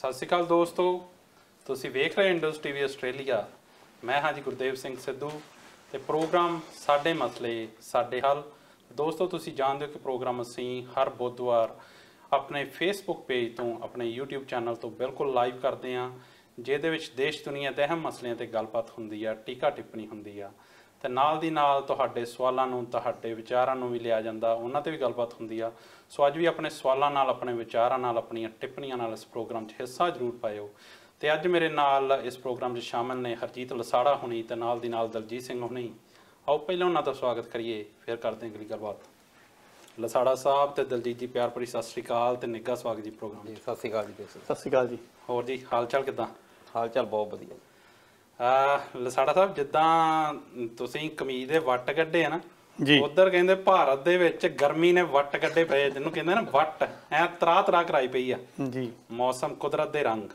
ਸਤਿ ਸ਼੍ਰੀ ਅਕਾਲ ਦੋਸਤੋ ਤੁਸੀਂ ਵੇਖ ਰਹੇ ਇੰਡੋਸ ਟੀਵੀ ਆਸਟ੍ਰੇਲੀਆ ਮੈਂ ਹਾਂ ਜੀ ਗੁਰਦੇਵ ਸਿੰਘ ਸਿੱਧੂ ਤੇ ਪ੍ਰੋਗਰਾਮ ਸਾਡੇ ਮਸਲੇ ਸਾਡੇ ਹੱਲ ਦੋਸਤੋ ਤੁਸੀਂ ਜਾਣਦੇ ਹੋ ਕਿ ਪ੍ਰੋਗਰਾਮ ਅਸੀਂ ਹਰ ਬੁੱਧਵਾਰ ਆਪਣੇ ਫੇਸਬੁੱਕ ਪੇਜ ਤੋਂ ਆਪਣੇ YouTube ਚੈਨਲ ਤੋਂ ਬਿਲਕੁਲ ਲਾਈਵ ਕਰਦੇ ਹਾਂ ਜਿਹਦੇ ਵਿੱਚ ਦੇਸ਼ ਦੁਨੀਆ ਦੇ ਅਹਿਮ ਮਸਲਿਆਂ ਤੇ ਗੱਲਬਾਤ ਹੁੰਦੀ ਆ ਟੀਕਾ ਟਿੱਪਣੀ ਹੁੰਦੀ ਆ ਤੇ ਨਾਲ ਦੀ ਨਾਲ ਤੁਹਾਡੇ ਸਵਾਲਾਂ ਨੂੰ ਤੁਹਾਡੇ ਵਿਚਾਰਾਂ ਨੂੰ ਵੀ ਲਿਆ ਜਾਂਦਾ ਉਹਨਾਂ ਤੇ ਵੀ ਗੱਲਬਾਤ ਹੁੰਦੀ ਆ ਸੋ ਅੱਜ ਵੀ ਆਪਣੇ ਸਵਾਲਾਂ ਨਾਲ ਆਪਣੇ ਵਿਚਾਰਾਂ ਨਾਲ ਆਪਣੀਆਂ ਟਿੱਪਣੀਆਂ ਨਾਲ ਇਸ ਪ੍ਰੋਗਰਾਮ 'ਚ ਹਿੱਸਾ ਜ਼ਰੂਰ ਪਾਇਓ ਤੇ ਅੱਜ ਮੇਰੇ ਨਾਲ ਇਸ ਪ੍ਰੋਗਰਾਮ 'ਚ ਸ਼ਾਮਲ ਨੇ ਹਰਜੀਤ ਲਸਾੜਾ ਹੁਣੀ ਤੇ ਨਾਲ ਦੀ ਨਾਲ ਦਲਜੀਤ ਸਿੰਘ ਹੁਣੀ ਆਓ ਪਹਿਲਾਂ ਉਹਨਾਂ ਦਾ ਸਵਾਗਤ ਕਰੀਏ ਫਿਰ ਕਰਦੇ ਹਾਂ ਅਗਲੀ ਗੱਲਬਾਤ ਲਸਾੜਾ ਸਾਹਿਬ ਤੇ ਦਲਜੀਤ ਜੀ ਪਿਆਰ ਭਰੀ ਸਤਿ ਸ੍ਰੀ ਅਕਾਲ ਤੇ ਨਿੱਘਾ ਸਵਾਗਤ ਜੀ ਪ੍ਰੋਗਰਾਮ 'ਚ ਸਤਿ ਸ੍ਰੀ ਅਕਾਲ ਜੀ ਸਤਿ ਸ੍ਰੀ ਅਕਾਲ ਜੀ ਹੋਰ ਜੀ ਹਾਲ ਚਾਲ ਕਿਦਾਂ ਹਾਲ ਚਾਲ ਬਹੁਤ ਵਧੀਆ ਲਸਾੜਾ ਸਾਹਿਬ ਜਿੱਦਾਂ ਤੁਸੀਂ ਕਮੀਜ਼ ਦੇ ਵੱਟ ਕੱਢੇ ਆ ਨਾ ਜੀ ਉਧਰ ਕਹਿੰਦੇ ਭਾਰਤ ਦੇ ਵਿੱਚ ਗਰਮੀ ਨੇ ਵੱਟ ਕੱਢੇ ਪਏ ਜਿਹਨੂੰ ਕਹਿੰਦੇ ਨਾ ਵੱਟ ਐ ਤਰਾ ਤਰਾ ਕਰਾਈ ਪਈ ਆ ਜੀ ਮੌਸਮ ਕੁਦਰਤ ਦੇ ਰੰਗ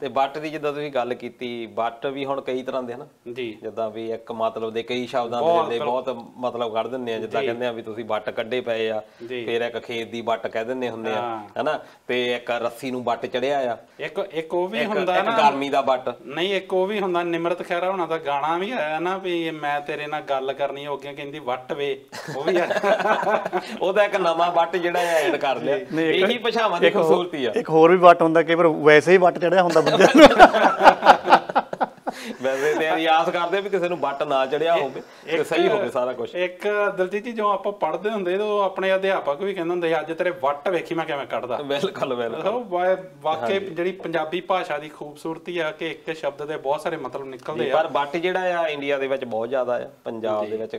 ਤੇ ਬੱਟ ਦੀ ਜਿੱਦਾਂ ਤੁਸੀਂ ਗੱਲ ਕੀਤੀ ਬੱਟ ਵੀ ਹੁਣ ਕਈ ਤਰ੍ਹਾਂ ਦੇ ਹਨ ਜੀ ਜਿੱਦਾਂ ਵੀ ਇੱਕ ਮਤਲਬ ਦੇ ਕਈ ਸ਼ਬਦਾਂ ਦੇ ਦਿੰਦੇ ਬਹੁਤ ਮਤਲਬ ਕੱਢ ਦਿੰਦੇ ਆ ਜਿੱਦਾਂ ਕਹਿੰਦੇ ਆ ਵੀ ਤੁਸੀਂ ਬੱਟ ਕੱਢੇ ਪਏ ਆ ਫਿਰ ਇੱਕ ਖੇਤ ਦੀ ਬੱਟ ਕਹਿ ਦਿੰਦੇ ਹੁੰਦੇ ਆ ਹਨਾ ਤੇ ਇੱਕ ਰੱਸੀ ਨੂੰ ਬੱਟ ਚੜਿਆ ਆ ਇੱਕ ਇੱਕ ਉਹ ਵੀ ਹੁੰਦਾ ਨਾ ਗਰਮੀ ਦਾ ਬੱਟ ਨਹੀਂ ਇੱਕ ਉਹ ਵੀ ਹੁੰਦਾ ਨਿਮਰਤ ਖੈਰਾ ਹੋਣਾ ਦਾ ਗਾਣਾ ਵੀ ਆਇਆ ਨਾ ਵੀ ਮੈਂ ਤੇਰੇ ਨਾਲ ਗੱਲ ਕਰਨੀ ਹੋ ਗਿਆ ਕਹਿੰਦੀ ਵੱਟ ਵੇ ਉਹ ਵੀ ਉਹਦਾ ਇੱਕ ਨਵਾਂ ਵੱਟ ਜਿਹੜਾ ਐਡ ਕਰ ਲਿਆ ਇਹੀ ਪਛਾਵਾਂ ਦੀ ਖੂਬਸੂਰਤੀ ਆ ਇੱਕ ਹੋਰ ਵੀ ਵੱਟ ਹੁੰਦਾ ਕਈ ਵਾਰ ਵੈਸੇ ਹੀ ਵੱਟ ਚੜਿਆ ਹੁੰਦਾ of a good one. ਵੈਸੇ ਤੇ ਯਾਦ ਕਰਦੇ ਵੀ ਕਿਸੇ ਨੂੰ ਬੱਟ ਨਾ ਚੜਿਆ ਹੋਵੇ ਤੇ ਸਹੀ ਹੋਵੇ ਸਾਰਾ ਕੁਝ ਇੱਕ ਦਿਲਜੀਤ ਜੀ ਜਦੋਂ ਆਪਾਂ ਪੜ੍ਹਦੇ ਹੁੰਦੇ ਤਾਂ ਆਪਣੇ ਅਧਿਆਪਕ ਵੀ ਕਹਿੰਦੇ ਹੁੰਦੇ ਅੱਜ ਤੇਰੇ ਵੱਟ ਵੇਖੀ ਮੈਂ ਕਿਵੇਂ ਕੱਢਦਾ ਬਿਲਕੁਲ ਬਿਲਕੁਲ ਵਾਕਈ ਜਿਹੜੀ ਪੰਜਾਬੀ ਭਾਸ਼ਾ ਦੀ ਖੂਬਸੂਰਤੀ ਆ ਕਿ ਇੱਕ ਸ਼ਬਦ ਦੇ ਬਹੁਤ ਸਾਰੇ ਮਤਲਬ ਨਿਕਲਦੇ ਆ ਪਰ ਵੱਟ ਜਿਹੜਾ ਆ ਇੰਡੀਆ ਦੇ ਵਿੱਚ ਬਹੁਤ ਜ਼ਿਆਦਾ ਆ ਪੰਜਾਬ ਦੇ ਵਿੱਚ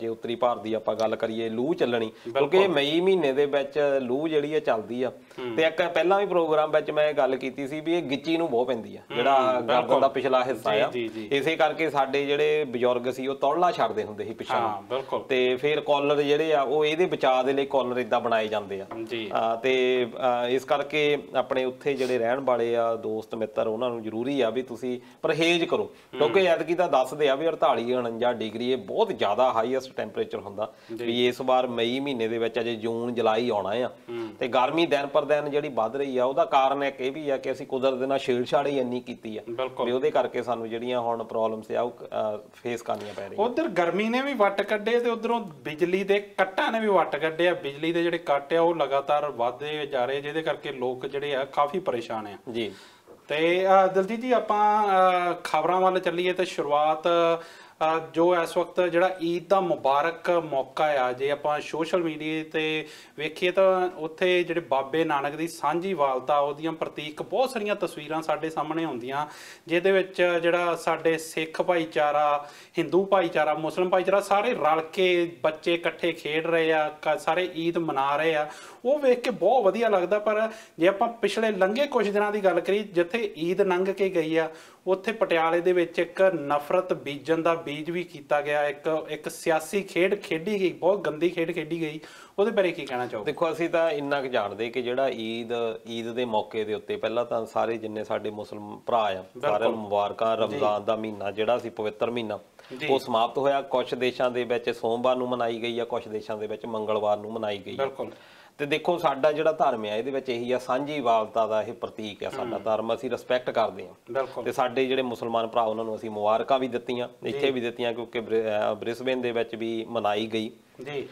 ਜੇ ਉੱਤਰੀ ਭਾਰਤ ਦੀ ਆਪਾਂ ਗੱਲ ਕਰੀਏ ਲੂ ਚੱਲਣੀ ਕਿਉਂਕਿ ਮਈ ਮਹੀਨੇ ਦੇ ਵਿੱਚ ਲੂ ਜਿਹੜੀ ਆ ਚੱਲਦੀ ਆ ਤੇ ਇੱਕ ਪਹਿਲਾਂ ਵੀ ਪ੍ਰੋਗਰਾਮ ਵਿੱਚ ਮੈਂ ਇਹ ਗੱਲ ਕੀਤੀ ਸੀ ਵੀ ਇਹ ਗਿੱਚੀ ਨੂੰ ਬਹੁਤ ਪੈਂਦੀ ਆ ਜਿਹੜਾ ਗਰਦਨ ਦਾ ਪਿਛਲਾ ਹਿੱਸਾ ਆ ਆ ਇਸੇ ਕਰਕੇ ਸਾਡੇ ਜਿਹੜੇ ਬਜ਼ੁਰਗ ਸੀ ਉਹ ਤੌੜਲਾ ਛੱਡਦੇ ਹੁੰਦੇ ਸੀ ਪਿਛਾਂ ਹਾਂ ਬਿਲਕੁਲ ਤੇ ਫਿਰ ਕਾਲਰ ਜਿਹੜੇ ਆ ਉਹ ਇਹਦੇ ਬਚਾਅ ਦੇ ਲਈ ਕਾਲਰ ਇਦਾਂ ਬਣਾਏ ਜਾਂਦੇ ਆ ਜੀ ਤੇ ਇਸ ਕਰਕੇ ਆਪਣੇ ਉੱਥੇ ਜਿਹੜੇ ਰਹਿਣ ਵਾਲੇ ਆ ਦੋਸਤ ਮਿੱਤਰ ਉਹਨਾਂ ਨੂੰ ਜ਼ਰੂਰੀ ਆ ਵੀ ਤੁਸੀਂ ਪਰਹੇਜ਼ ਕਰੋ ਕਿਉਂਕਿ ਐਤਕੀ ਤਾਂ ਦੱਸਦੇ ਆ ਵੀ 48 49 ਡਿਗਰੀ ਇਹ ਬਹੁਤ ਜ਼ਿਆਦਾ ਹਾਈਐਸਟ ਟੈਂਪਰੇਚਰ ਹੁੰਦਾ ਵੀ ਇਸ ਵਾਰ ਮਈ ਮਹੀਨੇ ਦੇ ਵਿੱਚ ਅਜੇ ਜੂਨ ਜੁਲਾਈ ਆਉਣਾ ਆ ਤੇ ਗਰਮੀ ਦਿਨ ਪਰ ਦਿਨ ਜਿਹੜੀ ਵੱਧ ਰਹੀ ਆ ਉਹਦਾ ਕਾਰਨ ਇਹ ਵੀ ਆ ਕਿ ਅਸੀਂ ਕੁਦਰਤ ਦੇ ਨਾਲ ਛੇੜਛਾੜ ਹੀ ਇੰਨੀ ਕੀਤੀ ਆ ਵੀ ਉਹਦੇ ਕਰਕੇ ਸਾਨੂੰ ਜਿਹੜੀਆਂ ਹੁਣ ਪ੍ਰੋਬਲਮਸ ਆ ਉਹ ਫੇਸ ਕਰਨੀਆਂ ਪੈ ਰਹੀਆਂ ਉਧਰ ਗਰਮੀ ਨੇ ਵੀ ਵੱਟ ਕੱਢੇ ਤੇ ਉਧਰੋਂ ਬਿਜਲੀ ਦੇ ਕੱਟਾਂ ਨੇ ਵੀ ਵੱਟ ਕੱਢੇ ਆ ਬਿਜਲੀ ਦੇ ਜਿਹੜੇ ਕੱਟ ਆ ਉਹ ਲਗਾਤਾਰ ਵਧਦੇ ਜਾ ਰਹੇ ਜਿਹਦੇ ਕਰਕੇ ਲੋਕ ਜਿਹੜੇ ਆ ਕਾਫੀ ਪਰੇਸ਼ਾਨ ਆ ਜੀ ਤੇ ਦਲਜੀਤ ਜੀ ਆਪਾਂ ਖਬਰਾਂ ਵੱਲ ਚੱਲੀਏ ਤੇ ਸ਼ੁਰੂਆਤ ਜੋ ਇਸ ਵਕਤ ਜਿਹੜਾ ਈਦ ਦਾ ਮੁਬਾਰਕ ਮੌਕਾ ਆ ਜੇ ਆਪਾਂ ਸੋਸ਼ਲ ਮੀਡੀਆ ਤੇ ਵੇਖੀਏ ਤਾਂ ਉੱਥੇ ਜਿਹੜੇ ਬਾਬੇ ਨਾਨਕ ਦੀ ਸਾਂਝੀ ਵਾਲਤਾ ਉਹਦੀਆਂ ਪ੍ਰਤੀਕ ਬਹੁਤ ਸਾਰੀਆਂ ਤਸਵੀਰਾਂ ਸਾਡੇ ਸਾਹਮਣੇ ਆਉਂਦੀਆਂ ਜਿਹਦੇ ਵਿੱਚ ਜਿਹੜਾ ਸਾਡੇ ਸਿੱਖ ਭਾਈਚਾਰਾ ਹਿੰਦੂ ਭਾਈਚਾਰਾ ਮੁਸਲਮਾਨ ਭਾਈਚਾਰਾ ਸਾਰੇ ਰਲ ਕੇ ਬੱਚੇ ਇਕੱਠੇ ਖੇਡ ਰਹੇ ਆ ਸਾਰੇ ਈਦ ਮਨਾ ਰਹੇ ਆ ਉਹ ਵੇਖ ਕੇ ਬਹੁਤ ਵਧੀਆ ਲੱਗਦਾ ਪਰ ਜੇ ਆਪਾਂ ਪਿਛਲੇ ਲੰਘੇ ਕੁਝ ਦਿਨਾਂ ਦੀ ਗੱਲ ਕਰੀ ਜਿੱਥੇ ਈਦ ਲੰਘ ਕੇ ਗਈ ਆ ਉੱਥੇ ਪਟਿਆਲੇ ਦੇ ਵਿੱਚ ਇੱਕ ਨਫ਼ਰਤ ਬੀਜਣ ਦਾ ਬੀਜ ਵੀ ਕੀਤਾ ਗਿਆ ਇੱਕ ਇੱਕ ਸਿਆਸੀ ਖੇਡ ਖੇਡੀ ਗਈ ਬਹੁਤ ਗੰਦੀ ਖੇਡ ਖੇਡੀ ਗਈ ਉਹਦੇ ਬਾਰੇ ਕੀ ਕਹਿਣਾ ਚਾਹੋ ਦੇਖੋ ਅਸੀਂ ਤਾਂ ਇੰਨਾ ਕੁ ਜਾਣਦੇ ਕਿ ਜਿਹੜਾ ਈਦ ਈਦ ਦੇ ਮੌਕੇ ਦੇ ਉੱਤੇ ਪਹਿਲਾਂ ਤਾਂ ਸਾਰੇ ਜਿੰਨੇ ਸਾਡੇ ਮੁਸਲਮ ਭਰਾ ਆ ਸਾਰਿਆਂ ਨੂੰ ਮੁਬਾਰਕਾਂ ਰਮਜ਼ਾਨ ਦਾ ਮਹੀਨਾ ਜਿਹੜਾ ਸੀ ਪਵਿੱਤਰ ਮਹੀਨਾ ਉਹ ਸਮਾਪਤ ਹੋਇਆ ਕੁਝ ਦੇਸ਼ਾਂ ਦੇ ਵਿੱਚ ਸੋਮਵਾਰ ਨੂੰ ਮਨਾਈ ਗਈ ਆ ਕੁਝ ਦੇਸ਼ਾਂ ਦੇ ਵਿੱਚ ਮੰਗਲਵਾਰ ਨੂੰ ਮਨਾਈ ਗਈ ਬਿਲਕੁਲ ਤੇ ਦੇਖੋ ਸਾਡਾ ਜਿਹੜਾ ਧਰਮ ਹੈ ਇਹਦੇ ਵਿੱਚ ਇਹੀ ਆ ਸਾਂਝੀ ਵਾਲਤਾ ਦਾ ਇਹ ਪ੍ਰਤੀਕ ਹੈ ਸਾਡਾ ਧਰਮ ਅਸੀਂ ਰਿਸਪੈਕਟ ਕਰਦੇ ਹਾਂ ਤੇ ਸਾਡੇ ਜਿਹੜੇ ਮੁਸਲਮਾਨ ਭਰਾ ਉਹਨਾਂ ਨੂੰ ਅਸੀਂ ਮੁਬਾਰਕਾਂ ਵੀ ਦਿੱਤੀਆਂ ਇੱਥੇ ਵੀ ਦਿੱਤੀਆਂ ਕਿਉਂਕਿ ਬ੍ਰਿਸਬੇਨ ਦੇ ਵਿੱਚ ਵੀ ਮਨਾਈ ਗਈ ਜੀ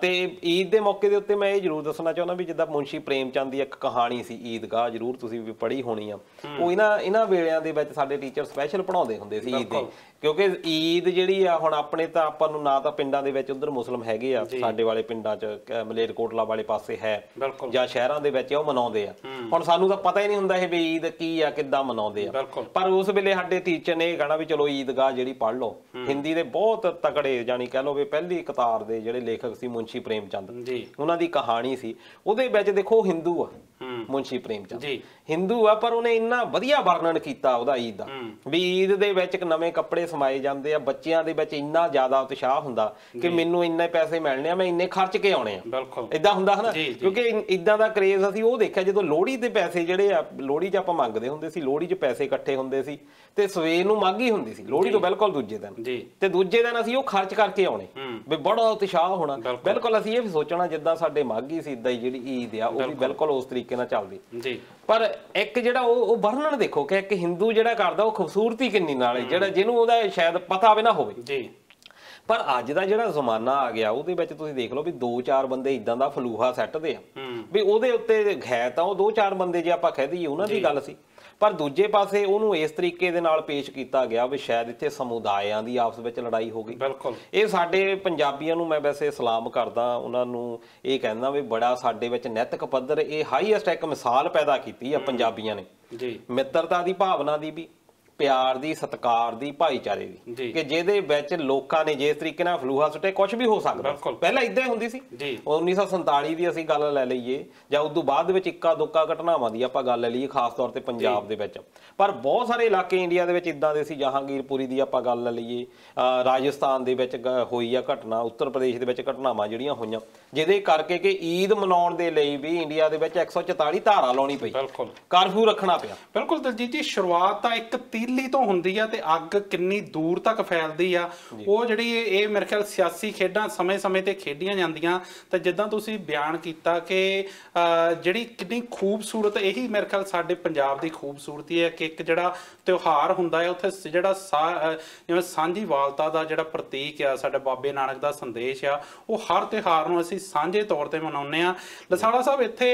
ਤੇ ਈਦ ਦੇ ਮੌਕੇ ਦੇ ਉੱਤੇ ਮੈਂ ਇਹ ਜ਼ਰੂਰ ਦੱਸਣਾ ਚਾਹੁੰਦਾ ਵੀ ਜਿੱਦਾਂ ਮੁੰਸ਼ੀ ਪ੍ਰੇਮ ਚੰਦ ਦੀ ਇੱਕ ਕਹਾਣੀ ਸੀ ਈਦਗਾਹ ਜ਼ਰੂਰ ਤੁਸੀਂ ਵੀ ਪੜ੍ਹੀ ਹੋਣੀ ਆ ਉਹ ਇਹਨਾਂ ਇਹਨਾਂ ਵੇਲਿਆਂ ਦੇ ਵਿੱਚ ਸਾਡੇ ਟੀਚਰ ਸਪੈਸ਼ਲ ਪੜਾਉਂਦੇ ਹੁੰਦੇ ਸੀ ਈਦ ਦੇ ਕਿਉਂਕਿ ਈਦ ਜਿਹੜੀ ਆ ਹੁਣ ਆਪਣੇ ਤਾਂ ਆਪਾਂ ਨੂੰ ਨਾ ਤਾਂ ਪਿੰਡਾਂ ਦੇ ਵਿੱਚ ਉਧਰ ਮੁਸਲਮ ਹੈਗੇ ਆ ਸਾਡੇ ਵਾਲੇ ਪਿੰਡਾਂ 'ਚ ਮਲੇਰਕੋਟਲਾ ਵਾਲੇ ਪਾਸੇ ਹੈ ਜਾਂ ਸ਼ਹਿਰਾਂ ਦੇ ਵਿੱਚ ਉਹ ਮਨਾਉਂਦੇ ਆ ਹੁਣ ਸਾਨੂੰ ਤਾਂ ਪਤਾ ਹੀ ਨਹੀਂ ਹੁੰਦਾ ਇਹ ਵੀ ਈਦ ਕੀ ਆ ਕਿੱਦਾਂ ਮਨਾਉਂਦੇ ਆ ਪਰ ਉਸ ਵੇਲੇ ਸਾਡੇ ਟੀਚਰ ਨੇ ਇਹ ਕਹਣਾ ਵੀ ਚਲੋ ਈਦਗਾਹ ਜਿਹੜੀ ਪੜ੍ਹ ਲਓ ਹਿੰਦੀ ਦੇ ਬਹੁਤ ਤਕੜੇ ਜਾਨੀ ਕਹਿ ਲਓ ਵੀ ਪਹਿਲੀ ਕਤਾਰ ਦੇ ਜਿਹੜੇ ਲੇਖਕ ਸੀ ਮੁੰਸ਼ੀ ਪ੍ਰੇਮ ਚੰਦ ਜੀ ਉਹਨਾਂ ਦੀ ਕਹਾਣੀ ਸੀ ਉਹਦੇ ਵਿੱਚ ਦੇਖੋ ਹਿੰਦੂ ਆ ਮੁੰਸ਼ੀ ਪ੍ਰੇਮ ਚੰਦ ਜੀ ਹਿੰਦੂ ਆ ਪਰ ਉਹਨੇ ਇੰਨਾ ਵਧੀਆ ਵਰਣਨ ਕੀਤਾ ਉਹਦਾ ਈਦ ਦਾ ਵੀ ਈਦ ਦੇ ਵਿੱਚ ਇੱਕ ਨਵੇਂ ਕੱਪੜੇ ਸਮਾਏ ਜਾਂਦੇ ਆ ਬੱਚਿਆਂ ਦੇ ਵਿੱਚ ਇੰਨਾ ਜ਼ਿਆਦਾ ਉਤਸ਼ਾਹ ਹੁੰਦਾ ਕਿ ਮੈਨੂੰ ਇੰਨੇ ਪੈਸੇ ਮਿਲਣੇ ਆ ਮੈਂ ਇੰਨੇ ਖਰਚ ਕੇ ਆਉਣੇ ਆ ਬਿਲਕੁਲ ਇਦਾਂ ਹੁੰਦਾ ਹਨਾ ਕਿਉਂਕਿ ਇਦਾਂ ਦਾ ਕਰੇਜ਼ ਅਸੀਂ ਉਹ ਦੇਖਿਆ ਜਦੋਂ ਲੋਹੜੀ ਦੇ ਪੈਸੇ ਜਿਹੜੇ ਆ ਲੋਹੜੀ 'ਚ ਆਪਾਂ ਮੰਗਦੇ ਹੁੰਦੇ ਸੀ ਲੋਹੜੀ 'ਚ ਪੈਸੇ ਇਕੱਠੇ ਹੁੰਦੇ ਸੀ ਤੇ ਸਵੇਰ ਨੂੰ ਮਾਗੀ ਹੁੰਦੀ ਸੀ ਲੋਹੜੀ ਤੋਂ ਬਿਲਕੁਲ ਦੂਜੇ ਦਿਨ ਤੇ ਦੂਜੇ ਦਿਨ ਅਸੀਂ ਉਹ ਖਰਚ ਕਰਕੇ ਆਉਣੇ ਵੀ ਬੜਾ ਉਤਸ਼ਾਹ ਹੋਣਾ ਬਿਲਕੁਲ ਅਸੀਂ ਇਹ ਵੀ ਸੋਚਣਾ ਜਿੱਦਾਂ ਸਾਡੇ ਮਾਗੀ ਸੀ ਇਦਾਂ ਹੀ ਜਿਹੜੀ ਈਦ ਆ ਉਹ ਵੀ ਬਿਲਕੁਲ ਉਸ ਤਰੀਕੇ ਤਰੀਕੇ ਨਾਲ ਚੱਲਦੀ ਜੀ ਪਰ ਇੱਕ ਜਿਹੜਾ ਉਹ ਉਹ ਵਰਣਨ ਦੇਖੋ ਕਿ ਇੱਕ Hindu ਜਿਹੜਾ ਕਰਦਾ ਉਹ ਖੂਬਸੂਰਤੀ ਕਿੰਨੀ ਨਾਲ ਹੈ ਜਿਹੜਾ ਜਿਹਨੂੰ ਉਹਦਾ ਸ਼ਾਇਦ ਪਤਾ ਹੋਵੇ ਨਾ ਹੋਵੇ ਜੀ ਪਰ ਅੱਜ ਦਾ ਜਿਹੜਾ ਜ਼ਮਾਨਾ ਆ ਗਿਆ ਉਹਦੇ ਵਿੱਚ ਤੁਸੀਂ ਦੇਖ ਲਓ ਵੀ ਦੋ ਚਾਰ ਬੰਦੇ ਇਦਾਂ ਦਾ ਫਲੂਹਾ ਸੈੱਟਦੇ ਆ ਵੀ ਉਹਦੇ ਉੱਤੇ ਹੈ ਤਾਂ ਉਹ ਦੋ ਚਾਰ ਬੰਦੇ ਜੇ ਆਪਾਂ ਕਹਿ ਦਈਏ ਉਹਨਾਂ ਦੀ ਗੱਲ ਸੀ ਪਰ ਦੂਜੇ ਪਾਸੇ ਉਹਨੂੰ ਇਸ ਤਰੀਕੇ ਦੇ ਨਾਲ ਪੇਸ਼ ਕੀਤਾ ਗਿਆ ਵੀ ਸ਼ਾਇਦ ਇੱਥੇ ਸਮੁਦਾਇਆਂ ਦੀ ਆਪਸ ਵਿੱਚ ਲੜਾਈ ਹੋ ਗਈ ਬਿਲਕੁਲ ਇਹ ਸਾਡੇ ਪੰਜਾਬੀਆਂ ਨੂੰ ਮੈਂ ਵੈਸੇ ਸਲਾਮ ਕਰਦਾ ਉਹਨਾਂ ਨੂੰ ਇਹ ਕਹਿੰਦਾ ਵੀ ਬੜਾ ਸਾਡੇ ਵਿੱਚ ਨੈਤਿਕ ਪੱਧਰ ਇਹ ਹਾਈਐਸਟ ਇੱਕ ਮਿਸਾਲ ਪੈਦਾ ਕੀਤੀ ਆ ਪੰਜਾਬੀਆਂ ਨੇ ਜੀ ਮਿੱਤਰਤਾ ਦੀ ਭਾਵਨਾ ਦੀ ਵੀ ਪਿਆਰ ਦੀ ਸਤਕਾਰ ਦੀ ਭਾਈਚਾਰੇ ਦੀ ਕਿ ਜਿਹਦੇ ਵਿੱਚ ਲੋਕਾਂ ਨੇ ਜਿਸ ਤਰੀਕੇ ਨਾਲ ਫਲੂਹਾ ਸੁੱਟੇ ਕੁਝ ਵੀ ਹੋ ਸਕਦਾ ਪਹਿਲਾਂ ਇਦਾਂ ਹੀ ਹੁੰਦੀ ਸੀ 1947 ਦੀ ਅਸੀਂ ਗੱਲ ਲੈ ਲਈਏ ਜਾਂ ਉਸ ਤੋਂ ਬਾਅਦ ਵਿੱਚ ਇੱਕਾ ਦੋਕਾ ਘਟਨਾਵਾਂ ਦੀ ਆਪਾਂ ਗੱਲ ਲੈ ਲਈਏ ਖਾਸ ਤੌਰ ਤੇ ਪੰਜਾਬ ਦੇ ਵਿੱਚ ਪਰ ਬਹੁਤ ਸਾਰੇ ਇਲਾਕੇ ਇੰਡੀਆ ਦੇ ਵਿੱਚ ਇਦਾਂ ਦੇ ਸੀ ਜਹਾਂਗੀਰਪੁਰੀ ਦੀ ਆਪਾਂ ਗੱਲ ਲੈ ਲਈਏ ਰਾਜਸਥਾਨ ਦੇ ਵਿੱਚ ਹੋਈ ਆ ਘਟਨਾ ਉੱਤਰ ਪ੍ਰਦੇਸ਼ ਦੇ ਵਿੱਚ ਘਟਨਾਵਾਂ ਜਿਹੜੀਆਂ ਹੋਈਆਂ ਜਿਹਦੇ ਕਰਕੇ ਕਿ ਈਦ ਮਨਾਉਣ ਦੇ ਲਈ ਵੀ ਇੰਡੀਆ ਦੇ ਵਿੱਚ 144 ਧਾਰਾ ਲਾਉਣੀ ਪਈ ਬਿਲਕੁਲ ਕਰਫਿਊ ਰੱਖਣਾ ਪਿਆ ਬਿਲਕੁਲ ਦਲਜੀਤ ਜੀ ਸ਼ੁਰੂਆਤ ਤਾਂ ਇੱਕ ਤੀਲੀ ਤੋਂ ਹੁੰਦੀ ਆ ਤੇ ਅੱਗ ਕਿੰਨੀ ਦੂਰ ਤੱਕ ਫੈਲਦੀ ਆ ਉਹ ਜਿਹੜੀ ਇਹ ਮੇਰੇ ਖਿਆਲ ਸਿਆਸੀ ਖੇਡਾਂ ਸਮੇਂ-ਸਮੇਂ ਤੇ ਖੇਡੀਆਂ ਜਾਂਦੀਆਂ ਤਾਂ ਜਿੱਦਾਂ ਤੁਸੀਂ ਬਿਆਨ ਕੀਤਾ ਕਿ ਜਿਹੜੀ ਕਿੰਨੀ ਖੂਬਸੂਰਤ ਇਹੀ ਮੇਰੇ ਖਿਆਲ ਸਾਡੇ ਪੰਜਾਬ ਦੀ ਖੂਬਸੂਰਤੀ ਹੈ ਕਿ ਇੱਕ ਜਿਹੜਾ ਤਿਉਹਾਰ ਹੁੰਦਾ ਹੈ ਉੱਥੇ ਜਿਹੜਾ ਜਿਵੇਂ ਸਾਂਝੀਵਾਲਤਾ ਦਾ ਜਿਹੜਾ ਪ੍ਰਤੀਕ ਆ ਸਾਡੇ ਬਾਬੇ ਨਾਨਕ ਦਾ ਸੰਦੇਸ਼ ਆ ਉਹ ਹਰ ਤਿਉਹਾਰ ਨੂੰ ਅਸੀਂ ਸਾਂਝੇ ਤੌਰ ਤੇ ਮਨਾਉਂਦੇ ਆ ਲਸਾੜਾ ਸਾਹਿਬ ਇੱਥੇ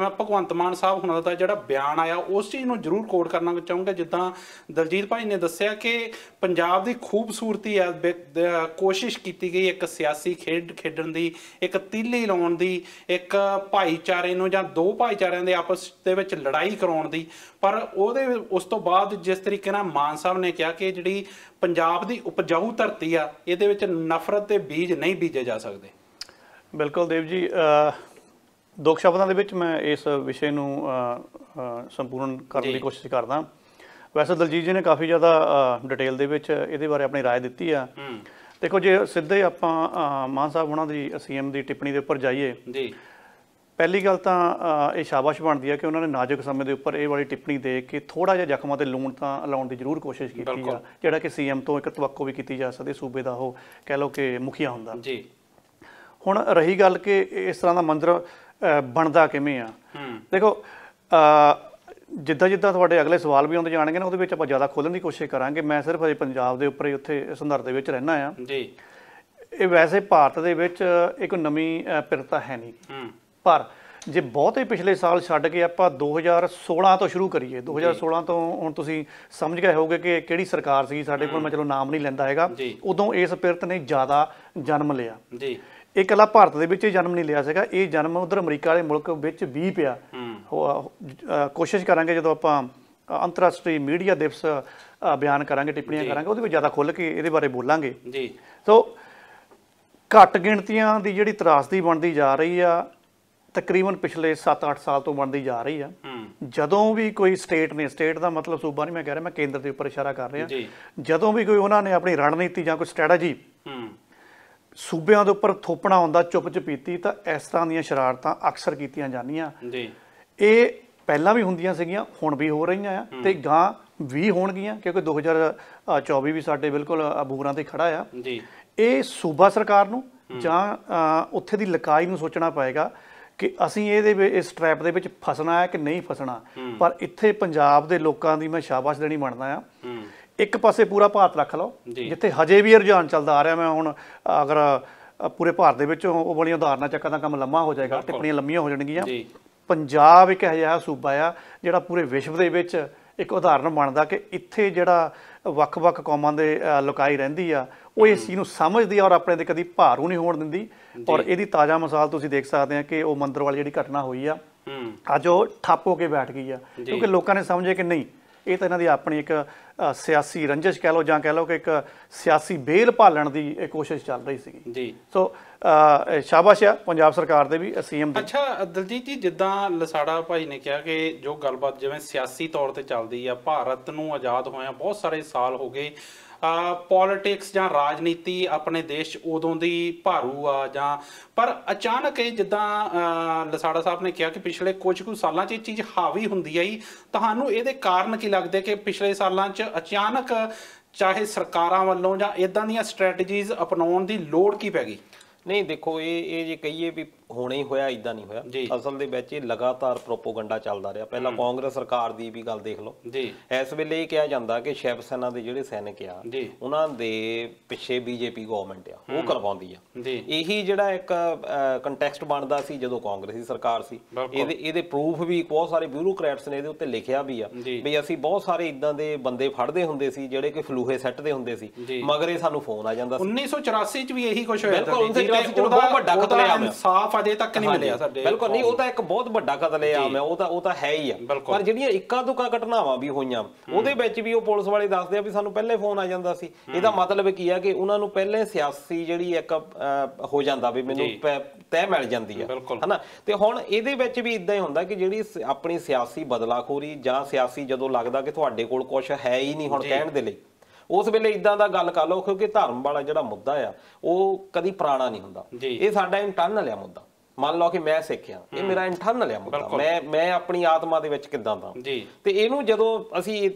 ਮੈਂ ਭਗਵੰਤ ਮਾਨ ਸਾਹਿਬ ਹੁਣਾਂ ਦਾ ਜਿਹੜਾ ਬਿਆਨ ਆਇਆ ਉਸ ਚੀਜ਼ ਨੂੰ ਜ਼ਰੂਰ ਕੋਟ ਕਰਨਾ ਚਾਹੂੰਗਾ ਜਿੱਦਾਂ ਦਲਜੀਤ ਭਾਈ ਨੇ ਦੱਸਿਆ ਕਿ ਪੰਜਾਬ ਦੀ ਖੂਬਸੂਰਤੀ ਹੈ ਕੋਸ਼ਿਸ਼ ਕੀਤੀ ਗਈ ਇੱਕ ਸਿਆਸੀ ਖੇਡ ਖੇਡਣ ਦੀ ਇੱਕ ਤੀਲੀ ਲਾਉਣ ਦੀ ਇੱਕ ਭਾਈਚਾਰੇ ਨੂੰ ਜਾਂ ਦੋ ਭਾਈਚਾਰਿਆਂ ਦੇ ਆਪਸ ਦੇ ਵਿੱਚ ਲੜਾਈ ਕਰਾਉਣ ਦੀ ਪਰ ਉਹਦੇ ਉਸ ਤੋਂ ਬਾਅਦ ਜਿਸ ਤਰੀਕੇ ਨਾਲ ਮਾਨ ਸਾਹਿਬ ਨੇ ਕਿਹਾ ਕਿ ਜਿਹੜੀ ਪੰਜਾਬ ਦੀ ਉਪਜਾਊ ਧਰਤੀ ਆ ਇਹਦੇ ਵਿੱਚ ਨਫ਼ਰਤ ਦੇ ਬੀਜ ਨਹੀਂ ਬੀਜੇ ਜਾ ਸਕਦੇ ਬਿਲਕੁਲ ਦੇਵ ਜੀ ਦੋ ਸ਼ਬਦਾਂ ਦੇ ਵਿੱਚ ਮੈਂ ਇਸ ਵਿਸ਼ੇ ਨੂੰ ਸੰਪੂਰਨ ਕਰਨ ਦੀ ਕੋਸ਼ਿਸ਼ ਕਰਦਾ ਵੈਸੇ ਦਲਜੀਤ ਜੀ ਨੇ ਕਾਫੀ ਜ਼ਿਆਦਾ ਡਿਟੇਲ ਦੇ ਵਿੱਚ ਇਹਦੇ ਬਾਰੇ ਆਪਣੀ رائے ਦਿੱਤੀ ਆ ਦੇਖੋ ਜੇ ਸਿੱਧੇ ਆਪਾਂ ਮਾਨ ਸਾਹਿਬ ਉਹਨਾਂ ਦੀ ਸੀਐਮ ਦੀ ਟਿੱਪਣੀ ਦੇ ਉੱਪਰ ਜਾਈਏ ਜੀ ਪਹਿਲੀ ਗੱਲ ਤਾਂ ਇਹ ਸ਼ਾਬਾਸ਼ ਬਣਦੀ ਹੈ ਕਿ ਉਹਨਾਂ ਨੇ ਨਾਜ਼ੁਕ ਸਮੇਂ ਦੇ ਉੱਪਰ ਇਹ ਵਾਲੀ ਟਿੱਪਣੀ ਦੇ ਕੇ ਥੋੜਾ ਜਿਹਾ ਜ਼ਖਮਾਂ ਤੇ ਲੂਣ ਤਾਂ ਲਾਉਣ ਦੀ ਜ਼ਰੂਰ ਕੋਸ਼ਿਸ਼ ਕੀਤੀ ਆ ਜਿਹੜਾ ਕਿ ਸੀਐਮ ਤੋਂ ਇੱਕ ਤਵੱਕੋ ਵੀ ਕੀਤੀ ਜਾ ਸਕਦੀ ਸੂਬੇ ਦਾ ਉਹ ਕਹਿ ਲੋ ਕਿ ਮੁਖੀਆ ਹੁੰਦਾ ਜੀ ਹੁਣ ਰਹੀ ਗੱਲ ਕਿ ਇਸ ਤਰ੍ਹਾਂ ਦਾ ਮੰਦਰ ਬਣਦਾ ਕਿਵੇਂ ਆ ਦੇਖੋ ਜਿੱਦਾਂ ਜਿੱਦਾਂ ਤੁਹਾਡੇ ਅਗਲੇ ਸਵਾਲ ਵੀ ਆਉਂਦੇ ਜਾਣਗੇ ਨਾ ਉਹਦੇ ਵਿੱਚ ਆਪਾਂ ਜ਼ਿਆਦਾ ਖੋਲਣ ਦੀ ਕੋਸ਼ਿਸ਼ ਕਰਾਂਗੇ ਮੈਂ ਸਿਰਫ ਅਜੇ ਪੰਜਾਬ ਦੇ ਉੱਪਰ ਹੀ ਉੱਥੇ ਸੰਦਰਭ ਦੇ ਵਿੱਚ ਰਹਿਣਾ ਆ ਜੀ ਇਹ ਵੈਸੇ ਭਾਰਤ ਦੇ ਵਿੱਚ ਇੱਕ ਨਵੀਂ ਪਿਰਤਾ ਹੈ ਨਹੀਂ ਪਰ ਜੇ ਬਹੁਤੇ ਪਿਛਲੇ ਸਾਲ ਛੱਡ ਕੇ ਆਪਾਂ 2016 ਤੋਂ ਸ਼ੁਰੂ ਕਰੀਏ 2016 ਤੋਂ ਹੁਣ ਤੁਸੀਂ ਸਮਝ ਗਏ ਹੋਗੇ ਕਿ ਕਿਹੜੀ ਸਰਕਾਰ ਸੀ ਸਾਡੇ ਕੋਲ ਮੈਂ ਚਲੋ ਨਾਮ ਨਹੀਂ ਲੈਂਦਾ ਹੈਗਾ ਉਦੋਂ ਇਸ ਪਿਰਤ ਨੇ ਜ਼ਿਆਦਾ ਜਨਮ ਲਿਆ ਜੀ ਇਹ ਇਕੱਲਾ ਭਾਰਤ ਦੇ ਵਿੱਚ ਹੀ ਜਨਮ ਨਹੀਂ ਲਿਆ ਸੀਗਾ ਇਹ ਜਨਮ ਉਧਰ ਅਮਰੀਕਾ ਵਾਲੇ ਮੁਲਕ ਵਿੱਚ ਵੀ ਪਿਆ ਕੋਸ਼ਿਸ਼ ਕਰਾਂਗੇ ਜਦੋਂ ਆਪਾਂ ਅੰਤਰਰਾਸ਼ਟਰੀ ਮੀਡੀਆ ਦਿਵਸ ਬਿਆਨ ਕਰਾਂਗੇ ਟਿੱਪਣੀਆਂ ਕਰਾਂਗੇ ਉਹਦੇ ਵਿੱਚ ਜ਼ਿਆਦਾ ਖੁੱਲ ਕੇ ਇਹਦੇ ਬਾਰੇ ਬੋਲਾਂਗੇ ਜੀ ਸੋ ਘੱਟ ਗਿਣਤੀਆਂ ਦੀ ਜਿਹੜੀ ਤਰਾਸਦੀ ਬਣਦੀ ਜਾ ਰਹੀ ਆ ਤਕਰੀਬਨ ਪਿਛਲੇ 7-8 ਸਾਲ ਤੋਂ ਬਣਦੀ ਜਾ ਰਹੀ ਆ ਜਦੋਂ ਵੀ ਕੋਈ ਸਟੇਟ ਨੇ ਸਟੇਟ ਦਾ ਮਤਲਬ ਸੂਬਾ ਨਹੀਂ ਮੈਂ ਕਹਿ ਰਿਹਾ ਮੈਂ ਕੇਂਦਰ ਦੇ ਉੱਪਰ ਇਸ਼ਾਰਾ ਕਰ ਰਿਹਾ ਜਦੋਂ ਵੀ ਕੋਈ ਉਹਨਾਂ ਨੇ ਆਪਣੀ ਰਣਨੀਤੀ ਜਾਂ ਕੋਈ ਸਟ੍ਰੈਟਜੀ ਸੂਬਿਆਂ ਦੇ ਉੱਪਰ ਥੋਪਣਾ ਹੁੰਦਾ ਚੁੱਪ ਚਪੀਤੀ ਤਾਂ ਇਸ ਤਰ੍ਹਾਂ ਦੀਆਂ ਸ਼ਰਾਰਤਾਂ ਅਕਸਰ ਕੀਤੀਆਂ ਜਾਂਦੀਆਂ ਜੀ ਇਹ ਪਹਿਲਾਂ ਵੀ ਹੁੰਦੀਆਂ ਸੀਗੀਆਂ ਹੁਣ ਵੀ ਹੋ ਰਹੀਆਂ ਆ ਤੇ ਗਾਂ ਵੀ ਹੋਣਗੀਆਂ ਕਿਉਂਕਿ 2024 ਵੀ ਸਾਡੇ ਬਿਲਕੁਲ ਅਬੂਰਾਂ ਤੇ ਖੜਾ ਆ ਜੀ ਇਹ ਸੂਬਾ ਸਰਕਾਰ ਨੂੰ ਜਾਂ ਉੱਥੇ ਦੀ ਲਕਾਈ ਨੂੰ ਸੋਚਣਾ ਪਏਗਾ ਕਿ ਅਸੀਂ ਇਹਦੇ ਇਸ ਟ੍ਰੈਪ ਦੇ ਵਿੱਚ ਫਸਣਾ ਹੈ ਕਿ ਨਹੀਂ ਫਸਣਾ ਪਰ ਇੱਥੇ ਪੰਜਾਬ ਦੇ ਲੋਕਾਂ ਦੀ ਮੈਂ ਸ਼ਾਬਾਸ਼ ਦੇਣੀ ਮੰਨਦਾ ਆ ਇੱਕ ਪਾਸੇ ਪੂਰਾ ਭਾਰਤ ਰੱਖ ਲਓ ਜਿੱਥੇ ਹਜੇ ਵੀ ਰੁਝਾਨ ਚੱਲਦਾ ਆ ਰਿਹਾ ਮੈਂ ਹੁਣ ਅਗਰ ਪੂਰੇ ਭਾਰਤ ਦੇ ਵਿੱਚ ਉਹ ਬੜੀਆਂ ਉਦਾਹਰਨਾਂ ਚੱਕਾਂ ਦਾ ਕੰਮ ਲੰਮਾ ਹੋ ਜਾਏਗਾ ਟਿੱਪਣੀਆਂ ਲੰਮੀਆਂ ਹੋ ਜਾਣਗੀਆਂ ਪੰਜਾਬ ਇੱਕ ਅਜਿਹਾ ਸੂਬਾ ਆ ਜਿਹੜਾ ਪੂਰੇ ਵਿਸ਼ਵ ਦੇ ਵਿੱਚ ਇੱਕ ਉਦਾਹਰਨ ਬਣਦਾ ਕਿ ਇੱਥੇ ਜਿਹੜਾ ਵੱਖ-ਵੱਖ ਕੌਮਾਂ ਦੇ ਲੋਕਾਈ ਰਹਿੰਦੀ ਆ ਉਹ ਇਸ ਚੀਜ਼ ਨੂੰ ਸਮਝਦੀ ਆ ਔਰ ਆਪਣੇ ਤੇ ਕਦੀ ਭਾਰੂ ਨਹੀਂ ਹੋਣ ਦਿੰਦੀ ਔਰ ਇਹਦੀ ਤਾਜ਼ਾ ਮਿਸਾਲ ਤੁਸੀਂ ਦੇਖ ਸਕਦੇ ਆ ਕਿ ਉਹ ਮੰਦਰ ਵਾਲੀ ਜਿਹੜੀ ਘਟਨਾ ਹੋਈ ਆ ਅੱਜ ਉਹ ਠੱਪ ਹੋ ਕੇ ਬੈਠ ਗਈ ਆ ਕਿਉਂਕਿ ਲੋਕਾਂ ਨੇ ਸਮਝਿਆ ਕਿ ਨਹੀਂ ਇਹ ਤਾਂ ਇਹਨਾਂ ਦੀ ਆਪਣੀ ਇੱਕ ਸਿਆਸੀ ਰੰਜਿਸ਼ ਕਹਿ ਲਓ ਜਾਂ ਕਹਿ ਲਓ ਕਿ ਇੱਕ ਸਿਆਸੀ ਬੇਲ ਭਾਲਣ ਦੀ ਕੋਸ਼ਿਸ਼ ਚੱਲ ਰਹੀ ਸੀਗੀ ਜੀ ਸੋ ਸ਼ਾਬਾਸ਼ ਆ ਪੰਜਾਬ ਸਰਕਾਰ ਦੇ ਵੀ ਸੀਐਮ ਦੇ ਅੱਛਾ ਦਲਜੀਤ ਜੀ ਜਿੱਦਾਂ ਲਸਾੜਾ ਭਾਈ ਨੇ ਕਿਹਾ ਕਿ ਜੋ ਗੱਲਬਾਤ ਜਿਵੇਂ ਸਿਆਸੀ ਤੌਰ ਤੇ ਚੱਲਦੀ ਆ ਭਾਰਤ ਨੂੰ ਆਜ਼ਾਦ ਹੋਇਆ ਬਹੁਤ ਸਾਰੇ ਸਾਲ ਹੋ ਗਏ ਪੋਲਿਟਿਕਸ ਜਾਂ ਰਾਜਨੀਤੀ ਆਪਣੇ ਦੇਸ਼ ਉਦੋਂ ਦੀ ਭਾਰੂ ਆ ਜਾਂ ਪਰ ਅਚਾਨਕ ਇਹ ਜਿੱਦਾਂ ਲਸਾੜਾ ਸਾਹਿਬ ਨੇ ਕਿਹਾ ਕਿ ਪਿਛਲੇ ਕੁਝ ਕੁ ਸਾਲਾਂ 'ਚ ਇਹ ਚੀਜ਼ ਹਾਵੀ ਹੁੰਦੀ ਆਈ ਤੁਹਾਨੂੰ ਇਹਦੇ ਕਾਰਨ ਕੀ ਲੱਗਦੇ ਕਿ ਪਿਛਲੇ ਸਾਲਾਂ 'ਚ ਅਚਾਨਕ ਚਾਹੇ ਸਰਕਾਰਾਂ ਵੱਲੋਂ ਜਾਂ ਇਦਾਂ ਦੀਆਂ ਸਟ੍ਰੈਟਜੀਜ਼ ਅਪਣਾਉਣ ਦੀ ਲੋੜ ਕੀ ਪੈ ਗਈ ਨਹੀਂ ਦੇਖੋ ਇਹ ਇਹ ਜੇ ਕਹੀਏ ਵੀ ਹੋਣੇ ਹੀ ਹੋਇਆ ਇਦਾਂ ਨਹੀਂ ਹੋਇਆ ਅਸਲ ਦੇ ਵਿੱਚ ਇਹ ਲਗਾਤਾਰ ਪ੍ਰੋਪਗੈਂਡਾ ਚੱਲਦਾ ਰਿਹਾ ਪਹਿਲਾਂ ਕਾਂਗਰਸ ਸਰਕਾਰ ਦੀ ਵੀ ਗੱਲ ਦੇਖ ਲਓ ਜੀ ਇਸ ਵੇਲੇ ਇਹ ਕਿਹਾ ਜਾਂਦਾ ਕਿ ਸ਼ੈਵ ਸੈਨਾ ਦੇ ਜਿਹੜੇ ਸੈਨਿਕ ਆ ਉਹਨਾਂ ਦੇ ਪਿੱਛੇ ਬੀਜੇਪੀ ਗਵਰਨਮੈਂਟ ਆ ਉਹ ਕਰਵਾਉਂਦੀ ਆ ਇਹੀ ਜਿਹੜਾ ਇੱਕ ਕੰਟੈਕਸਟ ਬਣਦਾ ਸੀ ਜਦੋਂ ਕਾਂਗਰਸੀ ਸਰਕਾਰ ਸੀ ਇਹਦੇ ਇਹਦੇ ਪ੍ਰੂਫ ਵੀ ਬਹੁਤ ਸਾਰੇ ਬਿਊਰੋਕਰੈਟਸ ਨੇ ਇਹਦੇ ਉੱਤੇ ਲਿਖਿਆ ਵੀ ਆ ਵੀ ਅਸੀਂ ਬਹੁਤ ਸਾਰੇ ਇਦਾਂ ਦੇ ਬੰਦੇ ਫੜਦੇ ਹੁੰਦੇ ਸੀ ਜਿਹੜੇ ਕਿ ਫਲੂਹੇ ਸੈੱਟ ਦੇ ਹੁੰਦੇ ਸੀ ਮਗਰ ਇਹ ਸਾਨੂੰ ਫੋਨ ਆ ਜਾਂਦਾ ਸੀ 1984 ਚ ਵੀ ਇਹੀ ਕੁਝ ਹੋਇਆ ਸੀ ਬਿਲਕੁਲ 1984 ਚ ਬਹੁਤ ਵੱਡਾ ਸਾਫ਼ ਆਪਾਂ ਦੇ ਤੱਕ ਨਹੀਂ ਮਿਲਿਆ ਸਾਡੇ ਬਿਲਕੁਲ ਨਹੀਂ ਉਹ ਤਾਂ ਇੱਕ ਬਹੁਤ ਵੱਡਾ ਕਤਲੇਆਮ ਹੈ ਉਹ ਤਾਂ ਉਹ ਤਾਂ ਹੈ ਹੀ ਆ ਪਰ ਜਿਹੜੀਆਂ ਇੱਕਾ ਦੁੱਕਾ ਘਟਨਾਵਾਂ ਵੀ ਹੋਈਆਂ ਉਹਦੇ ਵਿੱਚ ਵੀ ਉਹ ਪੁਲਿਸ ਵਾਲੇ ਦੱਸਦੇ ਆ ਵੀ ਸਾਨੂੰ ਪਹਿਲੇ ਫੋਨ ਆ ਜਾਂਦਾ ਸੀ ਇਹਦਾ ਮਤਲਬ ਕੀ ਆ ਕਿ ਉਹਨਾਂ ਨੂੰ ਪਹਿਲੇ ਸਿਆਸੀ ਜਿਹੜੀ ਇੱਕ ਹੋ ਜਾਂਦਾ ਵੀ ਮੈਨੂੰ ਤੈਅ ਮਿਲ ਜਾਂਦੀ ਆ ਹਨਾ ਤੇ ਹੁਣ ਇਹਦੇ ਵਿੱਚ ਵੀ ਇਦਾਂ ਹੀ ਹੁੰਦਾ ਕਿ ਜਿਹੜੀ ਆਪਣੀ ਸਿਆਸੀ ਬਦਲਾਖੋਰੀ ਜਾਂ ਸਿਆਸੀ ਜਦੋਂ ਲੱਗਦਾ ਕਿ ਤੁਹਾਡੇ ਕੋਲ ਕੁਝ ਹੈ ਹੀ ਨਹੀਂ ਹੁਣ ਕਹਿਣ ਦੇ ਲਈ ਉਸ ਵੇਲੇ ਇਦਾਂ ਦਾ ਗੱਲ ਕਰ ਲਓ ਕਿਉਂਕਿ ਧਰਮ ਵਾਲਾ ਜਿਹੜਾ ਮੁੱਦਾ ਆ ਉਹ ਕਦੀ ਪੁਰਾਣਾ ਨਹੀਂ ਹੁੰਦਾ ਇਹ ਸਾਡਾ ਇੰਟਰਨਲ ਆ ਮੁੱਦਾ ਮੰਨ ਲਓ ਕਿ ਮੈਂ ਸਿੱਖਿਆ ਇਹ ਮੇਰਾ ਇੰਟਰਨਲ ਆ ਮੁੱਦਾ ਮੈਂ ਮੈਂ ਆਪਣੀ ਆਤਮਾ ਦੇ ਵਿੱਚ ਕਿਦਾਂ ਦਾ ਤੇ ਇਹਨੂੰ ਜਦੋਂ ਅਸੀਂ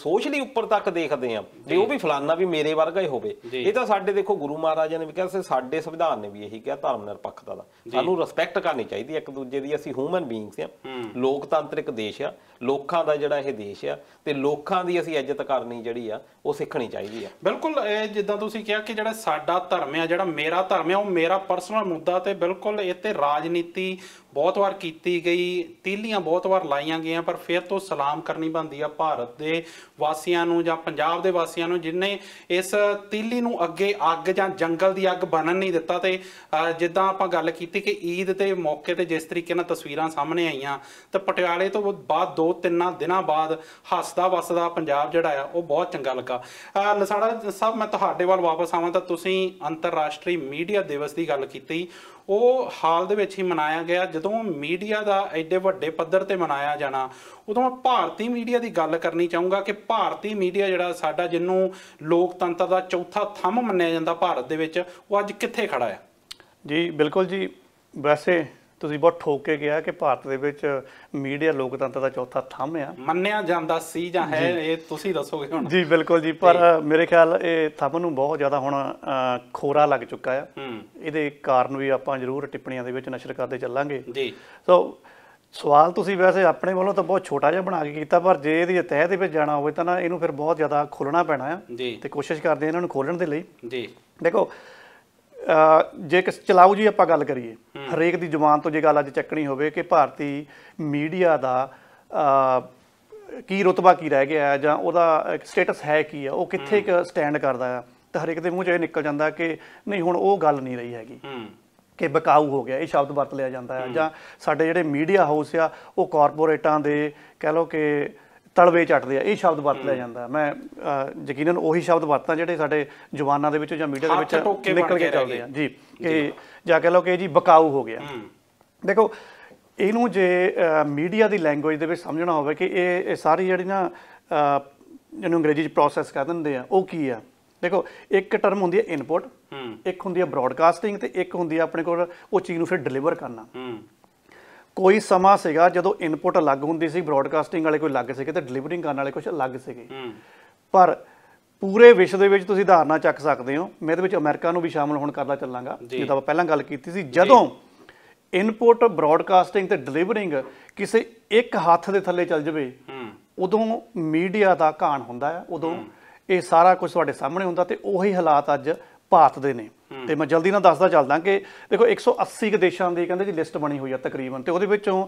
ਸੋਸ਼ਲੀ ਉੱਪਰ ਤੱਕ ਦੇਖਦੇ ਆ ਵੀ ਉਹ ਵੀ ਫਲਾਨਾ ਵੀ ਮੇਰੇ ਵਰਗਾ ਹੀ ਹੋਵੇ ਇਹ ਤਾਂ ਸਾਡੇ ਦੇਖੋ ਗੁਰੂ ਮਹਾਰਾਜ ਨੇ ਵੀ ਕਿਹਾ ਸੀ ਸਾਡੇ ਸੰਵਿਧਾਨ ਨੇ ਵੀ ਇਹੀ ਕਿਹਾ ਧਰਮ ਨਿਰਪੱਖਤਾ ਦਾ ਸਾਨੂੰ ਰਿਸਪੈਕਟ ਕਰਨੀ ਚਾਹੀਦੀ ਇੱਕ ਦੂਜੇ ਦੀ ਅਸੀਂ ਹਿਊਮਨ ਬੀਇੰਗਸ ਆ ਲੋਕਤੰਤਰਿਕ ਦੇਸ਼ ਆ ਲੋਕਾਂ ਦਾ ਜਿਹੜਾ ਇਹ ਦੇਸ਼ ਆ ਤੇ ਲੋਕਾਂ ਦੀ ਅਸੀਂ ਇੱਜ਼ਤ ਕਰਨੀ ਜਿਹੜੀ ਆ ਉਹ ਸਿੱਖਣੀ ਚਾਹੀਦੀ ਆ ਬਿਲਕੁਲ ਇਹ ਜਿੱਦਾਂ ਤੁਸੀਂ ਕਿਹਾ ਕਿ ਜਿਹੜਾ ਸਾਡਾ ਧਰਮ ਆ ਜਿਹੜਾ ਮੇਰਾ ਧਰਮ ਆ ਉਹ ਮੇਰਾ ਪਰਸਨਲ ਮੁੱਦਾ ਤੇ ਬਿਲਕੁਲ ਇਹ ਤੇ ਰਾਜਨੀਤੀ ਬਹੁਤ ਵਾਰ ਕੀਤੀ ਗਈ ਤੀਲੀਆਂ ਬਹੁਤ ਵਾਰ ਲਾਈਆਂ ਗਈਆਂ ਪਰ ਫਿਰ ਤੋਂ ਸਲਾਮ ਕਰਨੀ ਬੰਦੀ ਆ ਭਾਰਤ ਦੇ ਵਾਸੀਆਂ ਨੂੰ ਜਾਂ ਪੰਜਾਬ ਦੇ ਵਾਸੀਆਂ ਨੂੰ ਜਿਨ੍ਹਾਂ ਨੇ ਇਸ ਤੀਲੀ ਨੂੰ ਅੱਗੇ ਅੱਗ ਜਾਂ ਜੰਗਲ ਦੀ ਅੱਗ ਬਣਨ ਨਹੀਂ ਦਿੱਤਾ ਤੇ ਜਿੱਦਾਂ ਆਪਾਂ ਗੱਲ ਕੀਤੀ ਕਿ ਈਦ ਦੇ ਮੌਕੇ ਤੇ ਜਿਸ ਤਰੀਕੇ ਨਾਲ ਤਸਵੀਰਾਂ ਸਾਹਮਣੇ ਆਈਆਂ ਤਾਂ ਪਟਿਆਲੇ ਤੋਂ ਬਾਅਦ ਦੋ ਤਿੰਨਾਂ ਦਿਨਾਂ ਬਾਅਦ ਹੱਸਦਾ ਵਸਦਾ ਪੰਜਾਬ ਜਿਹੜਾ ਆ ਉਹ ਬਹੁਤ ਚੰਗਾ ਲੱਗਾ ਲਸਾੜਾ ਸਾਹਿਬ ਮੈਂ ਤੁਹਾਡੇ ਵੱਲ ਵਾਪਸ ਆਵਾਂ ਤਾਂ ਤੁਸੀਂ ਅੰਤਰਰਾਸ਼ਟਰੀ ਮੀਡੀਆ ਦਿਵਸ ਦੀ ਗੱਲ ਕੀਤੀ ਉਹ ਹਾਲ ਦੇ ਵਿੱਚ ਹੀ ਮਨਾਇਆ ਗਿਆ ਜਦੋਂ ਮੀਡੀਆ ਦਾ ਐਡੇ ਵੱਡੇ ਪੱਧਰ ਤੇ ਮਨਾਇਆ ਜਾਣਾ ਉਦੋਂ ਮੈਂ ਭਾਰਤੀ ਮੀਡੀਆ ਦੀ ਗੱਲ ਕਰਨੀ ਚਾਹੂੰਗਾ ਕਿ ਭਾਰਤੀ ਮੀਡੀਆ ਜਿਹੜਾ ਸਾਡਾ ਜਿੰਨੂੰ ਲੋਕਤੰਤਰ ਦਾ ਚੌਥਾ ਥੰਮ ਮੰਨਿਆ ਜਾਂਦਾ ਭਾਰਤ ਦੇ ਵਿੱਚ ਉਹ ਅੱਜ ਕਿੱਥੇ ਖੜਾ ਹੈ ਜੀ ਬਿਲਕੁਲ ਜੀ ਵੈਸੇ ਤੁਸੀਂ ਬਹੁਤ ਠੋਕ ਕੇ ਕਿਹਾ ਕਿ ਭਾਰਤ ਦੇ ਵਿੱਚ ਮੀਡੀਆ ਲੋਕਤੰਤਰ ਦਾ ਚੌਥਾ ਥੰਮ ਆ ਮੰਨਿਆ ਜਾਂਦਾ ਸੀ ਜਾਂ ਹੈ ਇਹ ਤੁਸੀਂ ਦੱਸੋਗੇ ਹੁਣ ਜੀ ਬਿਲਕੁਲ ਜੀ ਪਰ ਮੇਰੇ ਖਿਆਲ ਇਹ ਥੰਮ ਨੂੰ ਬਹੁਤ ਜ਼ਿਆਦਾ ਹੁਣ ਖੋਰਾ ਲੱਗ ਚੁੱਕਾ ਆ ਇਹਦੇ ਕਾਰਨ ਵੀ ਆਪਾਂ ਜ਼ਰੂਰ ਟਿੱਪਣੀਆਂ ਦੇ ਵਿੱਚ ਨਸ਼ਰ ਕਰਦੇ ਚੱਲਾਂਗੇ ਜੀ ਸੋ ਸਵਾਲ ਤੁਸੀਂ ਵੈਸੇ ਆਪਣੇ ਵੱਲੋਂ ਤਾਂ ਬਹੁਤ ਛੋਟਾ ਜਿਹਾ ਬਣਾ ਕੇ ਕੀਤਾ ਪਰ ਜੇ ਇਹਦੀ ਤਹਿ ਦੇ ਵਿੱਚ ਜਾਣਾ ਹੋਵੇ ਤਾਂ ਨਾ ਇਹਨੂੰ ਫਿਰ ਬਹੁਤ ਜ਼ਿਆਦਾ ਖੋਲਣਾ ਪੈਣਾ ਆ ਤੇ ਕੋਸ਼ਿਸ਼ ਕਰਦੇ ਇਹਨਾਂ ਨੂੰ ਖੋਲਣ ਦੇ ਲਈ ਜੀ ਦੇਖੋ ਜੇ ਕਿਸ ਚਲਾਉ ਜੀ ਆਪਾਂ ਗੱਲ ਕਰੀਏ ਹਰੇਕ ਦੀ ਜ਼ੁਬਾਨ ਤੋਂ ਜੇ ਗੱਲ ਅੱਜ ਚੱਕਣੀ ਹੋਵੇ ਕਿ ਭਾਰਤੀ ਮੀਡੀਆ ਦਾ ਕੀ ਰਤਬਾ ਕੀ ਰਹਿ ਗਿਆ ਜਾਂ ਉਹਦਾ ਸਟੇਟਸ ਹੈ ਕੀ ਆ ਉਹ ਕਿੱਥੇ ਇੱਕ ਸਟੈਂਡ ਕਰਦਾ ਆ ਤਾਂ ਹਰੇਕ ਦੇ ਮੂੰਹ 'ਚ ਇਹ ਨਿਕਲ ਜਾਂਦਾ ਕਿ ਨਹੀਂ ਹੁਣ ਉਹ ਗੱਲ ਨਹੀਂ ਰਹੀ ਹੈਗੀ ਕਿ ਬਕਾਊ ਹੋ ਗਿਆ ਇਹ ਸ਼ਬਦ ਵਰਤ ਲਿਆ ਜਾਂਦਾ ਹੈ ਜਾਂ ਸਾਡੇ ਜਿਹੜੇ ਮੀਡੀਆ ਹਾਊਸ ਆ ਉਹ ਕਾਰਪੋਰੇਟਾਂ ਦੇ ਕਹਿ ਲਓ ਕਿ ਤਲਵੇ ਚੱਟਦੇ ਆ ਇਹ ਸ਼ਬਦ ਵਰਤ ਲਿਆ ਜਾਂਦਾ ਮੈਂ ਯਕੀਨਨ ਉਹੀ ਸ਼ਬਦ ਵਰਤਾਂ ਜਿਹੜੇ ਸਾਡੇ ਜਵਾਨਾਂ ਦੇ ਵਿੱਚੋਂ ਜਾਂ ਮੀਡੀਆ ਦੇ ਵਿੱਚ ਨਿਕਲ ਕੇ ਚੱਲਦੇ ਆ ਜੀ ਕਿ ਜਾਂ ਕੇ ਲਓ ਕਿ ਜੀ ਬਕਾਊ ਹੋ ਗਿਆ ਦੇਖੋ ਇਹਨੂੰ ਜੇ ਮੀਡੀਆ ਦੀ ਲੈਂਗੁਏਜ ਦੇ ਵਿੱਚ ਸਮਝਣਾ ਹੋਵੇ ਕਿ ਇਹ ਸਾਰੀ ਜਿਹੜੀ ਨਾ ਜਿਹਨੂੰ ਅੰਗਰੇਜ਼ੀ 'ਚ ਪ੍ਰੋਸੈਸ ਕਰ ਦਿੰਦੇ ਆ ਉਹ ਕੀ ਆ ਦੇਖੋ ਇੱਕ ਟਰਮ ਹੁੰਦੀ ਹੈ ਇਨਪੁਟ ਇੱਕ ਹੁੰਦੀ ਹੈ ਬ੍ਰਾਡਕਾਸਟਿੰਗ ਤੇ ਇੱਕ ਹੁੰਦੀ ਹੈ ਆਪਣੇ ਕੋਲ ਉਹ ਚੀਜ਼ ਨੂੰ ਫਿਰ ਡਿਲੀਵਰ ਕਰਨਾ ਕੋਈ ਸਮਾਂ ਸੀਗਾ ਜਦੋਂ ਇਨਪੁਟ ਅਲੱਗ ਹੁੰਦੀ ਸੀ ਬ੍ਰਾਡਕਾਸਟਿੰਗ ਵਾਲੇ ਕੋਈ ਅਲੱਗ ਸੀਗੇ ਤੇ ਡਿਲੀਵਰਿੰਗ ਕਰਨ ਵਾਲੇ ਕੁਝ ਅਲੱਗ ਸੀਗੇ ਪਰ ਪੂਰੇ ਵਿਸ਼ਵ ਦੇ ਵਿੱਚ ਤੁਸੀਂ ਧਾਰਨਾ ਚੱਕ ਸਕਦੇ ਹੋ ਮੈਂ ਇਹਦੇ ਵਿੱਚ ਅਮਰੀਕਾ ਨੂੰ ਵੀ ਸ਼ਾਮਲ ਹੋਣ ਕਰਦਾ ਚੱਲਾਂਗਾ ਜਿੱਦਾਂ ਆਪਾਂ ਪਹਿਲਾਂ ਗੱਲ ਕੀਤੀ ਸੀ ਜਦੋਂ ਇਨਪੁਟ ਬ੍ਰਾਡਕਾਸਟਿੰਗ ਤੇ ਡਿਲੀਵਰਿੰਗ ਕਿਸੇ ਇੱਕ ਹੱਥ ਦੇ ਥੱਲੇ ਚੱਲ ਜਵੇ ਉਦੋਂ ਮੀਡੀਆ ਦਾ ਕਾਣ ਹੁੰਦਾ ਹੈ ਉਦੋਂ ਇਹ ਸਾਰਾ ਕੁਝ ਤੁਹਾਡੇ ਸਾਹਮਣੇ ਹੁੰਦਾ ਤੇ ਉਹੀ ਹਾਲਾਤ ਅੱਜ ਭਾਰਤ ਦੇ ਨੇ ਤੇ ਮੈਂ ਜਲਦੀ ਨਾਲ ਦੱਸਦਾ ਚੱਲਦਾ ਕਿ ਦੇਖੋ 180 ਦੇਸ਼ਾਂ ਦੀ ਕਹਿੰਦੇ ਜੀ ਲਿਸਟ ਬਣੀ ਹੋਈ ਆ ਤਕਰੀਬਨ ਤੇ ਉਹਦੇ ਵਿੱਚੋਂ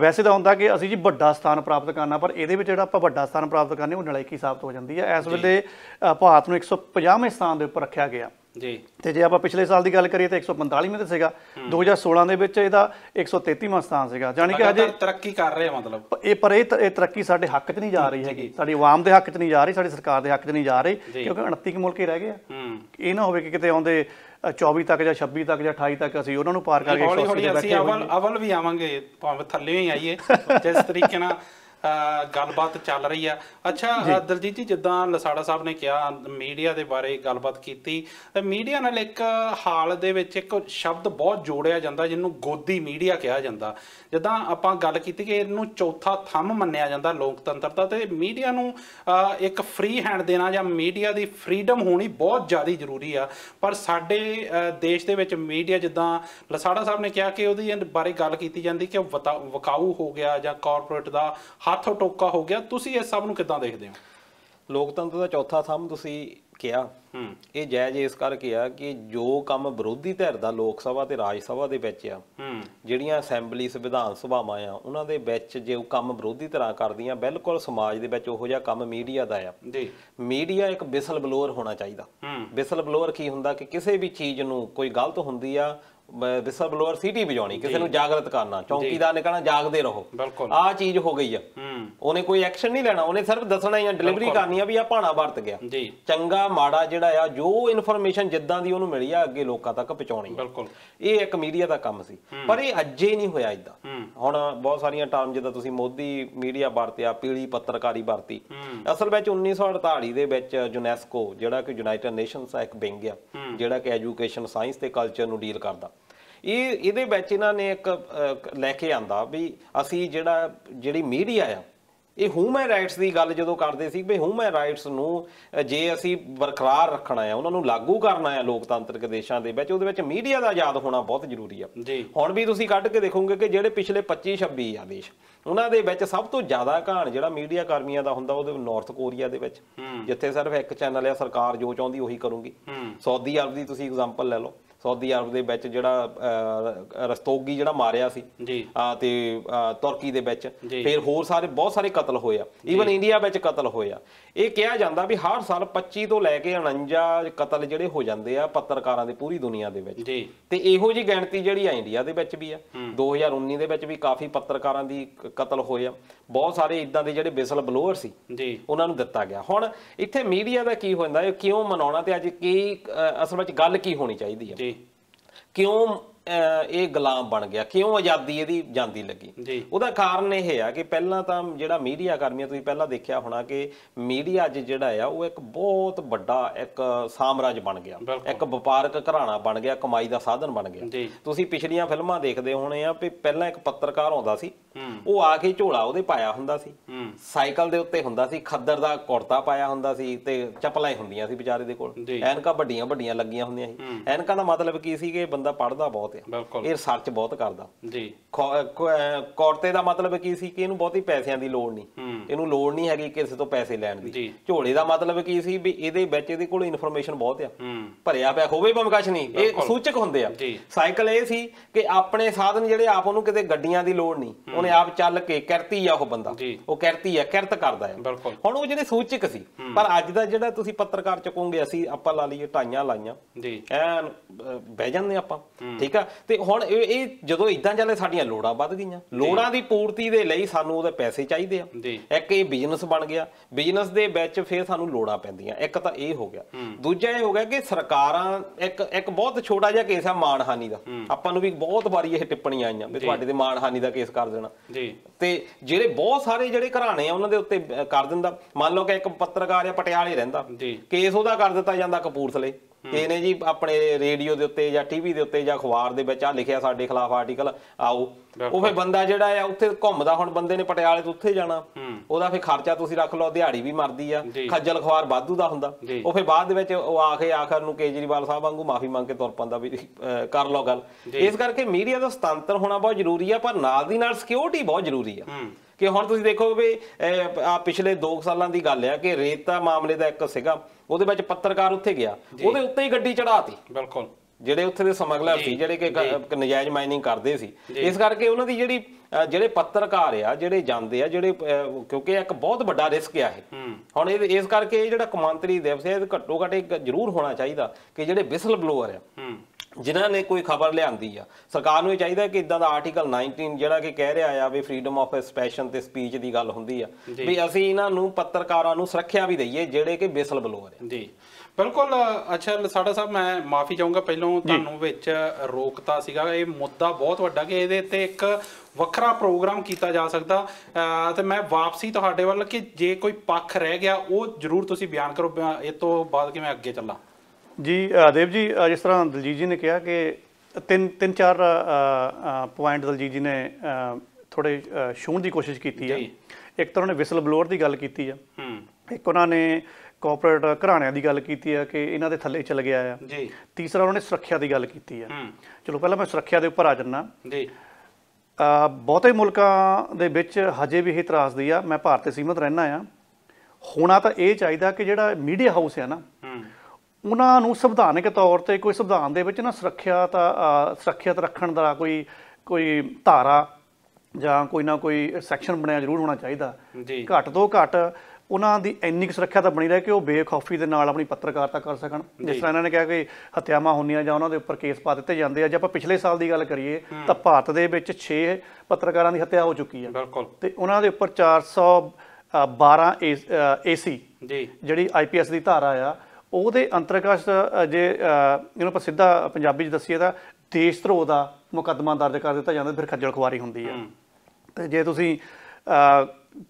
ਵੈਸੇ ਤਾਂ ਹੁੰਦਾ ਕਿ ਅਸੀਂ ਜੀ ਵੱਡਾ ਸਥਾਨ ਪ੍ਰਾਪਤ ਕਰਨਾ ਪਰ ਇਹਦੇ ਵਿੱਚ ਜਿਹੜਾ ਆਪਾਂ ਵੱਡਾ ਸਥਾਨ ਪ੍ਰਾਪਤ ਕਰਨੇ ਉਹ ਨਲਾਇਕੀ ਸਾਬਤ ਹੋ ਜਾਂਦੀ ਹੈ ਇਸ ਵੇਲੇ ਭਾਰਤ ਨੂੰ 150ਵੇਂ ਸਥਾਨ ਦੇ ਉੱਪਰ ਰੱਖਿਆ ਗਿਆ ਜੀ ਤੇ ਜੇ ਆਪਾਂ ਪਿਛਲੇ ਸਾਲ ਦੀ ਗੱਲ ਕਰੀਏ ਤਾਂ 145ਵੇਂ ਤੇ ਸੀਗਾ 2016 ਦੇ ਵਿੱਚ ਇਹਦਾ 133ਵਾਂ ਸਥਾਨ ਸੀਗਾ ਯਾਨੀ ਕਿ ਅਜੇ ਤਰੱਕੀ ਕਰ ਰਹੇ ਆ ਮਤਲਬ ਇਹ ਪਰ ਇਹ ਤਰੱਕੀ ਸਾਡੇ ਹੱਕ 'ਚ ਨਹੀਂ ਜਾ ਰਹੀ ਹੈਗੀ ਸਾਡੀ ਆਵਾਮ ਦੇ ਹੱਕ 'ਚ ਨਹੀਂ ਜਾ ਰਹੀ ਸਾਡੀ ਸਰਕਾਰ ਦੇ ਹੱਕ 'ਚ ਨਹੀਂ ਜਾ ਰਹੀ ਕਿਉਂਕਿ 29 ਮੁਲਕ ਹੀ ਰਹਿ ਗਏ ਆ ਇਹ ਨਾ ਹੋਵੇ ਕਿ ਕਿਤੇ ਆਉਂਦੇ 24 ਤੱਕ ਜਾਂ 26 ਤੱਕ ਜਾਂ 28 ਤੱਕ ਅਸੀਂ ਉਹਨਾਂ ਨੂੰ ਪਾਰ ਕਰਕੇ ਹੌਲੀ ਹੌਲੀ ਅਸੀਂ ਅਵਲ ਅਵਲ ਵੀ ਆਵਾਂਗੇ ਭਾਵੇਂ ਥੱਲੇ ਹੀ ਆਈਏ ਜਿਸ ਤਰੀਕੇ ਨਾਲ ਗੱਲਬਾਤ ਚੱਲ ਰਹੀ ਆ ਅੱਛਾ ਦਰਜੀਤ ਜੀ ਜਿੱਦਾਂ ਲਸਾੜਾ ਸਾਹਿਬ ਨੇ ਕਿਹਾ ਮੀਡੀਆ ਦੇ ਬਾਰੇ ਗੱਲਬਾਤ ਕੀਤੀ ਤੇ ਮੀਡੀਆ ਨਾਲ ਇੱਕ ਹਾਲ ਦੇ ਵਿੱਚ ਇੱਕ ਸ਼ਬਦ ਬਹੁਤ ਜੋੜਿਆ ਜਾਂਦਾ ਜਿਹਨੂੰ ਗੋਦੀ ਮੀਡੀਆ ਕਿਹਾ ਜਾਂਦਾ ਜਿੱਦਾਂ ਆਪਾਂ ਗੱਲ ਕੀਤੀ ਕਿ ਇਹਨੂੰ ਚੌਥਾ ਥੰਮ ਮੰਨਿਆ ਜਾਂਦਾ ਲੋਕਤੰਤਰ ਦਾ ਤੇ ਮੀਡੀਆ ਨੂੰ ਇੱਕ ਫ੍ਰੀ ਹੈਂਡ ਦੇਣਾ ਜਾਂ ਮੀਡੀਆ ਦੀ ਫ੍ਰੀडम ਹੋਣੀ ਬਹੁਤ ਜ਼ਿਆਦਾ ਜ਼ਰੂਰੀ ਆ ਪਰ ਸਾਡੇ ਦੇਸ਼ ਦੇ ਵਿੱਚ ਮੀਡੀਆ ਜਿੱਦਾਂ ਲਸਾੜਾ ਸਾਹਿਬ ਨੇ ਕਿਹਾ ਕਿ ਉਹਦੀ ਬਾਰੇ ਗੱਲ ਕੀਤੀ ਜਾਂਦੀ ਕਿ ਵਕਾਊ ਹੋ ਗਿਆ ਜਾਂ ਕਾਰਪੋਰੇਟ ਦਾ ਹੱਥ ਟੋਕਾ ਹੋ ਗਿਆ ਤੁਸੀਂ ਇਹ ਸਭ ਨੂੰ ਕਿੱਦਾਂ ਦੇਖਦੇ ਹੋ ਲੋਕਤੰਤਰ ਦਾ ਚੌਥਾ ਥੰਮ ਤੁਸੀਂ ਕਿਹਾ ਇਹ ਜਾਇਜ਼ ਇਸ ਕਰਕੇ ਆ ਕਿ ਜੋ ਕੰਮ ਵਿਰੋਧੀ ਧਿਰ ਦਾ ਲੋਕ ਸਭਾ ਤੇ ਰਾਜ ਸਭਾ ਦੇ ਵਿੱਚ ਆ ਜਿਹੜੀਆਂ ਅਸੈਂਬਲੀ ਸੰਵਿਧਾਨ ਸਭਾਵਾਂ ਆ ਉਹਨਾਂ ਦੇ ਵਿੱਚ ਜੇ ਉਹ ਕੰਮ ਵਿਰੋਧੀ ਤਰ੍ਹਾਂ ਕਰਦੀਆਂ ਬਿਲਕੁਲ ਸਮਾਜ ਦੇ ਵਿੱਚ ਉਹੋ ਜਿਹਾ ਕੰਮ ਮੀਡੀਆ ਦਾ ਆ ਜੀ ਮੀਡੀਆ ਇੱਕ ਵਿਸਲ ਬਲੋਅਰ ਹੋਣਾ ਚਾਹੀਦਾ ਵਿਸਲ ਬਲੋਅਰ ਕੀ ਹੁੰਦਾ ਕਿ ਕਿਸੇ ਵੀ ਚੀਜ਼ ਨੂੰ ਕੋਈ ਗਲਤ ਹੁੰਦੀ ਆ ਵਿਸਲ ਬਲੋਅਰ ਸਿਟੀ ਵਜਾਉਣੀ ਕਿਸੇ ਨੂੰ ਜਾਗਰਤ ਕਰਨਾ ਚੌਂਕੀਦਾਰ ਨੇ ਕਹਣਾ ਜਾਗਦੇ ਰਹੋ ਆ ਚੀਜ਼ ਹੋ ਗਈ ਆ ਉਹਨੇ ਕੋਈ ਐਕਸ਼ਨ ਨਹੀਂ ਲੈਣਾ ਉਹਨੇ ਸਿਰਫ ਦੱਸਣਾ ਜਾਂ ਡਿਲੀਵਰੀ ਕਰਨੀ ਆ ਵੀ ਆ ਭਾਣਾ ਵਰਤ ਗਿਆ ਚੰਗਾ ਮਾੜਾ ਜਿਹੜਾ ਆ ਜੋ ਇਨਫੋਰਮੇਸ਼ਨ ਜਿੱਦਾਂ ਦੀ ਉਹਨੂੰ ਮਿਲੀ ਆ ਅੱਗੇ ਲੋਕਾਂ ਤੱਕ ਪਹੁੰਚਾਉਣੀ ਇਹ ਇੱਕ ਮੀਡੀਆ ਦਾ ਕੰਮ ਸੀ ਪਰ ਇਹ ਅੱਜੇ ਨਹੀਂ ਹੋਇਆ ਇਦਾਂ ਹੁਣ ਬਹੁਤ ਸਾਰੀਆਂ ਟਰਮ ਜਿੱਦਾਂ ਤੁਸੀਂ ਮੋਦੀ ਮੀਡੀਆ ਵਰਤਿਆ ਪੀਲੀ ਪੱਤਰਕਾਰੀ ਵਰਤੀ ਅਸਲ ਵਿੱਚ 1948 ਦੇ ਵਿੱਚ ਯੂਨੈਸਕੋ ਜਿਹੜਾ ਕਿ ਯੂਨਾਈਟਿਡ ਨੇਸ਼ਨਸ ਦਾ ਇੱਕ ਵਿੰਗ ਆ ਜਿਹੜਾ ਕਿ ਐਜੂਕੇਸ਼ਨ ਸਾਇੰਸ ਤੇ ਕਲਚਰ ਨੂੰ ਡੀਲ ਕਰਦਾ ਇਹ ਇਹਦੇ ਵਿੱਚ ਇਹਨਾਂ ਨੇ ਇੱਕ ਲੈ ਕੇ ਆਂਦਾ ਵੀ ਅਸੀਂ ਜਿਹੜਾ ਜਿਹੜੀ ਮੀਡੀਆ ਆ ਇਹ ਹਿਊਮਨ ਰਾਈਟਸ ਦੀ ਗੱਲ ਜਦੋਂ ਕਰਦੇ ਸੀ ਵੀ ਹਿਊਮਨ ਰਾਈਟਸ ਨੂੰ ਜੇ ਅਸੀਂ ਬਰਕਰਾਰ ਰੱਖਣਾ ਹੈ ਉਹਨਾਂ ਨੂੰ ਲਾਗੂ ਕਰਨਾ ਹੈ ਲੋਕਤੰਤਰਿਕ ਦੇਸ਼ਾਂ ਦੇ ਵਿੱਚ ਉਹਦੇ ਵਿੱਚ ਮੀਡੀਆ ਦਾ ਆਜ਼ਾਦ ਹੋਣਾ ਬਹੁਤ ਜ਼ਰੂਰੀ ਆ ਹੁਣ ਵੀ ਤੁਸੀਂ ਕੱਢ ਕੇ ਦੇਖੋਗੇ ਕਿ ਜਿਹੜੇ ਪਿਛਲੇ 25 26 ਆ ਦੇਸ਼ ਉਹਨਾਂ ਦੇ ਵਿੱਚ ਸਭ ਤੋਂ ਜ਼ਿਆਦਾ ਘਾਣ ਜਿਹੜਾ ਮੀਡੀਆ ਕਰਮੀਆਂ ਦਾ ਹੁੰਦਾ ਉਹਦੇ ਨਾਰਥ ਕੋਰੀਆ ਦੇ ਵਿੱਚ ਜਿੱਥੇ ਸਿਰਫ ਇੱਕ ਚੈਨਲ ਆ ਸਰਕਾਰ ਜੋ ਚਾਹੁੰਦੀ ਉਹੀ ਕਰੂਗੀ ਸਾਊਦੀ ਅਰਬ ਦੀ ਤੁਸੀਂ ਐਗਜ਼ਾਮਪਲ ਲੈ ਲਓ ਸਾਊਦੀ ਅਰਬ ਦੇ ਵਿੱਚ ਜਿਹੜਾ ਰਸਤੋਗੀ ਜਿਹੜਾ ਮਾਰਿਆ ਸੀ ਤੇ ਤੁਰਕੀ ਦੇ ਵਿੱਚ ਫਿਰ ਹੋਰ ਸਾਰੇ ਬਹੁਤ ਸਾਰੇ ਕਤਲ ਹੋਏ ਆ ਈਵਨ ਇੰਡੀਆ ਵਿੱਚ ਕਤਲ ਹੋਏ ਆ ਇਹ ਕਿਹਾ ਜਾਂਦਾ ਵੀ ਹਰ ਸਾਲ 25 ਤੋਂ ਲੈ ਕੇ 49 ਕਤਲ ਜਿਹੜੇ ਹੋ ਜਾਂਦੇ ਆ ਪੱਤਰਕਾਰਾਂ ਦੇ ਪੂਰੀ ਦੁਨੀਆ ਦੇ ਵਿੱਚ ਤੇ ਇਹੋ ਜੀ ਗਿਣਤੀ ਜਿਹੜੀ ਆ ਇੰਡੀਆ ਦੇ ਵਿੱਚ ਵੀ ਆ 2019 ਦੇ ਵਿੱਚ ਵੀ ਕਾਫੀ ਪੱਤਰਕਾਰਾਂ ਦੀ ਕਤਲ ਹੋਏ ਆ ਬਹੁਤ ਸਾਰੇ ਇਦਾਂ ਦੇ ਜਿਹੜੇ ਬਿਸਲ ਬਲੋਅਰ ਸੀ ਜੀ ਉਹਨਾਂ ਨੂੰ ਦਿੱਤਾ ਗਿਆ ਹੁਣ ਇੱਥੇ ਮੀਡੀਆ ਦਾ ਕੀ ਹੁੰਦਾ ਹੈ ਕਿਉਂ ਮਨਾਉਣਾ ਤੇ ਅੱਜ ਕੀ ਅਸਲ ਵਿੱਚ ਗੱਲ ਕੀ ਹੋਣੀ ਚਾਹੀਦੀ ਹੈ ਕਿਉਂ ਇਹ ਗੁਲਾਮ ਬਣ ਗਿਆ ਕਿਉਂ ਆਜ਼ਾਦੀ ਇਹਦੀ ਜਾਂਦੀ ਲੱਗੀ ਉਹਦਾ ਕਾਰਨ ਇਹ ਹੈ ਕਿ ਪਹਿਲਾਂ ਤਾਂ ਜਿਹੜਾ ਮੀਡੀਆ ਕਰਮੀਆਂ ਤੁਸੀਂ ਪਹਿਲਾਂ ਦੇਖਿਆ ਹੋਣਾ ਕਿ ਮੀਡੀਆ ਅੱਜ ਜਿਹੜਾ ਆ ਉਹ ਇੱਕ ਬਹੁਤ ਵੱਡਾ ਇੱਕ ਸਾਮਰਾਜ ਬਣ ਗਿਆ ਇੱਕ ਵਪਾਰਕ ਘਰਾਣਾ ਬਣ ਗਿਆ ਕਮਾਈ ਦਾ ਸਾਧਨ ਬਣ ਗਿਆ ਤੁਸੀਂ ਪਿਛਲੀਆਂ ਫਿਲਮਾਂ ਦੇਖਦੇ ਹੋਣੇ ਆ ਵੀ ਪਹਿਲਾਂ ਇੱਕ ਪੱਤਰਕਾਰ ਆਉਂਦਾ ਸੀ ਉਹ ਆ ਕੇ ਝੋਲਾ ਉਹਦੇ ਪਾਇਆ ਹੁੰਦਾ ਸੀ ਸਾਈਕਲ ਦੇ ਉੱਤੇ ਹੁੰਦਾ ਸੀ ਖੱਦਰ ਦਾ ਕੁਰਤਾ ਪਾਇਆ ਹੁੰਦਾ ਸੀ ਤੇ ਚਪਲਾਂ ਹੀ ਹੁੰਦੀਆਂ ਸੀ ਵਿਚਾਰੇ ਦੇ ਕੋਲ ਐਨਕਾਂ ਵੱਡੀਆਂ ਵੱਡੀਆਂ ਲੱਗੀਆਂ ਹੁੰਦੀਆਂ ਸੀ ਐਨਕਾਂ ਦਾ ਮਤਲਬ ਕੀ ਸੀ ਕਿ ਬੰਦਾ ਪੜਦਾ ਬਹੁਤ ਆ ਇਹ ਰਿਸਰਚ ਬਹੁਤ ਕਰਦਾ ਜੀ ਕੁਰਤੇ ਦਾ ਮਤਲਬ ਕੀ ਸੀ ਕਿ ਇਹਨੂੰ ਬਹੁਤੀ ਪੈਸਿਆਂ ਦੀ ਲੋੜ ਨਹੀਂ ਇਹਨੂੰ ਲੋੜ ਨਹੀਂ ਹੈਗੀ ਕਿਸੇ ਤੋਂ ਪੈਸੇ ਲੈਣ ਦੀ ਝੋਲੇ ਦਾ ਮਤਲਬ ਕੀ ਸੀ ਵੀ ਇਹਦੇ ਵਿੱਚ ਇਹਦੇ ਕੋਲ ਇਨਫੋਰਮੇਸ਼ਨ ਬਹੁਤ ਆ ਭਰਿਆ ਪਿਆ ਹੋਵੇ ਭਾਵੇਂ ਨਹੀਂ ਇਹ ਸੂਚਕ ਹੁੰਦੇ ਆ ਸਾਈਕਲ ਇਹ ਸੀ ਕਿ ਆਪਣੇ ਸਾਧਨ ਜਿਹੜੇ ਆਪ ਉਹਨੂੰ ਕਿਤੇ ਗੱਡੀਆਂ ਦੀ ਲੋੜ ਨਹੀਂ ਆਪਣੇ ਆਪ ਚੱਲ ਕੇ ਕਿਰਤੀ ਆ ਉਹ ਬੰਦਾ ਉਹ ਕਿਰਤੀ ਆ ਕਿਰਤ ਕਰਦਾ ਹੈ ਹੁਣ ਉਹ ਜਿਹੜੇ ਸੂਚਕ ਸੀ ਪਰ ਅੱਜ ਦਾ ਜਿਹੜਾ ਤੁਸੀਂ ਪੱਤਰਕਾਰ ਚੁਕੋਗੇ ਅਸੀਂ ਆਪਾਂ ਲਾ ਲਈਏ ਟਾਈਆਂ ਲਾਈਆਂ ਜੀ ਐਨ ਬਹਿ ਜਾਂਦੇ ਆਪਾਂ ਠੀਕ ਆ ਤੇ ਹੁਣ ਇਹ ਜਦੋਂ ਇਦਾਂ ਚੱਲੇ ਸਾਡੀਆਂ ਲੋੜਾਂ ਵੱਧ ਗਈਆਂ ਲੋੜਾਂ ਦੀ ਪੂਰਤੀ ਦੇ ਲਈ ਸਾਨੂੰ ਉਹਦੇ ਪੈਸੇ ਚਾਹੀਦੇ ਆ ਇੱਕ ਇਹ ਬਿਜ਼ਨਸ ਬਣ ਗਿਆ ਬਿਜ਼ਨਸ ਦੇ ਵਿੱਚ ਫਿਰ ਸਾਨੂੰ ਲੋੜਾਂ ਪੈਂਦੀਆਂ ਇੱਕ ਤਾਂ ਇਹ ਹੋ ਗਿਆ ਦੂਜਾ ਇਹ ਹੋ ਗਿਆ ਕਿ ਸਰਕਾਰਾਂ ਇੱਕ ਇੱਕ ਬਹੁਤ ਛੋਟਾ ਜਿਹਾ ਕੇਸ ਆ ਮਾਨਹਾਨੀ ਦਾ ਆਪਾਂ ਨੂੰ ਵੀ ਬਹੁਤ ਵਾਰੀ ਇਹ ਟਿੱਪਣੀਆਂ ਆਈਆਂ ਵੀ ਤੁਹਾਡੇ ਤੇ ਮਾਨਹਾਨੀ ਦਾ ਕੇਸ ਕਰ ਦੇਣਾ ਜੀ ਤੇ ਜਿਹੜੇ ਬਹੁਤ ਸਾਰੇ ਜਿਹੜੇ ਘਰਾਣੇ ਆ ਉਹਨਾਂ ਦੇ ਉੱਤੇ ਕਰ ਦਿੰਦਾ ਮੰਨ ਲਓ ਕਿ ਇੱਕ ਪੱਤਰਕਾਰ ਆ ਪਟਿਆਲੇ ਰਹਿੰਦਾ ਜੀ ਕੇਸ ਉਹਦਾ ਕਰ ਦਿੱਤਾ ਜਾਂਦਾ ਕਪੂਰਥਲੇ ਇਹ ਇਹਨੇ ਜੀ ਆਪਣੇ ਰੇਡੀਓ ਦੇ ਉੱਤੇ ਜਾਂ ਟੀਵੀ ਦੇ ਉੱਤੇ ਜਾਂ ਅਖਬਾਰ ਦੇ ਵਿੱਚ ਆ ਲਿਖਿਆ ਸਾਡੇ ਖਿਲਾਫ ਆਰਟੀਕਲ ਆਓ ਉਹ ਫੇ ਬੰਦਾ ਜਿਹੜਾ ਆ ਉੱਥੇ ਘੁੰਮਦਾ ਹੁਣ ਬੰਦੇ ਨੇ ਪਟਿਆਲੇ ਤੋਂ ਉੱਥੇ ਜਾਣਾ ਉਹਦਾ ਫੇ ਖਰਚਾ ਤੁਸੀਂ ਰੱਖ ਲਓ ਦਿਹਾੜੀ ਵੀ ਮਰਦੀ ਆ ਖੱਜਲ ਖਵਾਰ ਵਾਧੂ ਦਾ ਹੁੰਦਾ ਉਹ ਫੇ ਬਾਅਦ ਦੇ ਵਿੱਚ ਉਹ ਆ ਕੇ ਆਖਰ ਨੂੰ ਕੇਜਰੀਵਾਲ ਸਾਹਿਬ ਵਾਂਗੂ ਮਾਫੀ ਮੰਗ ਕੇ ਤੁਰ ਪੰਦਾ ਵੀ ਕਰ ਲਓ ਗੱਲ ਇਸ ਕਰਕੇ ਮੀਡੀਆ ਦਾ ਸੁਤੰਤਰ ਹੋਣਾ ਬਹੁਤ ਜ਼ਰੂਰੀ ਆ ਪਰ ਨਾਲ ਦੀ ਨਾਲ ਸਿਕਿਉਰਿਟੀ ਬਹੁਤ ਜ਼ਰੂਰੀ ਆ ਕਿ ਹੁਣ ਤੁਸੀਂ ਦੇਖੋ ਵੀ ਆ ਪਿਛਲੇ 2 ਸਾਲਾਂ ਦੀ ਗੱਲ ਆ ਕਿ ਰੇਤਾ ਮਾਮਲੇ ਦਾ ਇੱਕ ਸੀਗਾ ਉਹਦੇ ਵਿੱਚ ਪੱਤਰਕਾਰ ਉੱਥੇ ਗਿਆ ਉਹਦੇ ਉੱਤੇ ਹੀ ਗੱਡੀ ਚੜਾਤੀ ਬਿਲਕੁਲ ਜਿਹੜੇ ਉੱਥੇ ਦੇ ਸਮਗਲਰ ਸੀ ਜਿਹੜੇ ਕਿ ਨਜਾਇਜ਼ ਮਾਈਨਿੰਗ ਕਰਦੇ ਸੀ ਇਸ ਕਰਕੇ ਉਹਨਾਂ ਦੀ ਜਿਹੜੀ ਜਿਹੜੇ ਪੱਤਰਕਾਰ ਆ ਜਿਹੜੇ ਜਾਂਦੇ ਆ ਜਿਹੜੇ ਕਿਉਂਕਿ ਇੱਕ ਬਹੁਤ ਵੱਡਾ ਰਿਸਕ ਆ ਇਹ ਹੁਣ ਇਹ ਇਸ ਕਰਕੇ ਜਿਹੜਾ ਕਮਾਂਤਰੀ ਦਿਵਸ ਹੈ ਇਹ ਘੱਟੋ ਘੱਟ ਜ਼ਰੂਰ ਹੋਣਾ ਚਾਹੀਦਾ ਕਿ ਜਿਹੜੇ ਵਿਸਲ ਬਲੋਅਰ ਆ ਜਿਨ੍ਹਾਂ ਨੇ ਕੋਈ ਖਬਰ ਲਿਆਂਦੀ ਆ ਸਰਕਾਰ ਨੂੰ ਇਹ ਚਾਹੀਦਾ ਕਿ ਇਦਾਂ ਦਾ ਆਰਟੀਕਲ 19 ਜਿਹੜਾ ਕਿ ਕਹਿ ਰਿਹਾ ਆ ਵੀ ਫਰੀडम ਆਫ ਐਕਸਪ੍ਰੈਸ਼ਨ ਤੇ ਸਪੀਚ ਦੀ ਗੱਲ ਹੁੰਦੀ ਆ ਵੀ ਅਸੀਂ ਇਹਨਾਂ ਨੂੰ ਪੱਤਰਕਾਰਾਂ ਨੂੰ ਸੁਰੱਖਿਆ ਵੀ ਦਈਏ ਜਿਹੜੇ ਕਿ ਬਿਸਲ ਬਲੋਅਰ ਆ ਜੀ ਬਿਲਕੁਲ ਅੱਛਾ ਲਸਾੜਾ ਸਾਹਿਬ ਮੈਂ ਮਾਫੀ ਚਾਹੂੰਗਾ ਪਹਿਲਾਂ ਤੁਹਾਨੂੰ ਵਿੱਚ ਰੋਕਤਾ ਸੀਗਾ ਇਹ ਮੁੱਦਾ ਬਹੁਤ ਵੱਡਾ ਕਿ ਇਹਦੇ ਤੇ ਇੱਕ ਵੱਖਰਾ ਪ੍ਰੋਗਰਾਮ ਕੀਤਾ ਜਾ ਸਕਦਾ ਤੇ ਮੈਂ ਵਾਪਸੀ ਤੁਹਾਡੇ ਵੱਲ ਕਿ ਜੇ ਕੋਈ ਪੱਖ ਰਹਿ ਗਿਆ ਉਹ ਜ਼ਰੂਰ ਤੁਸੀਂ ਬਿਆਨ ਕਰੋ ਇਹ ਤੋਂ ਬਾਅਦ ਕਿ ਮੈਂ ਅੱਗੇ ਚੱਲਾਂ ਜੀ ਆਦੇਵ ਜੀ ਜਿਸ ਤਰ੍ਹਾਂ ਦਲਜੀਤ ਜੀ ਨੇ ਕਿਹਾ ਕਿ ਤਿੰਨ ਤਿੰਨ ਚਾਰ ਪੁਆਇੰਟ ਦਲਜੀਤ ਜੀ ਨੇ ਥੋੜੇ ਛੂਣ ਦੀ ਕੋਸ਼ਿਸ਼ ਕੀਤੀ ਹੈ ਇੱਕ ਤਰ੍ਹਾਂ ਨੇ ਵਿਸਲ ਬਲੋਅਰ ਦੀ ਗੱਲ ਕੀਤੀ ਹੈ ਇੱਕ ਉਹਨਾਂ ਨੇ ਕਾਰਪੋਰੇਟ ਘਰਾਣਿਆਂ ਦੀ ਗੱਲ ਕੀਤੀ ਹੈ ਕਿ ਇਹਨਾਂ ਦੇ ਥੱਲੇ ਚਲ ਗਿਆ ਆ ਜੀ ਤੀਸਰਾ ਉਹਨਾਂ ਨੇ ਸੁਰੱਖਿਆ ਦੀ ਗੱਲ ਕੀਤੀ ਹੈ ਚਲੋ ਪਹਿਲਾਂ ਮੈਂ ਸੁਰੱਖਿਆ ਦੇ ਉੱਪਰ ਆ ਜੰਨਾ ਜੀ ਬਹੁਤੇ ਮੁਲਕਾਂ ਦੇ ਵਿੱਚ ਹਜੇ ਵੀ ਇਹ ਇਤਰਾਜ਼ ਦੀ ਆ ਮੈਂ ਭਾਰਤ ਤੇ ਸੀਮਤ ਰਹਿਣਾ ਆ ਹੋਣਾ ਤਾਂ ਇਹ ਚਾਹੀਦਾ ਕਿ ਜਿਹੜਾ ਮੀਡੀਆ ਹਾਊਸ ਆ ਨਾ ਉਹਨਾਂ ਨੂੰ ਸੰਵਿਧਾਨਿਕ ਤੌਰ ਤੇ ਕੋਈ ਸੰਵਿਧਾਨ ਦੇ ਵਿੱਚ ਨਾ ਸੁਰੱਖਿਆ ਤਾਂ ਸੁਰੱਖਿਅਤ ਰੱਖਣ ਦਾ ਕੋਈ ਕੋਈ ਧਾਰਾ ਜਾਂ ਕੋਈ ਨਾ ਕੋਈ ਸੈਕਸ਼ਨ ਬਣਿਆ ਜ਼ਰੂਰ ਹੋਣਾ ਚਾਹੀਦਾ ਘੱਟ ਤੋਂ ਘੱਟ ਉਹਨਾਂ ਦੀ ਇੰਨੀ ਸੁਰੱਖਿਆ ਤਾਂ ਬਣੀ ਰਹੇ ਕਿ ਉਹ ਬੇਖੌਫੀ ਦੇ ਨਾਲ ਆਪਣੀ ਪੱਤਰਕਾਰਤਾ ਕਰ ਸਕਣ ਜਿਸ ਤਰ੍ਹਾਂ ਇਹਨਾਂ ਨੇ ਕਿਹਾ ਕਿ ਹਤਿਆਵਾਂ ਹੁੰਦੀਆਂ ਜਾਂ ਉਹਨਾਂ ਦੇ ਉੱਪਰ ਕੇਸ ਪਾ ਦਿੱਤੇ ਜਾਂਦੇ ਆ ਜੇ ਆਪਾਂ ਪਿਛਲੇ ਸਾਲ ਦੀ ਗੱਲ ਕਰੀਏ ਤਾਂ ਭਾਰਤ ਦੇ ਵਿੱਚ 6 ਪੱਤਰਕਾਰਾਂ ਦੀ ਹਤਿਆ ਹੋ ਚੁੱਕੀ ਆ ਤੇ ਉਹਨਾਂ ਦੇ ਉੱਪਰ 412 ਏਸੀ ਜੀ ਜਿਹੜੀ ਆਈਪੀਐਸ ਦੀ ਧਾਰਾ ਆ ਉਹਦੇ ਅੰਤਰਕਾਸ਼ ਜੇ ਇਹਨੂੰ ਆਪਾਂ ਸਿੱਧਾ ਪੰਜਾਬੀ 'ਚ ਦੱਸੀਏ ਤਾਂ ਦੇਸ਼ ਧਰੋਹ ਦਾ ਮੁਕੱਦਮਾ ਦਰਜ ਕਰ ਦਿੱਤਾ ਜਾਂਦਾ ਫਿਰ ਖੱਜਲ ਖੁਆਰੀ ਹੁੰਦੀ ਹੈ ਤੇ ਜੇ ਤੁਸੀਂ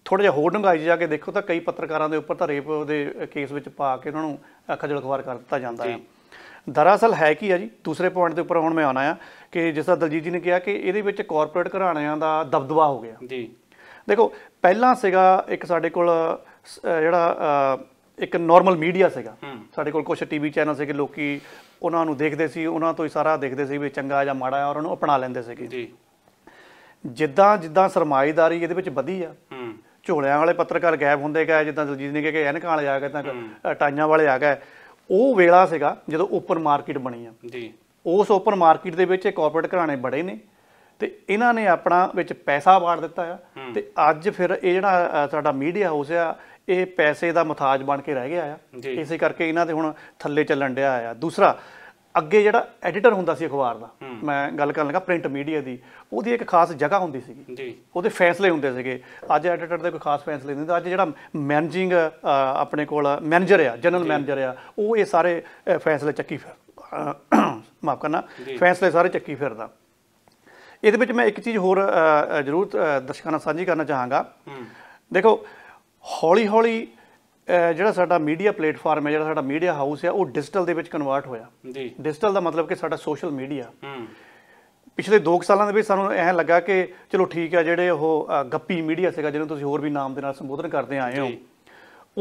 ਥੋੜਾ ਜਿਹਾ ਹੋਰ ਡੰਗਾਈ ਜਾ ਕੇ ਦੇਖੋ ਤਾਂ ਕਈ ਪੱਤਰਕਾਰਾਂ ਦੇ ਉੱਪਰ ਤਾਂ ਰੇਪ ਦੇ ਕੇਸ ਵਿੱਚ ਪਾ ਕੇ ਉਹਨਾਂ ਨੂੰ ਖੱਜਲ ਖੁਆਰ ਕਰ ਦਿੱਤਾ ਜਾਂਦਾ ਹੈ ਦਰਅਸਲ ਹੈ ਕੀ ਹੈ ਜੀ ਦੂਸਰੇ ਪੁਆਇੰਟ ਦੇ ਉੱਪਰ ਹੁਣ ਮੈਂ ਆਉਣਾ ਆ ਕਿ ਜਿਸ ਤਰ੍ਹਾਂ ਦਲਜੀਤ ਜੀ ਨੇ ਕਿਹਾ ਕਿ ਇਹਦੇ ਵਿੱਚ ਕਾਰਪੋਰੇਟ ਘਰਾਣਿਆਂ ਦਾ ਦਬਦਬਾ ਹੋ ਗਿਆ ਜੀ ਦੇਖੋ ਪਹਿਲਾਂ ਸੀਗਾ ਇੱਕ ਸਾਡੇ ਕੋਲ ਜਿਹੜਾ ਇੱਕ ਨਾਰਮਲ ਮੀਡੀਆ ਸੀਗਾ ਸਾਡੇ ਕੋਲ ਕੁਝ ਟੀਵੀ ਚੈਨਲ ਸੀਗੇ ਲੋਕੀ ਉਹਨਾਂ ਨੂੰ ਦੇਖਦੇ ਸੀ ਉਹਨਾਂ ਤੋਂ ਹੀ ਸਾਰਾ ਦੇਖਦੇ ਸੀ ਵੀ ਚੰਗਾ ਜਾਂ ਮਾੜਾ ਹੈ ਔਰ ਉਹਨੂੰ ਅਪਣਾ ਲੈਂਦੇ ਸੀਗੇ ਜੀ ਜਿੱਦਾਂ ਜਿੱਦਾਂ ਸਰਮਾਇਦਾਰੀ ਇਹਦੇ ਵਿੱਚ ਵਧੀ ਆ ਝੋਲਿਆਂ ਵਾਲੇ ਪੱਤਰਕਾਰ ਗਾਇਬ ਹੁੰਦੇ ਗਏ ਜਿੱਦਾਂ ਦਲਜੀਤ ਨੇ ਕਿਹਾ ਕਿ ਐਨਕਾਂ ਵਾਲੇ ਆ ਗਏ ਤਾਂ ਟਾਈਆਂ ਵਾਲੇ ਆ ਗਏ ਉਹ ਵੇਲਾ ਸੀਗਾ ਜਦੋਂ ਓਪਨ ਮਾਰਕੀਟ ਬਣੀ ਆ ਜੀ ਉਸ ਓਪਨ ਮਾਰਕੀਟ ਦੇ ਵਿੱਚ ਕਾਰਪੋਰੇਟ ਘਰਾਣੇ ਬੜੇ ਨੇ ਤੇ ਇਹਨਾਂ ਨੇ ਆਪਣਾ ਵਿੱਚ ਪੈਸਾ ਵਾੜ ਦਿੱਤਾ ਆ ਤੇ ਅੱਜ ਫਿਰ ਇਹ ਜਿਹੜਾ ਸਾਡਾ ਮੀਡੀਆ ਹਾਊਸ ਆ ਇਹ ਪੈਸੇ ਦਾ ਮੁਤਾਜ ਬਣ ਕੇ ਰਹਿ ਗਿਆ ਆ ਇਸੇ ਕਰਕੇ ਇਹਨਾਂ ਦੇ ਹੁਣ ਥੱਲੇ ਚੱਲਣ ਡਿਆ ਆ ਦੂਸਰਾ ਅੱਗੇ ਜਿਹੜਾ ਐਡੀਟਰ ਹੁੰਦਾ ਸੀ ਅਖਬਾਰ ਦਾ ਮੈਂ ਗੱਲ ਕਰਨ ਲੱਗਾ ਪ੍ਰਿੰਟ ਮੀਡੀਆ ਦੀ ਉਹਦੀ ਇੱਕ ਖਾਸ ਜਗ੍ਹਾ ਹੁੰਦੀ ਸੀਗੀ ਜੀ ਉਹਦੇ ਫੈਸਲੇ ਹੁੰਦੇ ਸੀਗੇ ਅੱਜ ਐਡੀਟਰ ਦੇ ਕੋਈ ਖਾਸ ਫੈਸਲੇ ਨਹੀਂ ਹੁੰਦੇ ਅੱਜ ਜਿਹੜਾ ਮੈਨੇਜਿੰਗ ਆਪਣੇ ਕੋਲ ਮੈਨੇਜਰ ਆ ਜਨਰਲ ਮੈਨੇਜਰ ਆ ਉਹ ਇਹ ਸਾਰੇ ਫੈਸਲੇ ਚੱਕੀ ਫਿਰ ਮਾਫ ਕਰਨਾ ਫੈਸਲੇ ਸਾਰੇ ਚੱਕੀ ਫਿਰਦਾ ਇਹਦੇ ਵਿੱਚ ਮੈਂ ਇੱਕ ਚੀਜ਼ ਹੋਰ ਜ਼ਰੂਰ ਦਰਸ਼ਕਾਂ ਨਾਲ ਸਾਂਝੀ ਕਰਨਾ ਚਾਹਾਂਗਾ ਦੇਖੋ ਹੌਲੀ ਹੌਲੀ ਜਿਹੜਾ ਸਾਡਾ ਮੀਡੀਆ ਪਲੇਟਫਾਰਮ ਹੈ ਜਿਹੜਾ ਸਾਡਾ ਮੀਡੀਆ ਹਾਊਸ ਹੈ ਉਹ ਡਿਜੀਟਲ ਦੇ ਵਿੱਚ ਕਨਵਰਟ ਹੋਇਆ ਜੀ ਡਿਜੀਟਲ ਦਾ ਮਤਲਬ ਕਿ ਸਾਡਾ ਸੋਸ਼ਲ ਮੀਡੀਆ ਹੂੰ ਪਿਛਲੇ 2 ਸਾਲਾਂ ਦੇ ਵਿੱਚ ਸਾਨੂੰ ਐਂ ਲੱਗਾ ਕਿ ਚਲੋ ਠੀਕ ਹੈ ਜਿਹੜੇ ਉਹ ਗੱਪੀ ਮੀਡੀਆ ਸੀਗਾ ਜਿਹਨੂੰ ਤੁਸੀਂ ਹੋਰ ਵੀ ਨਾਮ ਦੇ ਨਾਲ ਸੰਬੋਧਨ ਕਰਦੇ ਆਏ ਹੋ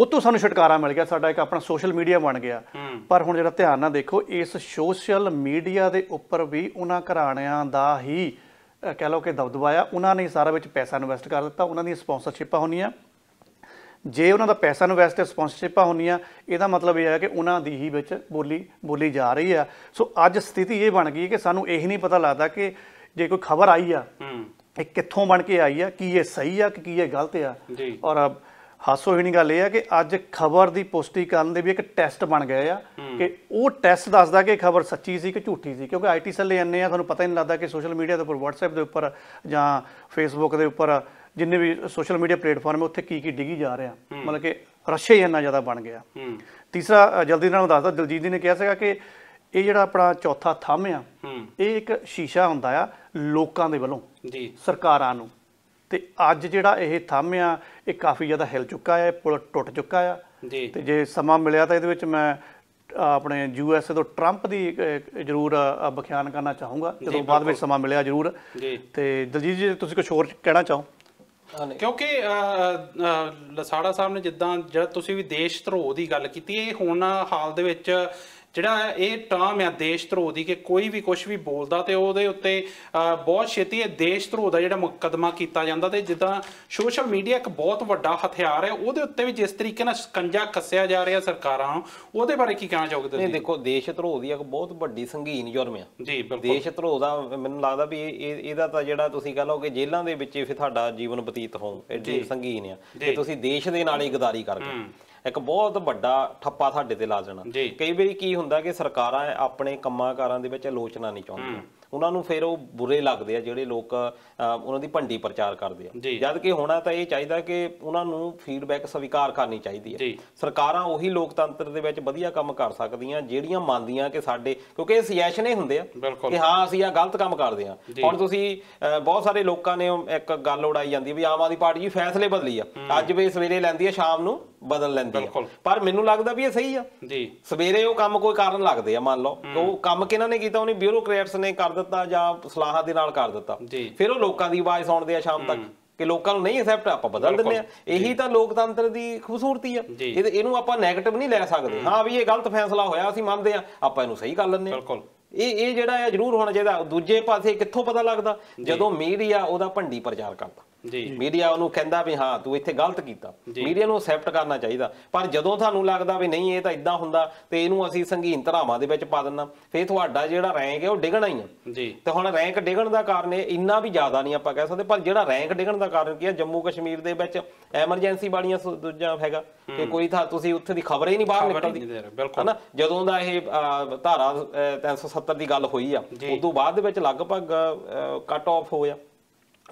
ਉਹ ਤੋਂ ਸਾਨੂੰ ਛੁਟਕਾਰਾ ਮਿਲ ਗਿਆ ਸਾਡਾ ਇੱਕ ਆਪਣਾ ਸੋਸ਼ਲ ਮੀਡੀਆ ਬਣ ਗਿਆ ਪਰ ਹੁਣ ਜਿਹੜਾ ਧਿਆਨ ਨਾਲ ਦੇਖੋ ਇਸ ਸੋਸ਼ਲ ਮੀਡੀਆ ਦੇ ਉੱਪਰ ਵੀ ਉਹਨਾਂ ਘਰਾਣਿਆਂ ਦਾ ਹੀ ਕਹਿ ਲਓ ਕਿ ਦਬਦਬਾਇਆ ਉਹਨਾਂ ਨੇ ਸਾਰਾ ਵਿੱਚ ਪੈਸਾ ਇਨਵੈਸਟ ਕਰ ਦਿੱਤਾ ਉਹਨਾਂ ਦੀ ਸਪਾਂਸਰਸ਼ਿਪਾਂ ਹੋਣੀਆਂ ਜੇ ਉਹਨਾਂ ਦਾ ਪੈਸਾ ਇਨਵੈਸਟ ਤੇ ਸਪਾਂਸਰਸ਼ਿਪਾਂ ਹੁੰਦੀਆਂ ਇਹਦਾ ਮਤਲਬ ਇਹ ਹੈ ਕਿ ਉਹਨਾਂ ਦੀ ਹੀ ਵਿੱਚ ਬੋਲੀ ਬੋਲੀ ਜਾ ਰਹੀ ਆ ਸੋ ਅੱਜ ਸਥਿਤੀ ਇਹ ਬਣ ਗਈ ਕਿ ਸਾਨੂੰ ਇਹ ਨਹੀਂ ਪਤਾ ਲੱਗਦਾ ਕਿ ਜੇ ਕੋਈ ਖਬਰ ਆਈ ਆ ਹੂੰ ਇਹ ਕਿੱਥੋਂ ਬਣ ਕੇ ਆਈ ਆ ਕੀ ਇਹ ਸਹੀ ਆ ਕਿ ਕੀ ਇਹ ਗਲਤ ਆ ਔਰ ਹਾਸੋ ਹੀ ਨਹੀਂ ਗੱਲ ਇਹ ਆ ਕਿ ਅੱਜ ਖਬਰ ਦੀ ਪੁਸ਼ਟੀ ਕਰਨ ਦੇ ਵੀ ਇੱਕ ਟੈਸਟ ਬਣ ਗਏ ਆ ਕਿ ਉਹ ਟੈਸਟ ਦੱਸਦਾ ਕਿ ਖਬਰ ਸੱਚੀ ਸੀ ਕਿ ਝੂਠੀ ਸੀ ਕਿਉਂਕਿ ਆਈਟੀ ਸੱਲੇ ਇੰਨੇ ਆ ਤੁਹਾਨੂੰ ਪਤਾ ਹੀ ਨਹੀਂ ਲੱਗਦਾ ਕਿ ਸੋਸ਼ਲ ਮੀਡੀਆ ਦੇ ਉੱਪਰ WhatsApp ਦੇ ਉੱਪਰ ਜਾਂ Facebook ਦੇ ਉੱਪਰ ਜਿੰਨੇ ਵੀ ਸੋਸ਼ਲ ਮੀਡੀਆ ਪਲੇਟਫਾਰਮ ਹੈ ਉੱਥੇ ਕੀ ਕੀ ਡਿੱਗੀ ਜਾ ਰਿਹਾ ਮਤਲਬ ਕਿ ਰਸ਼ੇ ਹੀ ਇੰਨਾ ਜ਼ਿਆਦਾ ਬਣ ਗਿਆ ਤੀਸਰਾ ਜਲਦੀ ਨਾਲ ਦੱਸਦਾ ਦਿਲਜੀਤ ਜੀ ਨੇ ਕਿਹਾ ਸੀਗਾ ਕਿ ਇਹ ਜਿਹੜਾ ਆਪਣਾ ਚੌਥਾ ਥੰਮ ਆ ਇਹ ਇੱਕ ਸ਼ੀਸ਼ਾ ਹੁੰਦਾ ਆ ਲੋਕਾਂ ਦੇ ਵੱਲੋਂ ਜੀ ਸਰਕਾਰਾਂ ਨੂੰ ਤੇ ਅੱਜ ਜਿਹੜਾ ਇਹ ਥੰਮ ਆ ਇਹ ਕਾਫੀ ਜ਼ਿਆਦਾ ਹਿਲ ਚੁੱਕਾ ਆ ਪੁਲ ਟੁੱਟ ਚੁੱਕਾ ਆ ਤੇ ਜੇ ਸਮਾਂ ਮਿਲਿਆ ਤਾਂ ਇਹਦੇ ਵਿੱਚ ਮੈਂ ਆਪਣੇ ਯੂ ਐਸ ਤੋਂ 트ੰਪ ਦੀ ਜ਼ਰੂਰ ਬਖਿਆਨ ਕਰਨਾ ਚਾਹੂੰਗਾ ਜਦੋਂ ਬਾਅਦ ਵਿੱਚ ਸਮਾਂ ਮਿਲਿਆ ਜ਼ਰੂਰ ਤੇ ਦਲਜੀਤ ਜੀ ਤੁਸੀਂ ਕੁਝ ਹੋਰ ਕਹਿਣਾ ਚਾਹੋ ਕਿਉਂਕਿ ਲਸਾੜਾ ਸਾਹਿਬ ਨੇ ਜਿੱਦਾਂ ਜਿਹੜਾ ਤੁਸੀਂ ਵੀ ਦੇਸ਼ ਧਰੋਹ ਦੀ ਗੱਲ ਕੀਤੀ ਇਹ ਹੁਣ ਹਾਲ ਦੇ ਵਿੱਚ ਜਿਹੜਾ ਇਹ ਟਰਮ ਆ ਦੇਸ਼ ਧਰੋਹ ਦੀ ਕਿ ਕੋਈ ਵੀ ਕੁਝ ਵੀ ਬੋਲਦਾ ਤੇ ਉਹਦੇ ਉੱਤੇ ਬਹੁਤ ਛੇਤੀ ਇਹ ਦੇਸ਼ ਧਰੋਹ ਦਾ ਜਿਹੜਾ ਮੁਕਦਮਾ ਕੀਤਾ ਜਾਂਦਾ ਤੇ ਜਿੱਦਾਂ ਸੋਸ਼ਲ ਮੀਡੀਆ ਇੱਕ ਬਹੁਤ ਵੱਡਾ ਹਥਿਆਰ ਹੈ ਉਹਦੇ ਉੱਤੇ ਵੀ ਜਿਸ ਤਰੀਕੇ ਨਾਲ ਸਕੰਜਾ ਕੱਸਿਆ ਜਾ ਰਿਹਾ ਸਰਕਾਰਾਂ ਨੂੰ ਉਹਦੇ ਬਾਰੇ ਕੀ ਕਹਿਣਾ ਚਾਹੋਗੇ ਤੁਸੀਂ ਨਹੀਂ ਦੇਖੋ ਦੇਸ਼ ਧਰੋਹ ਦੀ ਇੱਕ ਬਹੁਤ ਵੱਡੀ ਸੰਗੀਨ ਜੁਰਮ ਆ ਜੀ ਬਿਲਕੁਲ ਦੇਸ਼ ਧਰੋਹ ਦਾ ਮੈਨੂੰ ਲੱਗਦਾ ਵੀ ਇਹ ਇਹਦਾ ਤਾਂ ਜਿਹੜਾ ਤੁਸੀਂ ਕਹ ਲਓ ਕਿ ਜੇਲ੍ਹਾਂ ਦੇ ਵਿੱਚ ਫਿਰ ਤੁਹਾਡਾ ਜੀਵਨ ਬਤੀਤ ਹੋਊ ਇਹ ਸੰਗੀਨ ਆ ਤੇ ਤੁਸੀਂ ਦੇਸ਼ ਦੇ ਨਾਲ ਹੀ ਗਦਾਰੀ ਕਰ ਗਏ ਇੱਕ ਬਹੁਤ ਵੱਡਾ ਠੱਪਾ ਸਾਡੇ ਤੇ ਲਾ ਦੇਣਾ ਕਈ ਵਾਰੀ ਕੀ ਹੁੰਦਾ ਕਿ ਸਰਕਾਰਾਂ ਆਪਣੇ ਕੰਮਾਂਕਾਰਾਂ ਦੇ ਵਿੱਚ ਆਲੋਚਨਾ ਨਹੀਂ ਚਾਹੁੰਦੀਆਂ ਉਹਨਾਂ ਨੂੰ ਫਿਰ ਉਹ ਬੁਰੇ ਲੱਗਦੇ ਆ ਜਿਹੜੇ ਲੋਕ ਉਹਨਾਂ ਦੀ ਭੰਡੀ ਪ੍ਰਚਾਰ ਕਰਦੇ ਆ ਜਦ ਕਿ ਹੋਣਾ ਤਾਂ ਇਹ ਚਾਹੀਦਾ ਕਿ ਉਹਨਾਂ ਨੂੰ ਫੀਡਬੈਕ ਸਵੀਕਾਰ ਕਰਨੀ ਚਾਹੀਦੀ ਹੈ ਸਰਕਾਰਾਂ ਉਹੀ ਲੋਕਤੰਤਰ ਦੇ ਵਿੱਚ ਵਧੀਆ ਕੰਮ ਕਰ ਸਕਦੀਆਂ ਜਿਹੜੀਆਂ ਮੰਨਦੀਆਂ ਕਿ ਸਾਡੇ ਕਿਉਂਕਿ ਇਹ ਸਜੈਸ਼ਨ ਹੀ ਹੁੰਦੇ ਆ ਕਿ ਹਾਂ ਅਸੀਂ ਆ ਗਲਤ ਕੰਮ ਕਰਦੇ ਆ ਹੁਣ ਤੁਸੀਂ ਬਹੁਤ ਸਾਰੇ ਲੋਕਾਂ ਨੇ ਇੱਕ ਗੱਲ ਉਡਾਈ ਜਾਂਦੀ ਵੀ ਆਮ ਆਦਮੀ ਪਾਰਟੀ ਜੀ ਫੈਸਲੇ ਬਦਲੀ ਆ ਅੱਜ ਵੀ ਸਵੇਰੇ ਲੈਂਦੀ ਆ ਸ਼ਾਮ ਨੂੰ ਬਦਲ ਲੈਂਦੀ ਹੈ ਪਰ ਮੈਨੂੰ ਲੱਗਦਾ ਵੀ ਇਹ ਸਹੀ ਆ ਜੀ ਸਵੇਰੇ ਉਹ ਕੰਮ ਕੋਈ ਕਾਰਨ ਲੱਗਦੇ ਆ ਮੰਨ ਲਓ ਉਹ ਕੰਮ ਕਿਹਨਾਂ ਨੇ ਕੀਤਾ ਉਹਨੇ ਬਿਊਰੋਕਰੇਟਸ ਨੇ ਕਰ ਦਿੱਤਾ ਜਾਂ ਸਲਾਹਾਂ ਦੇ ਨਾਲ ਕਰ ਦਿੱਤਾ ਫਿਰ ਉਹ ਲੋਕਾਂ ਦੀ ਆਵਾਜ਼ ਸੁਣਦੇ ਆ ਸ਼ਾਮ ਤੱਕ ਕਿ ਲੋਕਾਂ ਨੂੰ ਨਹੀਂ ਐਕਸੈਪਟ ਆਪਾਂ ਬਦਲ ਦਿੰਦੇ ਆ ਇਹੀ ਤਾਂ ਲੋਕਤੰਤਰ ਦੀ ਖੂਬਸੂਰਤੀ ਆ ਇਹ ਇਹਨੂੰ ਆਪਾਂ 네ਗੇਟਿਵ ਨਹੀਂ ਲੈ ਸਕਦੇ ਹਾਂ ਵੀ ਇਹ ਗਲਤ ਫੈਸਲਾ ਹੋਇਆ ਅਸੀਂ ਮੰਨਦੇ ਆ ਆਪਾਂ ਇਹਨੂੰ ਸਹੀ ਕਰ ਲੈਂਦੇ ਆ ਬਿਲਕੁਲ ਇਹ ਇਹ ਜਿਹੜਾ ਆ ਜ਼ਰੂਰ ਹੋਣਾ ਚਾਹੀਦਾ ਦੂਜੇ ਪਾਸੇ ਕਿੱਥੋਂ ਪਤਾ ਲੱਗਦਾ ਜਦੋਂ ਮੀਡੀਆ ਉਹਦਾ ਭੰਡੀ ਪ੍ਰਚਾਰ ਕਰਦਾ ਜੀ ਮੀਡੀਆ ਉਹਨੂੰ ਕਹਿੰਦਾ ਵੀ ਹਾਂ ਤੂੰ ਇੱਥੇ ਗਲਤ ਕੀਤਾ ਮੀਡੀਆ ਨੂੰ ਅਸੈਪਟ ਕਰਨਾ ਚਾਹੀਦਾ ਪਰ ਜਦੋਂ ਤੁਹਾਨੂੰ ਲੱਗਦਾ ਵੀ ਨਹੀਂ ਇਹ ਤਾਂ ਇਦਾਂ ਹੁੰਦਾ ਤੇ ਇਹਨੂੰ ਅਸੀਂ ਸੰਗੀਨ ਧਰਾਵਾਂ ਦੇ ਵਿੱਚ ਪਾ ਦਿੰਨਾ ਫੇਰ ਤੁਹਾਡਾ ਜਿਹੜਾ ਰੈਂਕ ਹੈ ਉਹ ਡਿਗਣਾ ਹੀ ਆ ਜੀ ਤੇ ਹੁਣ ਰੈਂਕ ਡਿਗਣ ਦਾ ਕਾਰਨ ਇਹ ਇੰਨਾ ਵੀ ਜ਼ਿਆਦਾ ਨਹੀਂ ਆਪਾਂ ਕਹਿ ਸਕਦੇ ਪਰ ਜਿਹੜਾ ਰੈਂਕ ਡਿਗਣ ਦਾ ਕਾਰਨ ਕੀ ਹੈ ਜੰਮੂ ਕਸ਼ਮੀਰ ਦੇ ਵਿੱਚ ਐਮਰਜੈਂਸੀ ਵਾਲੀਆਂ ਦੂਜਾ ਹੈਗਾ ਕਿ ਕੋਈ ਤਾਂ ਤੁਸੀਂ ਉੱਥੇ ਦੀ ਖਬਰ ਹੀ ਨਹੀਂ ਬਾਹਰ ਨਿਕਲਦੀ ਹੈਨਾ ਜਦੋਂ ਦਾ ਇਹ ਧਾਰਾ 370 ਦੀ ਗੱਲ ਹੋਈ ਆ ਉਸ ਤੋਂ ਬਾਅਦ ਦੇ ਵਿੱਚ ਲਗਭਗ ਕੱਟ ਆਫ ਹੋਇਆ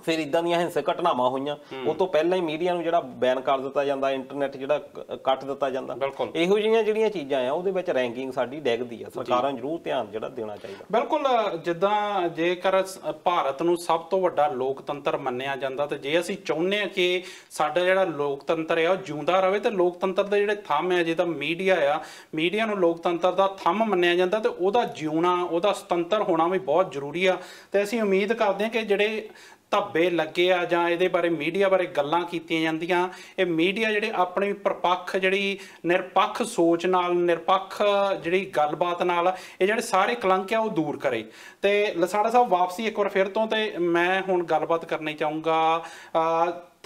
ਫਿਰ ਇਦਾਂ ਦੀਆਂ ਹਿੰਸਕ ਘਟਨਾਵਾਂ ਹੋਈਆਂ ਉਹ ਤੋਂ ਪਹਿਲਾਂ ਹੀ ਮੀਡੀਆ ਨੂੰ ਜਿਹੜਾ ਬੈਨ ਕਰ ਦਿੱਤਾ ਜਾਂਦਾ ਇੰਟਰਨੈਟ ਜਿਹੜਾ ਕੱਟ ਦਿੱਤਾ ਜਾਂਦਾ ਇਹੋ ਜਿਹੀਆਂ ਜਿਹੜੀਆਂ ਚੀਜ਼ਾਂ ਆ ਉਹਦੇ ਵਿੱਚ ਰੈਂਕਿੰਗ ਸਾਡੀ ਡੈਗਦੀ ਆ ਸਰਕਾਰਾਂ ਜ਼ਰੂਰ ਧਿਆਨ ਜਿਹੜਾ ਦੇਣਾ ਚਾਹੀਦਾ ਬਿਲਕੁਲ ਜਿੱਦਾਂ ਜੇਕਰ ਭਾਰਤ ਨੂੰ ਸਭ ਤੋਂ ਵੱਡਾ ਲੋਕਤੰਤਰ ਮੰਨਿਆ ਜਾਂਦਾ ਤੇ ਜੇ ਅਸੀਂ ਚਾਹੁੰਦੇ ਆ ਕਿ ਸਾਡਾ ਜਿਹੜਾ ਲੋਕਤੰਤਰ ਹੈ ਉਹ ਜਿਉਂਦਾ ਰਹੇ ਤੇ ਲੋਕਤੰਤਰ ਦੇ ਜਿਹੜੇ ਥੰਮ ਹੈ ਜਿਹਦਾ ਮੀਡੀਆ ਆ ਮੀਡੀਆ ਨੂੰ ਲੋਕਤੰਤਰ ਦਾ ਥੰਮ ਮੰਨਿਆ ਜਾਂਦਾ ਤੇ ਉਹਦਾ ਜਿਉਣਾ ਉਹਦਾ ਸੁਤੰਤਰ ਹੋਣਾ ਵੀ ਬਹੁਤ ਜ਼ਰੂਰੀ ਆ ਤੇ ਅਸੀਂ ਉਮੀਦ ਕਰਦੇ ਆ ਕਿ ਜਿਹੜੇ ਧੱਬੇ ਲੱਗੇ ਆ ਜਾਂ ਇਹਦੇ ਬਾਰੇ মিডিਆ ਬਾਰੇ ਗੱਲਾਂ ਕੀਤੀਆਂ ਜਾਂਦੀਆਂ ਇਹ মিডিਆ ਜਿਹੜੇ ਆਪਣੇ ਪ੍ਰਪੱਖ ਜਿਹੜੀ ਨਿਰਪੱਖ ਸੋਚ ਨਾਲ ਨਿਰਪੱਖ ਜਿਹੜੀ ਗੱਲਬਾਤ ਨਾਲ ਇਹ ਜਿਹੜੇ ਸਾਰੇ ਕਲੰਕ ਆ ਉਹ ਦੂਰ ਕਰੇ ਤੇ ਲਸਾੜਾ ਸਾਹਿਬ ਵਾਪਸੀ ਇੱਕ ਵਾਰ ਫਿਰ ਤੋਂ ਤੇ ਮੈਂ ਹੁਣ ਗੱਲਬਾਤ ਕਰਨੀ ਚਾਹੂੰਗਾ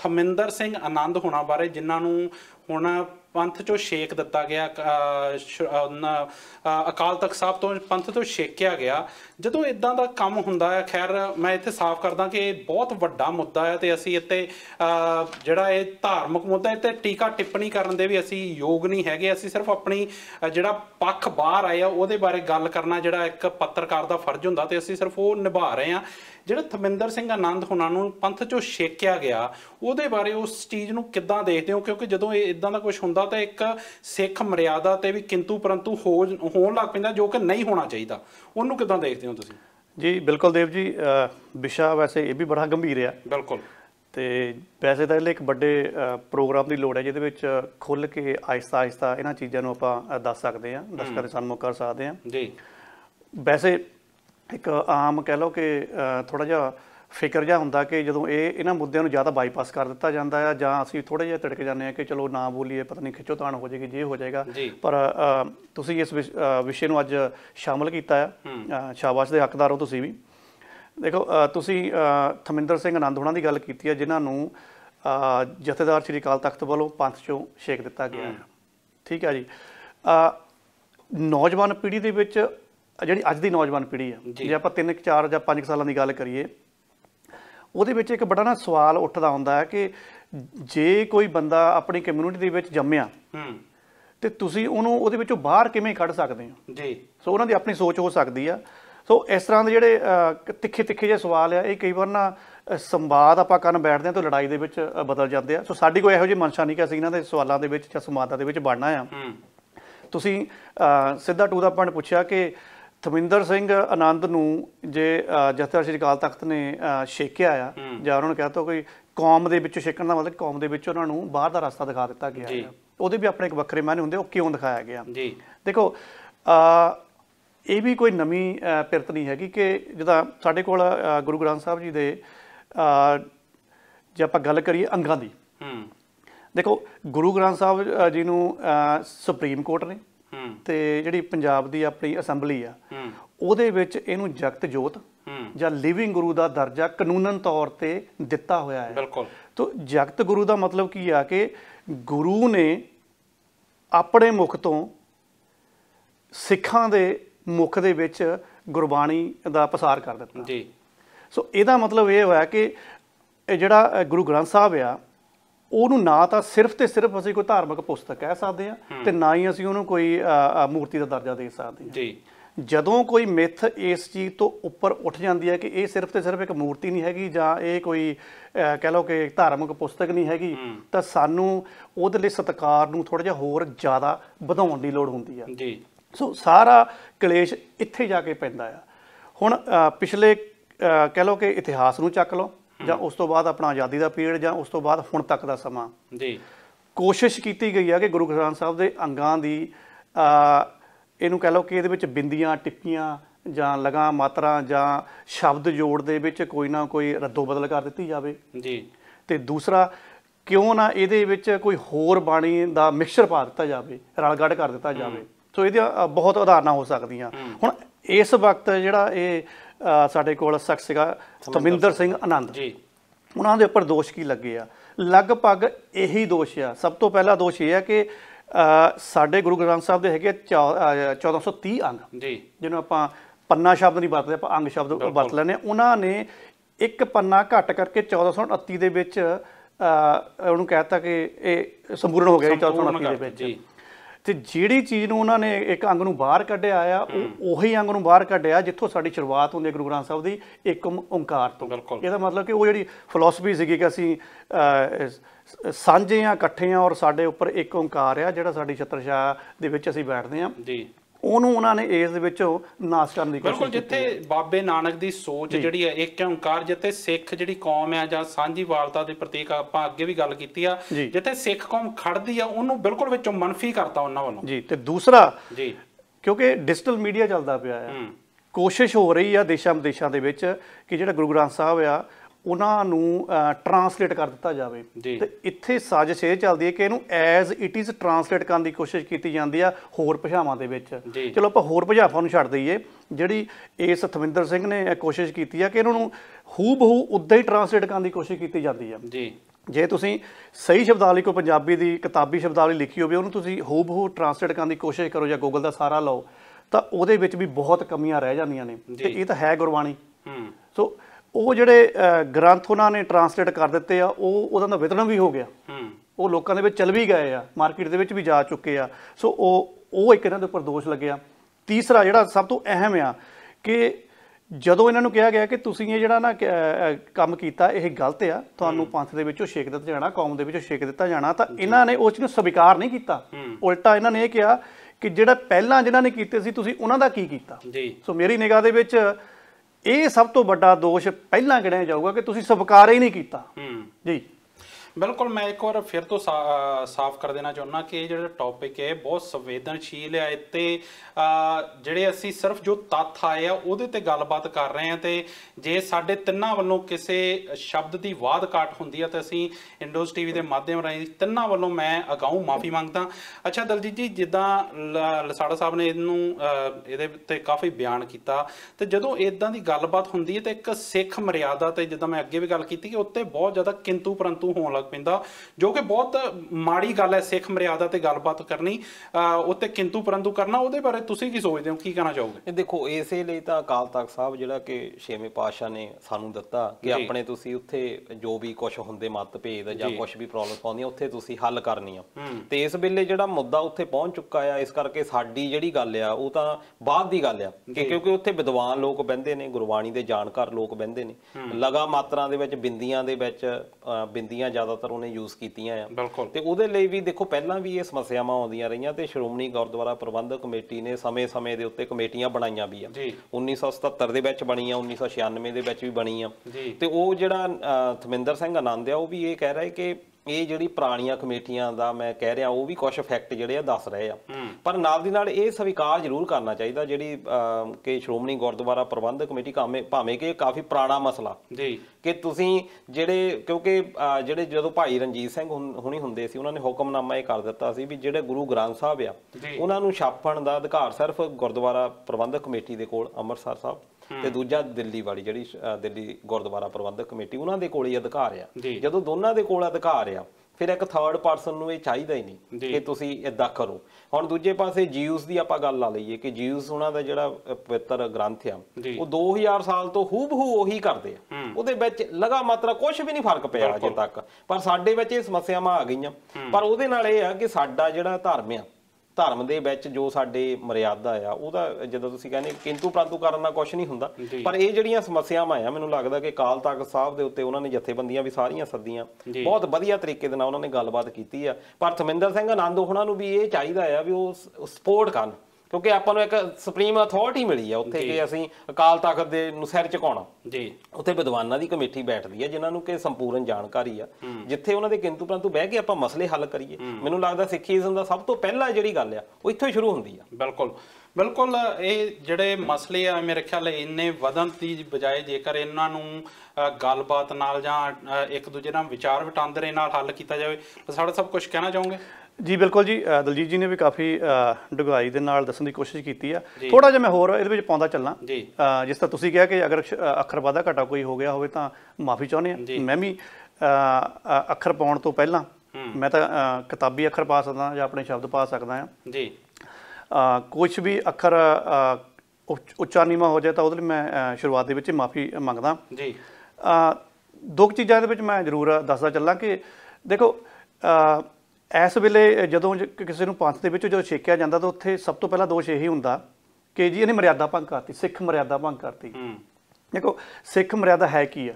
ਥਮਿੰਦਰ ਸਿੰਘ ਆਨੰਦ ਹੋਣਾ ਬਾਰੇ ਜਿਨ੍ਹਾਂ ਨੂੰ ਹੁਣ ਪੰਥ ਚੋਂ ਛੇਕ ਦਿੱਤਾ ਗਿਆ ਅਕਾਲ ਤਖਤ ਸਾਹਿਬ ਤੋਂ ਪੰਥ ਤੋਂ ਛੇਕਿਆ ਗਿਆ ਜਦੋਂ ਇਦਾਂ ਦਾ ਕੰਮ ਹੁੰਦਾ ਹੈ ਖੈਰ ਮੈਂ ਇੱਥੇ ਸਾਫ਼ ਕਰਦਾ ਕਿ ਇਹ ਬਹੁਤ ਵੱਡਾ ਮੁੱਦਾ ਹੈ ਤੇ ਅਸੀਂ ਇੱਥੇ ਜਿਹੜਾ ਇਹ ਧਾਰਮਿਕ ਮੁੱਦਾ ਹੈ ਤੇ ਟੀਕਾ ਟਿੱਪਣੀ ਕਰਨ ਦੇ ਵੀ ਅਸੀਂ ਯੋਗ ਨਹੀਂ ਹੈਗੇ ਅਸੀਂ ਸਿਰਫ ਆਪਣੀ ਜਿਹੜਾ ਪੱਖ ਬਾਹਰ ਆਇਆ ਉਹਦੇ ਬਾਰੇ ਗੱਲ ਕਰਨਾ ਜਿਹੜਾ ਇੱਕ ਪੱਤਰਕਾਰ ਦਾ ਫਰਜ਼ ਹੁੰਦਾ ਤੇ ਅਸੀਂ ਸਿਰਫ ਉਹ ਨਿਭਾ ਰਹੇ ਹਾਂ ਜਿਹੜਾ ਥਮਿੰਦਰ ਸਿੰਘ ਆਨੰਦ ਹੁਣਾਂ ਨੂੰ ਪੰਥ ਚੋਂ ਛੇਕਿਆ ਗਿਆ ਉਹਦੇ ਬਾਰੇ ਉਸ ਚੀਜ਼ ਨੂੰ ਕਿੱਦਾਂ ਦੇਖਦੇ ਹੋ ਕਿਉਂਕਿ ਜਦੋਂ ਇਹ ਇਦਾਂ ਦਾ ਕੁਝ ਹੁੰਦਾ ਤਾਂ ਇੱਕ ਸਿੱਖ ਮਰਿਆਦਾ ਤੇ ਵੀ ਕਿੰਤੂ ਪਰੰਤੂ ਹੋਣ ਲੱਗ ਪੈਂਦਾ ਜੋ ਕਿ ਨਹੀਂ ਹੋਣਾ ਚਾਹੀਦਾ ਉਹਨੂੰ ਕਿੱਦਾਂ ਦੇਖਦੇ ਹੋ ਤੁਸੀਂ ਜੀ ਬਿਲਕੁਲ ਦੇਵ ਜੀ ਵਿਸ਼ਾ ਵੈਸੇ ਇਹ ਵੀ ਬੜਾ ਗੰਭੀਰ ਆ ਬਿਲਕੁਲ ਤੇ ਵੈਸੇ ਤਾਂ ਇਹ ਇੱਕ ਵੱਡੇ ਪ੍ਰੋਗਰਾਮ ਦੀ ਲੋੜ ਹੈ ਜਿਹਦੇ ਵਿੱਚ ਖੁੱਲ ਕੇ ਆਇਸਤਾ ਆਇਸਤਾ ਇਹਨਾਂ ਚੀਜ਼ਾਂ ਨੂੰ ਆਪਾਂ ਦੱਸ ਸਕਦੇ ਆ ਦੱਸ ਦੇ ਸਾਹਮਣੇ ਕਰ ਸਕਦੇ ਆ ਜੀ ਵੈਸੇ ਇੱਕ ਆਮ ਕਹਿ ਲਓ ਕਿ ਥੋੜਾ ਜਿਹਾ ਫਿਕਰ ਜਾਂ ਹੁੰਦਾ ਕਿ ਜਦੋਂ ਇਹ ਇਹਨਾਂ ਮੁੱਦਿਆਂ ਨੂੰ ਜ਼ਿਆਦਾ ਬਾਈਪਾਸ ਕਰ ਦਿੱਤਾ ਜਾਂਦਾ ਹੈ ਜਾਂ ਅਸੀਂ ਥੋੜੇ ਜਿਹਾ ਤੜਕ ਜਾਂਦੇ ਹਾਂ ਕਿ ਚਲੋ ਨਾ ਬੋਲੀਏ ਪਤਾ ਨਹੀਂ ਖਿੱਚੋ ਤਾਣ ਹੋ ਜਾਏਗੀ ਜੇ ਹੋ ਜਾਏਗਾ ਪਰ ਤੁਸੀਂ ਇਸ ਵਿਸ਼ੇ ਨੂੰ ਅੱਜ ਸ਼ਾਮਲ ਕੀਤਾ ਹੈ ਸ਼ਾਬਾਸ਼ ਦੇ ਹੱਕਦਾਰ ਹੋ ਤੁਸੀਂ ਵੀ ਦੇਖੋ ਤੁਸੀਂ ਥਮਿੰਦਰ ਸਿੰਘ ਆਨੰਦ ਹੁਣਾਂ ਦੀ ਗੱਲ ਕੀਤੀ ਹੈ ਜਿਨ੍ਹਾਂ ਨੂੰ ਜਥੇਦਾਰ ਸ੍ਰੀ ਅਕਾਲ ਤਖਤ ਵੱਲੋਂ ਪੰਥ ਚੋਂ ਛੇਕ ਦਿੱਤਾ ਗਿਆ ਠੀਕ ਹੈ ਜੀ ਨੌਜਵਾਨ ਪੀੜ੍ਹੀ ਦੇ ਵਿੱਚ ਜਿਹੜੀ ਅੱਜ ਦੀ ਨੌਜਵਾਨ ਪੀੜ੍ਹੀ ਆ ਜੇ ਆਪਾਂ 3 4 ਜਾਂ 5 ਸਾਲਾਂ ਦੀ ਗੱਲ ਕਰੀਏ ਉਹਦੇ ਵਿੱਚ ਇੱਕ ਬੜਾ ਨਾ ਸਵਾਲ ਉੱਠਦਾ ਹੁੰਦਾ ਹੈ ਕਿ ਜੇ ਕੋਈ ਬੰਦਾ ਆਪਣੀ ਕਮਿਊਨਿਟੀ ਦੇ ਵਿੱਚ ਜੰਮਿਆ ਹੂੰ ਤੇ ਤੁਸੀਂ ਉਹਨੂੰ ਉਹਦੇ ਵਿੱਚੋਂ ਬਾਹਰ ਕਿਵੇਂ ਕੱਢ ਸਕਦੇ ਹੋ ਜੀ ਸੋ ਉਹਨਾਂ ਦੀ ਆਪਣੀ ਸੋਚ ਹੋ ਸਕਦੀ ਆ ਸੋ ਇਸ ਤਰ੍ਹਾਂ ਦੇ ਜਿਹੜੇ ਤਿੱਖੇ ਤਿੱਖੇ ਜਿਹੇ ਸਵਾਲ ਆ ਇਹ ਕਈ ਵਾਰ ਨਾ ਸੰਵਾਦ ਆਪਾਂ ਕਰਨ ਬੈਠਦੇ ਆ ਤਾਂ ਲੜਾਈ ਦੇ ਵਿੱਚ ਬਦਲ ਜਾਂਦੇ ਆ ਸੋ ਸਾਡੀ ਕੋਈ ਇਹੋ ਜਿਹੀ ਮਨਸ਼ਾ ਨਹੀਂ ਕਿ ਅਸੀਂ ਇਹਨਾਂ ਦੇ ਸਵਾਲਾਂ ਦੇ ਵਿੱਚ ਜਾਂ ਸੰਵਾਦਾਂ ਦੇ ਵਿੱਚ ਵੜਨਾ ਆ ਤੁਸੀਂ ਸਿੱਧਾ ਟੂ ਦਾ ਪੁਆਇੰਟ ਪੁੱਛਿਆ ਕਿ ਤਮਿੰਦਰ ਸਿੰਘ ਆਨੰਦ ਨੂੰ ਜੇ ਜਥੇਦਾਰ ਸ਼੍ਰੀ ਅਕਾਲ ਤਖਤ ਨੇ ਛੇਕਿਆ ਆ ਜਾਂ ਉਹਨਾਂ ਕਿਹਾ ਕਹਤਾ ਕੋਈ ਕੌਮ ਦੇ ਵਿੱਚੋਂ ਛੇਕਣ ਦਾ ਮਤਲਬ ਕੌਮ ਦੇ ਵਿੱਚ ਉਹਨਾਂ ਨੂੰ ਬਾਹਰ ਦਾ ਰਸਤਾ ਦਿਖਾ ਦਿੱਤਾ ਗਿਆ ਉਹਦੇ ਵੀ ਆਪਣੇ ਇੱਕ ਵੱਖਰੇ ਮਾਨੇ ਹੁੰਦੇ ਉਹ ਕਿਉਂ ਦਿਖਾਇਆ ਗਿਆ ਜੀ ਦੇਖੋ ਆ ਇਹ ਵੀ ਕੋਈ ਨਵੀਂ ਪਿਰਤ ਨਹੀਂ ਹੈਗੀ ਕਿ ਜਿਹਦਾ ਸਾਡੇ ਕੋਲ ਗੁਰੂ ਗ੍ਰੰਥ ਸਾਹਿਬ ਜੀ ਦੇ ਜੇ ਆਪਾਂ ਗੱਲ ਕਰੀਏ ਅੰਗਾਂ ਦੀ ਹੂੰ ਦੇਖੋ ਗੁਰੂ ਗ੍ਰੰਥ ਸਾਹਿਬ ਜੀ ਨੂੰ ਸੁਪਰੀਮ ਕੋਰਟ ਨੇ ਤੇ ਜਿਹੜੀ ਪੰਜਾਬ ਦੀ ਆਪਣੀ ਅਸੈਂਬਲੀ ਆ ਉਹਦੇ ਵਿੱਚ ਇਹਨੂੰ ਜਗਤ ਜੋਤ ਜਾਂ ਲਿਵਿੰਗ ਗੁਰੂ ਦਾ ਦਰਜਾ ਕਾਨੂੰਨਨ ਤੌਰ ਤੇ ਦਿੱਤਾ ਹੋਇਆ ਹੈ ਬਿਲਕੁਲ ਤੋਂ ਜਗਤ ਗੁਰੂ ਦਾ ਮਤਲਬ ਕੀ ਆ ਕਿ ਗੁਰੂ ਨੇ ਆਪਣੇ ਮੁਖ ਤੋਂ ਸਿੱਖਾਂ ਦੇ ਮੁਖ ਦੇ ਵਿੱਚ ਗੁਰਬਾਣੀ ਦਾ ਪ੍ਰਸਾਰ ਕਰ ਦਿੱਤਾ ਜੀ ਸੋ ਇਹਦਾ ਮਤਲਬ ਇਹ ਹੋਇਆ ਕਿ ਇਹ ਜਿਹੜਾ ਗੁਰੂ ਗ੍ਰੰਥ ਸਾਹਿਬ ਆ ਉਹਨੂੰ ਨਾ ਤਾਂ ਸਿਰਫ ਤੇ ਸਿਰਫ ਅਸੀਂ ਕੋਈ ਧਾਰਮਿਕ ਪੁਸਤਕ ਕਹਿ ਸਕਦੇ ਆ ਤੇ ਨਾ ਹੀ ਅਸੀਂ ਉਹਨੂੰ ਕੋਈ ਮੂਰਤੀ ਦਾ ਦਰਜਾ ਦੇ ਸਕਦੇ ਹਾਂ ਜੀ ਜਦੋਂ ਕੋਈ ਮਿੱਥ ਇਸ ਚੀਜ਼ ਤੋਂ ਉੱਪਰ ਉੱਠ ਜਾਂਦੀ ਹੈ ਕਿ ਇਹ ਸਿਰਫ ਤੇ ਸਿਰਫ ਇੱਕ ਮੂਰਤੀ ਨਹੀਂ ਹੈਗੀ ਜਾਂ ਇਹ ਕੋਈ ਕਹਿ ਲਓ ਕਿ ਧਾਰਮਿਕ ਪੁਸਤਕ ਨਹੀਂ ਹੈਗੀ ਤਾਂ ਸਾਨੂੰ ਉਹਦੇ ਲਈ ਸਤਕਾਰ ਨੂੰ ਥੋੜਾ ਜਿਹਾ ਹੋਰ ਜ਼ਿਆਦਾ ਵਧਾਉਣ ਦੀ ਲੋੜ ਹੁੰਦੀ ਆ ਜੀ ਸੋ ਸਾਰਾ ਕਲੇਸ਼ ਇੱਥੇ ਜਾ ਕੇ ਪੈਂਦਾ ਆ ਹੁਣ ਪਿਛਲੇ ਕਹਿ ਲਓ ਕਿ ਇਤਿਹਾਸ ਨੂੰ ਚੱਕ ਲਓ ਜਾਂ ਉਸ ਤੋਂ ਬਾਅਦ ਆਪਣਾ ਆਜ਼ਾਦੀ ਦਾ ਪੀਰੀਅਡ ਜਾਂ ਉਸ ਤੋਂ ਬਾਅਦ ਹੁਣ ਤੱਕ ਦਾ ਸਮਾਂ ਜੀ ਕੋਸ਼ਿਸ਼ ਕੀਤੀ ਗਈ ਹੈ ਕਿ ਗੁਰੂ ਗ੍ਰੰਥ ਸਾਹਿਬ ਦੇ ਅੰਗਾਂ ਦੀ ਆ ਇਹਨੂੰ ਕਹਿ ਲਓ ਕਿ ਇਹਦੇ ਵਿੱਚ ਬਿੰਦੀਆਂ ਟਿੱਪੀਆਂ ਜਾਂ ਲਗਾ ਮਾਤਰਾ ਜਾਂ ਸ਼ਬਦ ਜੋੜ ਦੇ ਵਿੱਚ ਕੋਈ ਨਾ ਕੋਈ ਰੱਦੋ ਬਦਲ ਕਰ ਦਿੱਤੀ ਜਾਵੇ ਜੀ ਤੇ ਦੂਸਰਾ ਕਿਉਂ ਨਾ ਇਹਦੇ ਵਿੱਚ ਕੋਈ ਹੋਰ ਬਾਣੀ ਦਾ ਮਿਕਸਚਰ ਪਾ ਦਿੱਤਾ ਜਾਵੇ ਰਲਗੜ ਕਰ ਦਿੱਤਾ ਜਾਵੇ ਸੋ ਇਹਦੇ ਬਹੁਤ ਉਦਾਹਰਨਾਂ ਹੋ ਸਕਦੀਆਂ ਹੁਣ ਇਸ ਵਕਤ ਜਿਹੜਾ ਇਹ ਸਾਡੇ ਕੋਲ ਸ਼ਖਸ ਸੀਗਾ ਤਮਿੰਦਰ ਸਿੰਘ ਆਨੰਦ ਜੀ ਉਹਨਾਂ ਦੇ ਉੱਪਰ ਦੋਸ਼ ਕੀ ਲੱਗੇ ਆ ਲਗਭਗ ਇਹੀ ਦੋਸ਼ ਆ ਸਭ ਤੋਂ ਪਹਿਲਾ ਦੋਸ਼ ਇਹ ਆ ਕਿ ਸਾਡੇ ਗੁਰੂ ਗ੍ਰੰਥ ਸਾਹਿਬ ਦੇ ਹੈਗੇ 1430 ਅੰਗ ਜੀ ਜਿਹਨੂੰ ਆਪਾਂ ਪੰਨਾ ਸ਼ਬਦ ਨਹੀਂ ਵਰਤਦੇ ਆਪਾਂ ਅੰਗ ਸ਼ਬਦ ਵਰਤ ਲੈਨੇ ਉਹਨਾਂ ਨੇ ਇੱਕ ਪੰਨਾ ਘੱਟ ਕਰਕੇ 1429 ਦੇ ਵਿੱਚ ਉਹਨੂੰ ਕਹਿਤਾ ਕਿ ਇਹ ਸੰਪੂਰਨ ਹੋ ਗਿਆ 1429 ਦੇ ਵਿੱਚ ਜੀ ਤੇ ਜਿਹੜੀ ਚੀਜ਼ ਨੂੰ ਉਹਨਾਂ ਨੇ ਇੱਕ ਅੰਗ ਨੂੰ ਬਾਹਰ ਕੱਢਿਆ ਆ ਉਹ ਉਹੀ ਅੰਗ ਨੂੰ ਬਾਹਰ ਕੱਢਿਆ ਜਿੱਥੋਂ ਸਾਡੀ ਸ਼ੁਰੂਆਤ ਹੁੰਦੀ ਹੈ ਗੁਰੂ ਗ੍ਰੰਥ ਸਾਹਿਬ ਦੀ ਇੱਕ ਓੰਕਾਰ ਤੋਂ ਇਹਦਾ ਮਤਲਬ ਕਿ ਉਹ ਜਿਹੜੀ ਫਿਲਾਸਫੀ ਸੀਗੀ ਕਿ ਅਸੀਂ ਸਾਂਝੇ ਆ ਇਕੱਠੇ ਆ ਔਰ ਸਾਡੇ ਉੱਪਰ ਇੱਕ ਓੰਕਾਰ ਆ ਜਿਹੜਾ ਸਾਡੀ ਛਤਰਛਾ ਦੇ ਵਿੱਚ ਅਸੀਂ ਬੈਠਦੇ ਆ ਜੀ ਉਹਨੂੰ ਉਹਨਾਂ ਨੇ ਇਸ ਦੇ ਵਿੱਚ ਨਾਸ ਕਰਨ ਦੀ ਕੋਸ਼ਿਸ਼ ਕੀਤੀ ਬਿਲਕੁਲ ਜਿੱਥੇ ਬਾਬੇ ਨਾਨਕ ਦੀ ਸੋਚ ਜਿਹੜੀ ਹੈ ਇੱਕ ਓੰਕਾਰ ਜਿੱਥੇ ਸਿੱਖ ਜਿਹੜੀ ਕੌਮ ਹੈ ਜਾਂ ਸਾਂਝੀਵਾਲਤਾ ਦੇ ਪ੍ਰਤੀਕ ਆਪਾਂ ਅੱਗੇ ਵੀ ਗੱਲ ਕੀਤੀ ਆ ਜਿੱਥੇ ਸਿੱਖ ਕੌਮ ਖੜਦੀ ਆ ਉਹਨੂੰ ਬਿਲਕੁਲ ਵਿੱਚੋਂ ਮਨਫੀ ਕਰਤਾ ਉਹਨਾਂ ਵੱਲੋਂ ਜੀ ਤੇ ਦੂਸਰਾ ਜੀ ਕਿਉਂਕਿ ਡਿਜੀਟਲ ਮੀਡੀਆ ਚੱਲਦਾ ਪਿਆ ਆ ਕੋਸ਼ਿਸ਼ ਹੋ ਰਹੀ ਆ ਦੇਸ਼ਾਂ ਵਿਦੇਸ਼ਾਂ ਦੇ ਵਿੱਚ ਕਿ ਜਿਹੜਾ ਗੁਰੂ ਗ੍ਰੰਥ ਸਾਹਿਬ ਆ ਉਹਨਾਂ ਨੂੰ ਟਰਾਂਸਲੇਟ ਕਰ ਦਿੱਤਾ ਜਾਵੇ ਤੇ ਇੱਥੇ ਸਾਜ਼ਿਸ਼ ਇਹ ਚੱਲਦੀ ਹੈ ਕਿ ਇਹਨੂੰ ਐਜ਼ ਇਟ ਇਜ਼ ਟਰਾਂਸਲੇਟ ਕਰਨ ਦੀ ਕੋਸ਼ਿਸ਼ ਕੀਤੀ ਜਾਂਦੀ ਆ ਹੋਰ ਭਾਸ਼ਾਵਾਂ ਦੇ ਵਿੱਚ ਚਲੋ ਆਪਾਂ ਹੋਰ ਭਾਸ਼ਾਵਾਂ ਨੂੰ ਛੱਡ ਦਈਏ ਜਿਹੜੀ ਇਸ ਥਵਿੰਦਰ ਸਿੰਘ ਨੇ ਕੋਸ਼ਿਸ਼ ਕੀਤੀ ਆ ਕਿ ਇਹਨਾਂ ਨੂੰ ਹੂ ਬਹੂ ਉਦਾਂ ਹੀ ਟਰਾਂਸਲੇਟ ਕਰਨ ਦੀ ਕੋਸ਼ਿਸ਼ ਕੀਤੀ ਜਾਂਦੀ ਆ ਜੀ ਜੇ ਤੁਸੀਂ ਸਹੀ ਸ਼ਬਦਾਵਲੀ ਕੋ ਪੰਜਾਬੀ ਦੀ ਕਿਤਾਬੀ ਸ਼ਬਦਾਵਲੀ ਲਿਖੀ ਹੋਵੇ ਉਹਨੂੰ ਤੁਸੀਂ ਹੂ ਬਹੂ ਟਰਾਂਸਲੇਟ ਕਰਨ ਦੀ ਕੋਸ਼ਿਸ਼ ਕਰੋ ਜਾਂ ਗੂਗਲ ਦਾ ਸਾਰਾ ਲਓ ਤਾਂ ਉਹਦੇ ਵਿੱਚ ਵੀ ਬਹੁਤ ਕਮੀਆਂ ਰਹਿ ਜਾਂਦੀਆਂ ਨੇ ਤੇ ਇਹ ਤਾਂ ਹੈ ਗੁਰਬਾਣੀ ਹੂੰ ਸੋ ਉਹ ਜਿਹੜੇ ਗ੍ਰੰਥ ਉਹਨਾਂ ਨੇ ਟਰਾਂਸਲੇਟ ਕਰ ਦਿੱਤੇ ਆ ਉਹ ਉਹਨਾਂ ਦਾ ਵਿਤਰਨ ਵੀ ਹੋ ਗਿਆ ਉਹ ਲੋਕਾਂ ਦੇ ਵਿੱਚ ਚਲ ਵੀ ਗਏ ਆ ਮਾਰਕੀਟ ਦੇ ਵਿੱਚ ਵੀ ਜਾ ਚੁੱਕੇ ਆ ਸੋ ਉਹ ਉਹ ਇੱਕ ਇਹਨਾਂ ਦੇ ਉੱਪਰ ਦੋਸ਼ ਲੱਗਿਆ ਤੀਸਰਾ ਜਿਹੜਾ ਸਭ ਤੋਂ ਅਹਿਮ ਆ ਕਿ ਜਦੋਂ ਇਹਨਾਂ ਨੂੰ ਕਿਹਾ ਗਿਆ ਕਿ ਤੁਸੀਂ ਇਹ ਜਿਹੜਾ ਨਾ ਕੰਮ ਕੀਤਾ ਇਹ ਗਲਤ ਆ ਤੁਹਾਨੂੰ ਪੰਥ ਦੇ ਵਿੱਚੋਂ ਛੇਕ ਦਿੱਤਾ ਜਾਣਾ ਕੌਮ ਦੇ ਵਿੱਚੋਂ ਛੇਕ ਦਿੱਤਾ ਜਾਣਾ ਤਾਂ ਇਹਨਾਂ ਨੇ ਉਸ ਨੂੰ ਸਵੀਕਾਰ ਨਹੀਂ ਕੀਤਾ ਉਲਟਾ ਇਹਨਾਂ ਨੇ ਇਹ ਕਿਹਾ ਕਿ ਜਿਹੜਾ ਪਹਿਲਾਂ ਜਿਨ੍ਹਾਂ ਨੇ ਕੀਤੇ ਸੀ ਤੁਸੀਂ ਉਹਨਾਂ ਦਾ ਕੀ ਕੀਤਾ ਜੀ ਸੋ ਮੇਰੀ ਨਿਗਾਹ ਦੇ ਵਿੱਚ ਇਹ ਸਭ ਤੋਂ ਵੱਡਾ ਦੋਸ਼ ਪਹਿਲਾਂ ਕਿਹਾ ਜਾਊਗਾ ਕਿ ਤੁਸੀਂ ਸਵਕਾਰ ਹੀ ਨਹੀਂ ਕੀਤਾ ਜੀ ਬਿਲਕੁਲ ਮੈਂ ਇੱਕ ਵਾਰ ਫਿਰ ਤੋਂ ਸਾਫ਼ ਕਰ ਦੇਣਾ ਚਾਹੁੰਦਾ ਕਿ ਇਹ ਜਿਹੜਾ ਟੌਪਿਕ ਹੈ ਬਹੁਤ ਸੰਵੇਦਨਸ਼ੀਲ ਹੈ ਤੇ ਜਿਹੜੇ ਅਸੀਂ ਸਿਰਫ ਜੋ ਤੱਥ ਆਏ ਆ ਉਹਦੇ ਤੇ ਗੱਲਬਾਤ ਕਰ ਰਹੇ ਆ ਤੇ ਜੇ ਸਾਡੇ ਤਿੰਨਾਂ ਵੱਲੋਂ ਕਿਸੇ ਸ਼ਬਦ ਦੀ ਵਾਦ ਕਾਟ ਹੁੰਦੀ ਆ ਤਾਂ ਅਸੀਂ ਇੰਡੋਸ ਟੀਵੀ ਦੇ ਮਾਧਿਅਮ ਰਾਹੀਂ ਤਿੰਨਾਂ ਵੱਲੋਂ ਮੈਂ ਅਗਾਊਂ ਮਾਫੀ ਮੰਗਦਾ ਅੱਛਾ ਦਲਜੀਤ ਜੀ ਜਿੱਦਾਂ ਲਸਾੜਾ ਸਾਹਿਬ ਨੇ ਇਹਨੂੰ ਇਹਦੇ ਤੇ ਕਾਫੀ ਬਿਆਨ ਕੀਤਾ ਤੇ ਜਦੋਂ ਇਦਾਂ ਦੀ ਗੱਲਬਾਤ ਹੁੰਦੀ ਹੈ ਤੇ ਇੱਕ ਸਿੱਖ ਮਰਿਆਦਾ ਤੇ ਜਿੱਦਾਂ ਮੈਂ ਅੱਗੇ ਵੀ ਗੱਲ ਕੀਤੀ ਕਿ ਉੱਤੇ ਬਹੁਤ ਜ਼ਿਆਦਾ ਕਿੰਤੂ ਪਰੰਤੂ ਹੋਣ ਲੱਗ ਪੈਂਦਾ ਜੋ ਕਿ ਬਹੁਤ ਮਾੜੀ ਗੱਲ ਹੈ ਸਿੱਖ ਮਰਿਆਦਾ ਤੇ ਗੱਲਬਾਤ ਕਰਨੀ ਉੱਤੇ ਕਿੰਤੂ ਪਰੰਤੂ ਕਰਨਾ ਉਹਦੇ ਬਾਰੇ ਤੁਸੀਂ ਕੀ ਸੋਚਦੇ ਹੋ ਕੀ ਕਹਿਣਾ ਚਾਹੋਗੇ ਇਹ ਦੇਖੋ ਇਸੇ ਲਈ ਤਾਂ ਅਕਾਲ ਤਖਤ ਸਾਹਿਬ ਜਿਹੜਾ ਕਿ ਛੇਵੇਂ ਪਾਤਸ਼ਾਹ ਨੇ ਸਾਨੂੰ ਦਿੱਤਾ ਕਿ ਆਪਣੇ ਤੁਸੀਂ ਉੱਥੇ ਜੋ ਵੀ ਕੁਝ ਹੁੰਦੇ ਮਤਭੇਦ ਜਾਂ ਕੁਝ ਵੀ ਆਉਂਦੀ ਆਉਂਦੀਆਂ ਉੱਥੇ ਤੁਸੀਂ ਹੱਲ ਕਰਨੀ ਆ ਤੇ ਇਸ ਵੇਲੇ ਜਿਹੜਾ ਮੁੱਦਾ ਉੱਥੇ ਪਹੁੰਚ ਚੁੱਕਾ ਆ ਇਸ ਕਰਕੇ ਸਾਡੀ ਜਿਹੜੀ ਗੱਲ ਆ ਉਹ ਤਾਂ ਬਾਅਦ ਦੀ ਗੱਲ ਆ ਕਿ ਕਿਉਂਕਿ ਉੱਥੇ ਵਿਦਵਾਨ ਲੋਕ ਬੰਦੇ ਨੇ ਗੁਰਬਾਣੀ ਦੇ ਜਾਣਕਾਰ ਲੋਕ ਬੰਦੇ ਨੇ ਲਗਾ ਮਾਤਰਾ ਦੇ ਵਿੱਚ ਬਿੰਦੀਆਂ ਦੇ ਵਿੱਚ ਬਿੰਦੀਆਂ ਜ਼ਿਆਦਾ ਜ਼ਿਆਦਾਤਰ ਉਹਨੇ ਯੂਜ਼ ਕੀਤੀਆਂ ਆ ਤੇ ਉਹਦੇ ਲਈ ਵੀ ਦੇਖੋ ਪਹਿਲਾਂ ਵੀ ਇਹ ਸਮੱਸਿਆਵਾਂ ਆਉਂਦੀਆਂ ਰਹੀਆਂ ਤੇ ਸ਼੍ਰੋਮਣੀ ਗੁਰਦੁਆਰਾ ਪ੍ਰਬੰਧਕ ਕਮੇਟੀ ਨੇ ਸਮੇਂ-ਸਮੇਂ ਦੇ ਉੱਤੇ ਕਮੇਟੀਆਂ ਬਣਾਈਆਂ ਵੀ ਆ 1977 ਦੇ ਵਿੱਚ ਬਣੀ ਆ 1996 ਦੇ ਵਿੱਚ ਵੀ ਬਣੀ ਆ ਤੇ ਉਹ ਜਿਹੜਾ ਥਮਿੰਦਰ ਸਿੰਘ ਆਨੰਦ ਆ ਉਹ ਵੀ ਇਹ ਕਹਿ ਰਿਹਾ ਹੈ ਕਿ ਇਹ ਜਿਹੜੀ ਪ੍ਰਾਣੀਆਂ ਕਮੇਟੀਆਂ ਦਾ ਮੈਂ ਕਹਿ ਰਿਹਾ ਉਹ ਵੀ ਕੁਝ ਇਫੈਕਟ ਜਿਹੜੇ ਆ ਦੱਸ ਰਹੇ ਆ ਪਰ ਨਾਲ ਦੀ ਨਾਲ ਇਹ ਸਵੀਕਾਰ ਜ਼ਰੂਰ ਕਰਨਾ ਚਾਹੀਦਾ ਜਿਹੜੀ ਕਿ ਸ਼੍ਰੋਮਣੀ ਗੁਰਦੁਆਰਾ ਪ੍ਰਬੰਧਕ ਕਮੇਟੀ ਕਾਮੇ ਭਾਵੇਂ ਕਿ ਕਾਫੀ ਪੁਰਾਣਾ ਮਸਲਾ ਜੀ ਕਿ ਤੁਸੀਂ ਜਿਹੜੇ ਕਿਉਂਕਿ ਜਿਹੜੇ ਜਦੋਂ ਭਾਈ ਰਣਜੀਤ ਸਿੰਘ ਹੁਣੀ ਹੁੰਦੇ ਸੀ ਉਹਨਾਂ ਨੇ ਹੁਕਮਨਾਮਾ ਇਹ ਕਰ ਦਿੱਤਾ ਸੀ ਵੀ ਜਿਹੜੇ ਗੁਰੂ ਗ੍ਰੰਥ ਸਾਹਿਬ ਆ ਉਹਨਾਂ ਨੂੰ ਛਾਪਣ ਦਾ ਅਧਿਕਾਰ ਸਿਰਫ ਗੁਰਦੁਆਰਾ ਪ੍ਰਬੰਧਕ ਕਮੇਟੀ ਦੇ ਕੋਲ ਅੰਮ੍ਰਿਤਸਰ ਸਾਹਿਬ ਤੇ ਦੂਜਾ ਦਿੱਲੀ ਵਾਲੀ ਜਿਹੜੀ ਦਿੱਲੀ ਗੁਰਦੁਆਰਾ ਪ੍ਰਬੰਧਕ ਕਮੇਟੀ ਉਹਨਾਂ ਦੇ ਕੋਲ ਹੀ ਅਧਿਕਾਰ ਆ ਜਦੋਂ ਦੋਨਾਂ ਦੇ ਕੋਲ ਅਧਿਕਾਰ ਆ ਫਿਰ ਇੱਕ ਥਰਡ ਪਰਸਨ ਨੂੰ ਇਹ ਚਾਹੀਦਾ ਹੀ ਨਹੀਂ ਕਿ ਤੁਸੀਂ ਇਦਾਂ ਕਰੋ ਹੁਣ ਦੂਜੇ ਪਾਸੇ ਜੀਉਸ ਦੀ ਆਪਾਂ ਗੱਲ ਲਾ ਲਈਏ ਕਿ ਜੀਉਸ ਉਹਨਾਂ ਦਾ ਜਿਹੜਾ ਪਵਿੱਤਰ ਗ੍ਰੰਥ ਆ ਉਹ 2000 ਸਾਲ ਤੋਂ ਹੂਬਹੂ ਉਹੀ ਕਰਦੇ ਆ ਉਹਦੇ ਵਿੱਚ ਲਗਾ ਮਾਤਰਾ ਕੁਝ ਵੀ ਨਹੀਂ ਫਰਕ ਪਿਆ ਅਜੇ ਤੱਕ ਪਰ ਸਾਡੇ ਵਿੱਚ ਇਹ ਸਮੱਸਿਆਵਾਂ ਆ ਗਈਆਂ ਪਰ ਉਹਦੇ ਨਾਲ ਇਹ ਆ ਕਿ ਸਾਡਾ ਜਿਹੜਾ ਧਰਮ ਆ ਧਰਮ ਦੇ ਵਿੱਚ ਜੋ ਸਾਡੇ ਮਰਿਆਦਾ ਆ ਉਹਦਾ ਜਦੋਂ ਤੁਸੀਂ ਕਹਿੰਦੇ ਕਿੰਤੂ ਪ੍ਰੰਤੂ ਕਰਨ ਦਾ ਕੁਝ ਨਹੀਂ ਹੁੰਦਾ ਪਰ ਇਹ ਜਿਹੜੀਆਂ ਸਮੱਸਿਆਵਾਂ ਆ ਮੈਨੂੰ ਲੱਗਦਾ ਕਿ ਕਾਲ ਤਖਤ ਸਾਹਿਬ ਦੇ ਉੱਤੇ ਉਹਨਾਂ ਨੇ ਜਥੇਬੰਦੀਆਂ ਵੀ ਸਾਰੀਆਂ ਸੱਦੀਆਂ ਬਹੁਤ ਵਧੀਆ ਤਰੀਕੇ ਦੇ ਨਾਲ ਉਹਨਾਂ ਨੇ ਗੱਲਬਾਤ ਕੀਤੀ ਆ ਪਰ ਥਮਿੰਦਰ ਸਿੰਘ ਆਨੰਦ ਉਹਨਾਂ ਨੂੰ ਵੀ ਇਹ ਚਾਹੀਦਾ ਆ ਵੀ ਉਹ ਸਪੋਰਟ ਕਰਨ ਕਿਉਂਕਿ ਆਪਾਂ ਨੂੰ ਇੱਕ ਸੁਪਰੀਮ ਅਥਾਰਟੀ ਮਿਲੀ ਆ ਉੱਥੇ ਕਿ ਅਸੀਂ ਅਕਾਲ ਤਖਤ ਦੇ ਨੂੰ ਸਿਰ ਝੁਕਾਉਣਾ ਜੀ ਉੱਥੇ ਵਿਦਵਾਨਾਂ ਦੀ ਕਮੇਟੀ ਬੈਠਦੀ ਆ ਜਿਨ੍ਹਾਂ ਨੂੰ ਕਿ ਸੰਪੂਰਨ ਜਾਣਕਾਰੀ ਆ ਜਿੱਥੇ ਉਹਨਾਂ ਦੇ ਕਿੰਤੂ ਪਰੰਤੂ ਬਹਿ ਕੇ ਆਪਾਂ ਮਸਲੇ ਹੱਲ ਕਰੀਏ ਮੈਨੂੰ ਲੱਗਦਾ ਸਿੱਖੀਜ਼ਮ ਦਾ ਸਭ ਤੋਂ ਪਹਿਲਾ ਜਿਹੜੀ ਗੱਲ ਆ ਉਹ ਇੱਥੋਂ ਹੀ ਸ਼ੁਰੂ ਹੁੰਦੀ ਆ ਬਿਲਕੁਲ ਬਿਲਕੁਲ ਇਹ ਜਿਹੜੇ ਮਸਲੇ ਆ ਮੇਰੇ ਖਿਆਲ ਇੰਨੇ ਵਧਣ ਦੀ ਬਜਾਏ ਜੇਕਰ ਇਹਨਾਂ ਨੂੰ ਗੱਲਬਾਤ ਨਾਲ ਜਾਂ ਇੱਕ ਦੂਜੇ ਨਾਲ ਵਿਚਾਰ ਵਟਾਂਦਰੇ ਨਾਲ ਹੱਲ ਕੀਤਾ ਜਾਵੇ ਤਾਂ ਸਾਡਾ ਸਭ ਕੁਝ ਕਹਿਣਾ ਚਾਹੋਗੇ ਜੀ ਬਿਲਕੁਲ ਜੀ ਦਲਜੀਤ ਜੀ ਨੇ ਵੀ ਕਾਫੀ ਡੁਗਾਈ ਦੇ ਨਾਲ ਦੱਸਣ ਦੀ ਕੋਸ਼ਿਸ਼ ਕੀਤੀ ਆ ਥੋੜਾ ਜਿਹਾ ਮੈਂ ਹੋਰ ਇਹਦੇ ਵਿੱਚ ਪਾਉਂਦਾ ਚੱਲਾਂ ਜਿਸ ਤਰ੍ਹਾਂ ਤੁਸੀਂ ਕਿਹਾ ਕਿ ਅਗਰ ਅੱਖਰ ਵਾਦਾ ਘਟਾ ਕੋਈ ਹੋ ਗਿਆ ਹੋਵੇ ਤਾਂ ਮਾਫੀ ਚਾਹੁੰਦੇ ਆ ਮੈਂ ਵੀ ਅੱਖਰ ਪਾਉਣ ਤੋਂ ਪਹਿਲਾਂ ਮੈਂ ਤਾਂ ਕਿਤਾਬੀ ਅੱਖਰ ਪਾ ਸਕਦਾ ਜਾਂ ਆਪਣੇ ਸ਼ਬਦ ਪਾ ਸਕਦਾ ਆ ਜੀ ਕੁਝ ਵੀ ਅੱਖਰ ਉਚਾਰਨੀਮਾ ਹੋ ਜਾਏ ਤਾਂ ਉਹਦੇ ਲਈ ਮੈਂ ਸ਼ੁਰੂਆਤ ਦੇ ਵਿੱਚ ਮਾਫੀ ਮੰਗਦਾ ਜੀ ਦੋ ਚੀਜ਼ਾਂ ਦੇ ਵਿੱਚ ਮੈਂ ਜ਼ਰੂਰ ਦੱਸਦਾ ਚੱਲਾਂ ਕਿ ਦੇਖੋ ਇਸ ਵੇਲੇ ਜਦੋਂ ਕਿਸੇ ਨੂੰ ਪੰਥ ਦੇ ਵਿੱਚ ਜਦੋਂ ਛੇਕਿਆ ਜਾਂਦਾ ਤਾਂ ਉੱਥੇ ਸਭ ਤੋਂ ਪਹਿਲਾਂ ਦੋਸ਼ ਇਹੀ ਹੁੰਦਾ ਕਿ ਜੀ ਇਹਨੇ ਮਰਿਆਦਾ ਭੰਗ ਕਰਤੀ ਸਿੱਖ ਮਰਿਆਦਾ ਭੰਗ ਕਰਤੀ ਹੂੰ ਦੇਖੋ ਸਿੱਖ ਮਰਿਆਦਾ ਹੈ ਕੀ ਆ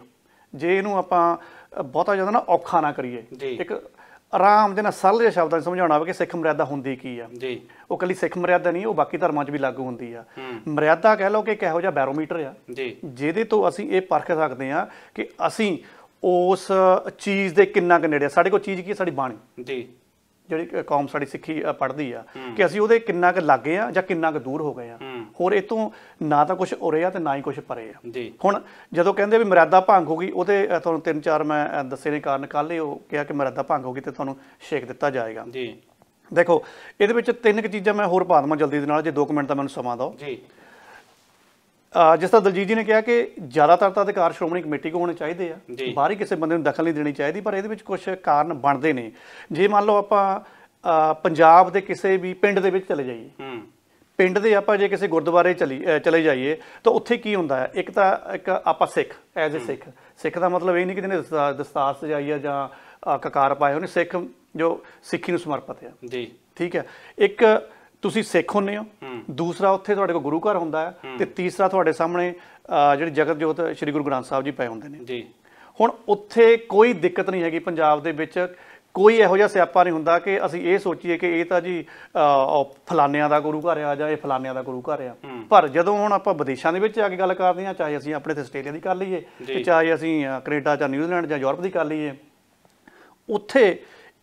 ਜੇ ਇਹਨੂੰ ਆਪਾਂ ਬਹੁਤਾ ਜ਼ਿਆਦਾ ਨਾ ਔਖਾ ਨਾ ਕਰੀਏ ਇੱਕ ਆਰਾਮ ਦੇ ਨਾਲ ਸਰਲ ਜਿਹੇ ਸ਼ਬਦਾਂ ਵਿੱਚ ਸਮਝਾਉਣਾ ਹੋਵੇ ਕਿ ਸਿੱਖ ਮਰਿਆਦਾ ਹੁੰਦੀ ਕੀ ਆ ਜੀ ਉਹ ਕੱਲੀ ਸਿੱਖ ਮਰਿਆਦਾ ਨਹੀਂ ਉਹ ਬਾਕੀ ਧਰਮਾਂ 'ਚ ਵੀ ਲਾਗੂ ਹੁੰਦੀ ਆ ਮਰਿਆਦਾ ਕਹਿ ਲਓ ਕਿ ਇੱਕ ਇਹੋ ਜਿਹਾ ਬੈਰੋਮੀਟਰ ਆ ਜੀ ਜਿਹਦੇ ਤੋਂ ਅਸੀਂ ਇਹ ਪਰਖ ਸਕਦੇ ਆ ਕਿ ਅਸੀਂ ਉਸ ਚੀਜ਼ ਦੇ ਕਿੰਨਾ ਕਿ ਨੇੜੇ ਸਾਡੇ ਕੋਲ ਚੀਜ਼ ਕੀ ਹੈ ਸਾਡੀ ਬਾਣੀ ਜੀ ਜਿਹੜੀ ਕੌਮ ਸਾਡੀ ਸਿੱਖੀ ਪੜਦੀ ਆ ਕਿ ਅਸੀਂ ਉਹਦੇ ਕਿੰਨਾ ਕੁ ਲੱਗੇ ਆ ਜਾਂ ਕਿੰਨਾ ਕੁ ਦੂਰ ਹੋ ਗਏ ਆ ਹੋਰ ਇਹ ਤੋਂ ਨਾ ਤਾਂ ਕੁਝ ਉਰੇ ਆ ਤੇ ਨਾ ਹੀ ਕੁਝ ਪਰੇ ਆ ਹੁਣ ਜਦੋਂ ਕਹਿੰਦੇ ਵੀ ਮਰਿਆਦਾ ਭੰਗ ਹੋ ਗਈ ਉਹਦੇ ਤੁਹਾਨੂੰ ਤਿੰਨ ਚਾਰ ਮੈਂ ਦੱਸੇ ਨੇ ਕਾਰਨ ਕੱਲ ਹੀ ਉਹ ਕਿਹਾ ਕਿ ਮਰਿਆਦਾ ਭੰਗ ਹੋ ਗਈ ਤੇ ਤੁਹਾਨੂੰ ਛੇਕ ਦਿੱਤਾ ਜਾਏਗਾ ਜੀ ਦੇਖੋ ਇਹਦੇ ਵਿੱਚ ਤਿੰਨ ਕੁ ਚੀਜ਼ਾਂ ਮੈਂ ਹੋਰ ਪਾਦਮਾ ਜਲਦੀ ਦੇ ਨਾਲ ਜੇ 2 ਮਿੰਟ ਦਾ ਮੈਨੂੰ ਸਮਾਂ ਦਿਓ ਜੀ ਜਿਸ ਤਰ੍ਹਾਂ ਦਲਜੀਤ ਜੀ ਨੇ ਕਿਹਾ ਕਿ ਜ਼ਿਆਦਾਤਰ ਤਾਂ ਅਧਿਕਾਰ ਸ਼੍ਰੋਮਣੀ ਕਮੇਟੀ ਕੋ ਹੋਣੇ ਚਾਹੀਦੇ ਆ ਬਾਹਰੀ ਕਿਸੇ ਬੰਦੇ ਨੂੰ ਦਖਲ ਨਹੀਂ ਦੇਣੀ ਚਾਹੀਦੀ ਪਰ ਇਹਦੇ ਵਿੱਚ ਕੁਝ ਕਾਰਨ ਬਣਦੇ ਨੇ ਜੇ ਮੰਨ ਲਓ ਆਪਾਂ ਪੰਜਾਬ ਦੇ ਕਿਸੇ ਵੀ ਪਿੰਡ ਦੇ ਵਿੱਚ ਚਲੇ ਜਾਈਏ ਪਿੰਡ ਦੇ ਆਪਾਂ ਜੇ ਕਿਸੇ ਗੁਰਦੁਆਰੇ ਚਲੀ ਚਲੇ ਜਾਈਏ ਤਾਂ ਉੱਥੇ ਕੀ ਹੁੰਦਾ ਹੈ ਇੱਕ ਤਾਂ ਇੱਕ ਆਪਾਂ ਸਿੱਖ ਐਜ਼ ਅ ਸਿੱਖ ਸਿੱਖ ਦਾ ਮਤਲਬ ਇਹ ਨਹੀਂ ਕਿ ਜਿਹਨੇ ਦਸਤਾਰ ਸਜਾਈਆ ਜਾਂ ਕਕਾਰ ਪਾਏ ਹੋਣੇ ਸਿੱਖ ਜੋ ਸਿੱਖੀ ਨੂੰ ਸਮਰਪਿਤ ਆ ਜੀ ਠੀਕ ਹੈ ਇੱਕ ਤੁਸੀਂ ਸਿੱਖ ਹੁੰਨੇ ਹੋ ਦੂਸਰਾ ਉੱਥੇ ਤੁਹਾਡੇ ਕੋਲ ਗੁਰੂ ਘਰ ਹੁੰਦਾ ਹੈ ਤੇ ਤੀਸਰਾ ਤੁਹਾਡੇ ਸਾਹਮਣੇ ਜਿਹੜੀ ਜਗਤ ਜੋਤ ਸ੍ਰੀ ਗੁਰੂ ਗ੍ਰੰਥ ਸਾਹਿਬ ਜੀ ਪਏ ਹੁੰਦੇ ਨੇ ਜੀ ਹੁਣ ਉੱਥੇ ਕੋਈ ਦਿੱਕਤ ਨਹੀਂ ਹੈਗੀ ਪੰਜਾਬ ਦੇ ਵਿੱਚ ਕੋਈ ਇਹੋ ਜਿਹਾ ਸਿਆਪਾ ਨਹੀਂ ਹੁੰਦਾ ਕਿ ਅਸੀਂ ਇਹ ਸੋਚੀਏ ਕਿ ਇਹ ਤਾਂ ਜੀ ਫਲਾਨਿਆਂ ਦਾ ਗੁਰੂ ਘਰ ਆ ਜਾਂ ਇਹ ਫਲਾਨਿਆਂ ਦਾ ਗੁਰੂ ਘਰ ਆ ਪਰ ਜਦੋਂ ਹੁਣ ਆਪਾਂ ਵਿਦੇਸ਼ਾਂ ਦੇ ਵਿੱਚ ਜਾ ਕੇ ਗੱਲ ਕਰਦੇ ਹਾਂ ਚਾਹੇ ਅਸੀਂ ਆਪਣੇ ਤੇ ਆਸਟ੍ਰੇਲੀਆ ਦੀ ਕਰ ਲਈਏ ਚਾਹੇ ਅਸੀਂ ਕੈਨੇਡਾ ਜਾਂ ਨਿਊਜ਼ੀਲੈਂਡ ਜਾਂ ਯੂਰਪ ਦੀ ਕਰ ਲਈਏ ਉੱਥੇ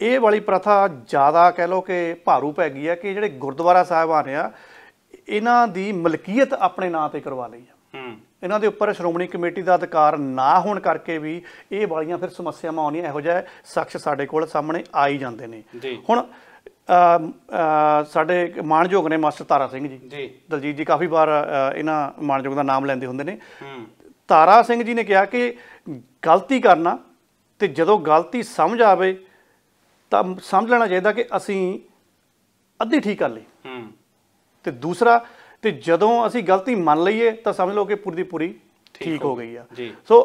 ਇਹ ਵਾਲੀ ਪ੍ਰਥਾ ਜ਼ਿਆਦਾ ਕਹਿ ਲੋ ਕਿ ਭਾਰੂ ਪੈ ਗਈ ਹੈ ਕਿ ਜਿਹੜੇ ਗੁਰਦੁਆਰਾ ਸਾਹਿਬਾਨ ਆ ਇਹਨਾਂ ਦੀ ਮਲਕੀਅਤ ਆਪਣੇ ਨਾਂ ਤੇ ਕਰਵਾ ਲਈ ਹੈ ਹੂੰ ਇਹਨਾਂ ਦੇ ਉੱਪਰ ਸ਼੍ਰੋਮਣੀ ਕਮੇਟੀ ਦਾ ਅਧਿਕਾਰ ਨਾ ਹੋਣ ਕਰਕੇ ਵੀ ਇਹ ਵਾਲੀਆਂ ਫਿਰ ਸਮੱਸਿਆਵਾਂ ਆਉਣੀਆਂ ਇਹੋ ਜਿਹਾ ਸ਼ਖਸ ਸਾਡੇ ਕੋਲ ਸਾਹਮਣੇ ਆ ਹੀ ਜਾਂਦੇ ਨੇ ਹੁਣ ਸਾਡੇ ਮਾਨਯੋਗ ਨੇ ਮਾਸਟਰ ਤਾਰਾ ਸਿੰਘ ਜੀ ਦਲਜੀਤ ਜੀ ਕਾਫੀ ਵਾਰ ਇਹਨਾਂ ਮਾਨਯੋਗ ਦਾ ਨਾਮ ਲੈਂਦੇ ਹੁੰਦੇ ਨੇ ਤਾਰਾ ਸਿੰਘ ਜੀ ਨੇ ਕਿਹਾ ਕਿ ਗਲਤੀ ਕਰਨਾ ਤੇ ਜਦੋਂ ਗਲਤੀ ਸਮਝ ਆਵੇ ਤਾਂ ਸਮਝ ਲੈਣਾ ਚਾਹੀਦਾ ਕਿ ਅਸੀਂ ਅੱਧੀ ਠੀਕ ਕਰ ਲਈ ਹੂੰ ਤੇ ਦੂਸਰਾ ਤੇ ਜਦੋਂ ਅਸੀਂ ਗਲਤੀ ਮੰਨ ਲਈਏ ਤਾਂ ਸਮਝ ਲਓ ਕਿ ਪੂਰੀ ਦੀ ਪੂਰੀ ਠੀਕ ਹੋ ਗਈ ਆ ਸੋ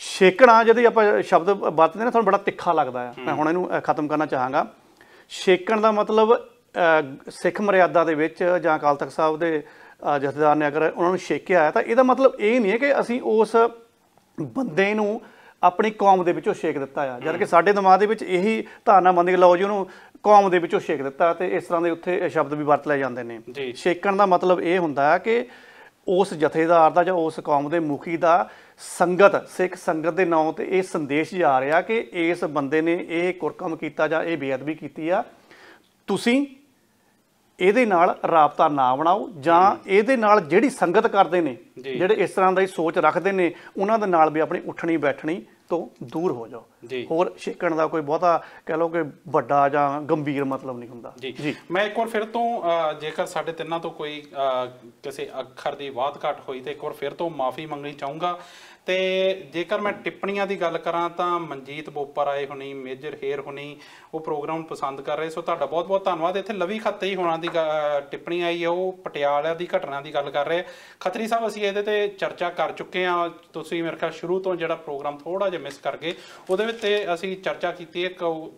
ਛੇਕਣਾ ਜਦੋਂ ਆਪਾਂ ਸ਼ਬਦ ਵਰਤਦੇ ਨੇ ਤੁਹਾਨੂੰ ਬੜਾ ਤਿੱਖਾ ਲੱਗਦਾ ਆ ਮੈਂ ਹੁਣ ਇਹਨੂੰ ਖਤਮ ਕਰਨਾ ਚਾਹਾਂਗਾ ਛੇਕਣ ਦਾ ਮਤਲਬ ਸਿੱਖ ਮਰਿਆਦਾ ਦੇ ਵਿੱਚ ਜਾਂ ਅਕਾਲ ਤਖਤ ਸਾਹਿਬ ਦੇ ਜਥੇਦਾਰ ਨੇ ਅਗਰ ਉਹਨਾਂ ਨੂੰ ਛੇਕਿਆ ਆ ਤਾਂ ਇਹਦਾ ਮਤਲਬ ਇਹ ਨਹੀਂ ਹੈ ਕਿ ਅਸੀਂ ਉਸ ਬੰਦੇ ਨੂੰ ਆਪਣੀ ਕੌਮ ਦੇ ਵਿੱਚੋਂ ਛੇਕ ਦਿੱਤਾ ਆ ਜਦ ਕਿ ਸਾਡੇ ਦਿਮਾਗ ਦੇ ਵਿੱਚ ਇਹੀ ਧਾਰਨਾ ਬੰਦੀ ਲਓ ਜੀ ਉਹਨੂੰ ਕੌਮ ਦੇ ਵਿੱਚੋਂ ਛੇਕ ਦਿੱਤਾ ਤੇ ਇਸ ਤਰ੍ਹਾਂ ਦੇ ਉੱਥੇ ਸ਼ਬਦ ਵੀ ਵਰਤ ਲਏ ਜਾਂਦੇ ਨੇ ਛੇਕਣ ਦਾ ਮਤਲਬ ਇਹ ਹੁੰਦਾ ਹੈ ਕਿ ਉਸ ਜਥੇਦਾਰ ਦਾ ਜਾਂ ਉਸ ਕੌਮ ਦੇ ਮੁਖੀ ਦਾ ਸੰਗਤ ਸਿੱਖ ਸੰਗਤ ਦੇ ਨਾਂ ਤੇ ਇਹ ਸੰਦੇਸ਼ ਜਾ ਰਿਹਾ ਕਿ ਇਸ ਬੰਦੇ ਨੇ ਇਹ ਕੁਰਕਮ ਕੀਤਾ ਜਾਂ ਇਹ ਬੇਅਦਬੀ ਕੀਤੀ ਆ ਤੁਸੀਂ ਇਹਦੇ ਨਾਲ ਰਾਬਤਾ ਨਾ ਬਣਾਓ ਜਾਂ ਇਹਦੇ ਨਾਲ ਜਿਹੜੀ ਸੰਗਤ ਕਰਦੇ ਨੇ ਜਿਹੜੇ ਇਸ ਤਰ੍ਹਾਂ ਦਾ ਹੀ ਸੋਚ ਰੱਖਦੇ ਨੇ ਉਹਨਾਂ ਦੇ ਨਾਲ ਵੀ ਆਪਣੀ ਉੱਠਣੀ ਬੈਠਣੀ ਤੋਂ ਦੂਰ ਹੋ ਜਾਓ ਹੋਰ ਛੇਕਣ ਦਾ ਕੋਈ ਬਹੁਤਾ ਕਹਿ ਲਓ ਕਿ ਵੱਡਾ ਜਾਂ ਗੰਭੀਰ ਮਤਲਬ ਨਹੀਂ ਹੁੰਦਾ ਜੀ ਮੈਂ ਇੱਕ ਵਾਰ ਫਿਰ ਤੋਂ ਜੇਕਰ ਸਾਡੇ ਤਿੰਨਾਂ ਤੋਂ ਕੋਈ ਕਿਸੇ ਅੱਖਰ ਦੀ ਬਾਤ ਘਟ ਹੋਈ ਤੇ ਇੱਕ ਵਾਰ ਫਿਰ ਤੋਂ ਮਾਫੀ ਮੰਗਣੀ ਚਾਹੂੰਗਾ ਤੇ ਜੇਕਰ ਮੈਂ ਟਿੱਪਣੀਆਂ ਦੀ ਗੱਲ ਕਰਾਂ ਤਾਂ ਮਨਜੀਤ ਬੋਪਰ ਆਏ ਹੁਣੀ ਮੇਜਰ ਹੇਰ ਹੁਣੀ ਉਹ ਪ੍ਰੋਗਰਾਮ ਪਸੰਦ ਕਰ ਰਹੇ ਸੋ ਤੁਹਾਡਾ ਬਹੁਤ ਬਹੁਤ ਧੰਨਵਾਦ ਇੱਥੇ ਲਵੀ ਖੱਤੇ ਹੀ ਹੋਣਾ ਦੀ ਟਿੱਪਣੀ ਆਈ ਹੈ ਉਹ ਪਟਿਆਲਾ ਦੀ ਘਟਨਾ ਦੀ ਗੱਲ ਕਰ ਰਹੇ ਖੱਤਰੀ ਸਾਹਿਬ ਅਸੀਂ ਇਹਦੇ ਤੇ ਚਰਚਾ ਕਰ ਚੁੱਕੇ ਆ ਤੁਸੀਂ ਮੇਰੇ ਖਿਆਲ ਸ਼ੁਰੂ ਤੋਂ ਜਿਹੜਾ ਪ੍ਰੋਗਰਾਮ ਥੋੜਾ ਜਿਹਾ ਮਿਸ ਕਰ ਗਏ ਉਹਦੇ ਵਿੱਚ ਅਸੀਂ ਚਰਚਾ ਕੀਤੀ ਹੈ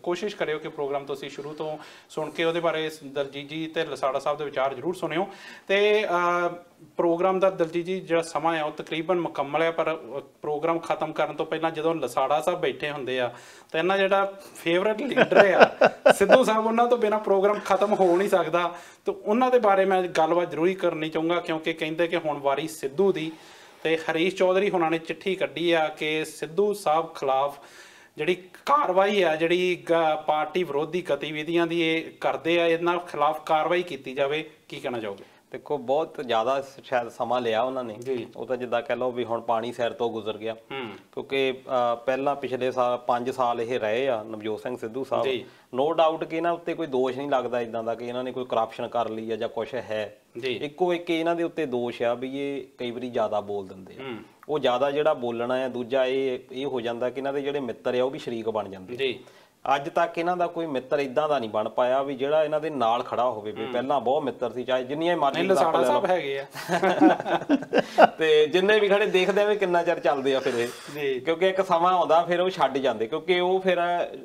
ਕੋਸ਼ਿਸ਼ ਕਰਿਓ ਕਿ ਪ੍ਰੋਗਰਾਮ ਤੁਸੀਂ ਸ਼ੁਰੂ ਤੋਂ ਸੁਣ ਕੇ ਉਹਦੇ ਬਾਰੇ ਦਰਜੀ ਜੀ ਤੇ ਲਸਾੜਾ ਸਾਹਿਬ ਦੇ ਵਿਚਾਰ ਜ਼ਰੂਰ ਸੁਣਿਓ ਤੇ ਪ੍ਰੋਗਰਾਮ ਦਾ ਦਲਜੀਤ ਜੀ ਜਿਹੜਾ ਸਮਾਂ ਹੈ ਉਹ ਤਕਰੀਬਨ ਮੁਕੰਮਲ ਹੈ ਪਰ ਪ੍ਰੋਗਰਾਮ ਖਤਮ ਕਰਨ ਤੋਂ ਪਹਿਲਾਂ ਜਦੋਂ ਲਸਾੜਾ ਸਾਹਿਬ ਬੈਠੇ ਹੁੰਦੇ ਆ ਤਾਂ ਇਹਨਾਂ ਜਿਹੜਾ ਫੇਵਰਿਟ ਲੀਡਰ ਆ ਸਿੱਧੂ ਸਾਹਿਬ ਉਹਨਾਂ ਤੋਂ ਬਿਨਾ ਪ੍ਰੋਗਰਾਮ ਖਤਮ ਹੋ ਨਹੀਂ ਸਕਦਾ ਤਾਂ ਉਹਨਾਂ ਦੇ ਬਾਰੇ ਮੈਂ ਗੱਲਬਾਤ ਜ਼ਰੂਰੀ ਕਰਨੀ ਚਾਹੁੰਗਾ ਕਿਉਂਕਿ ਕਹਿੰਦੇ ਕਿ ਹੁਣ ਵਾਰੀ ਸਿੱਧੂ ਦੀ ਤੇ ਹਰੀਸ਼ ਚੌਧਰੀ ਹੁਣਾਂ ਨੇ ਚਿੱਠੀ ਕੱਢੀ ਆ ਕਿ ਸਿੱਧੂ ਸਾਹਿਬ ਖਿਲਾਫ ਜਿਹੜੀ ਕਾਰਵਾਈ ਆ ਜਿਹੜੀ ਪਾਰਟੀ ਵਿਰੋਧੀ ਗਤੀਵਿਧੀਆਂ ਦੀ ਇਹ ਕਰਦੇ ਆ ਇਹਨਾਂ ਖਿਲਾਫ ਕਾਰਵਾਈ ਕੀਤੀ ਜਾਵੇ ਕੀ ਕਹਿਣਾ ਚਾਹੋਗੇ ਦੇਖੋ ਬਹੁਤ ਜ਼ਿਆਦਾ ਸ਼ਾਇਦ ਸਮਾਂ ਲਿਆ ਉਹਨਾਂ ਨੇ ਉਹ ਤਾਂ ਜਿੱਦਾਂ ਕਹਿ ਲਓ ਵੀ ਹੁਣ ਪਾਣੀ ਸਿਰ ਤੋਂ ਗੁਜ਼ਰ ਗਿਆ ਕਿਉਂਕਿ ਪਹਿਲਾਂ ਪਿਛਲੇ ਸਾਲ 5 ਸਾਲ ਇਹ ਰਹੇ ਆ ਨਵਜੋਤ ਸਿੰਘ ਸਿੱਧੂ ਸਾਹਿਬ ਨੋ ਡਾਊਟ ਕਿ ਇਹਨਾਂ ਉੱਤੇ ਕੋਈ ਦੋਸ਼ ਨਹੀਂ ਲੱਗਦਾ ਇਦਾਂ ਦਾ ਕਿ ਇਹਨਾਂ ਨੇ ਕੋਈ ਕਰਾਪਸ਼ਨ ਕਰ ਲਈ ਆ ਜਾਂ ਕੁਝ ਹੈ ਇੱਕੋ ਇੱਕ ਇਹਨਾਂ ਦੇ ਉੱਤੇ ਦੋਸ਼ ਆ ਵੀ ਇਹ ਕਈ ਵਾਰੀ ਜ਼ਿਆਦਾ ਬੋਲ ਦਿੰਦੇ ਆ ਉਹ ਜ਼ਿਆਦਾ ਜਿਹੜਾ ਬੋਲਣਾ ਆ ਦੂਜਾ ਇਹ ਇਹ ਹੋ ਜਾਂਦਾ ਕਿ ਇਹਨਾਂ ਦੇ ਜਿਹੜੇ ਮਿੱਤਰ ਆ ਉਹ ਵੀ ਸ਼ਰੀਕ ਬਣ ਜਾਂਦੇ ਜੀ ਅੱਜ ਤੱਕ ਇਹਨਾਂ ਦਾ ਕੋਈ ਮਿੱਤਰ ਇਦਾਂ ਦਾ ਨਹੀਂ ਬਣ ਪਾਇਆ ਵੀ ਜਿਹੜਾ ਇਹਨਾਂ ਦੇ ਨਾਲ ਖੜਾ ਹੋਵੇ ਵੀ ਪਹਿਲਾਂ ਬਹੁਤ ਮਿੱਤਰ ਸੀ ਚਾਹੇ ਜਿੰਨੀਆਂ ਮਰਜ਼ੀ ਲਸਾੜਾ ਸਾਹਿਬ ਹੈਗੇ ਆ ਤੇ ਜਿੰਨੇ ਵੀ ਖੜੇ ਦੇਖਦੇ ਆ ਵੀ ਕਿੰਨਾ ਚਿਰ ਚੱਲਦੇ ਆ ਫਿਰ ਇਹ ਕਿਉਂਕਿ ਇੱਕ ਸਮਾਂ ਆਉਂਦਾ ਫਿਰ ਉਹ ਛੱਡ ਜਾਂਦੇ ਕਿਉਂਕਿ ਉਹ ਫਿਰ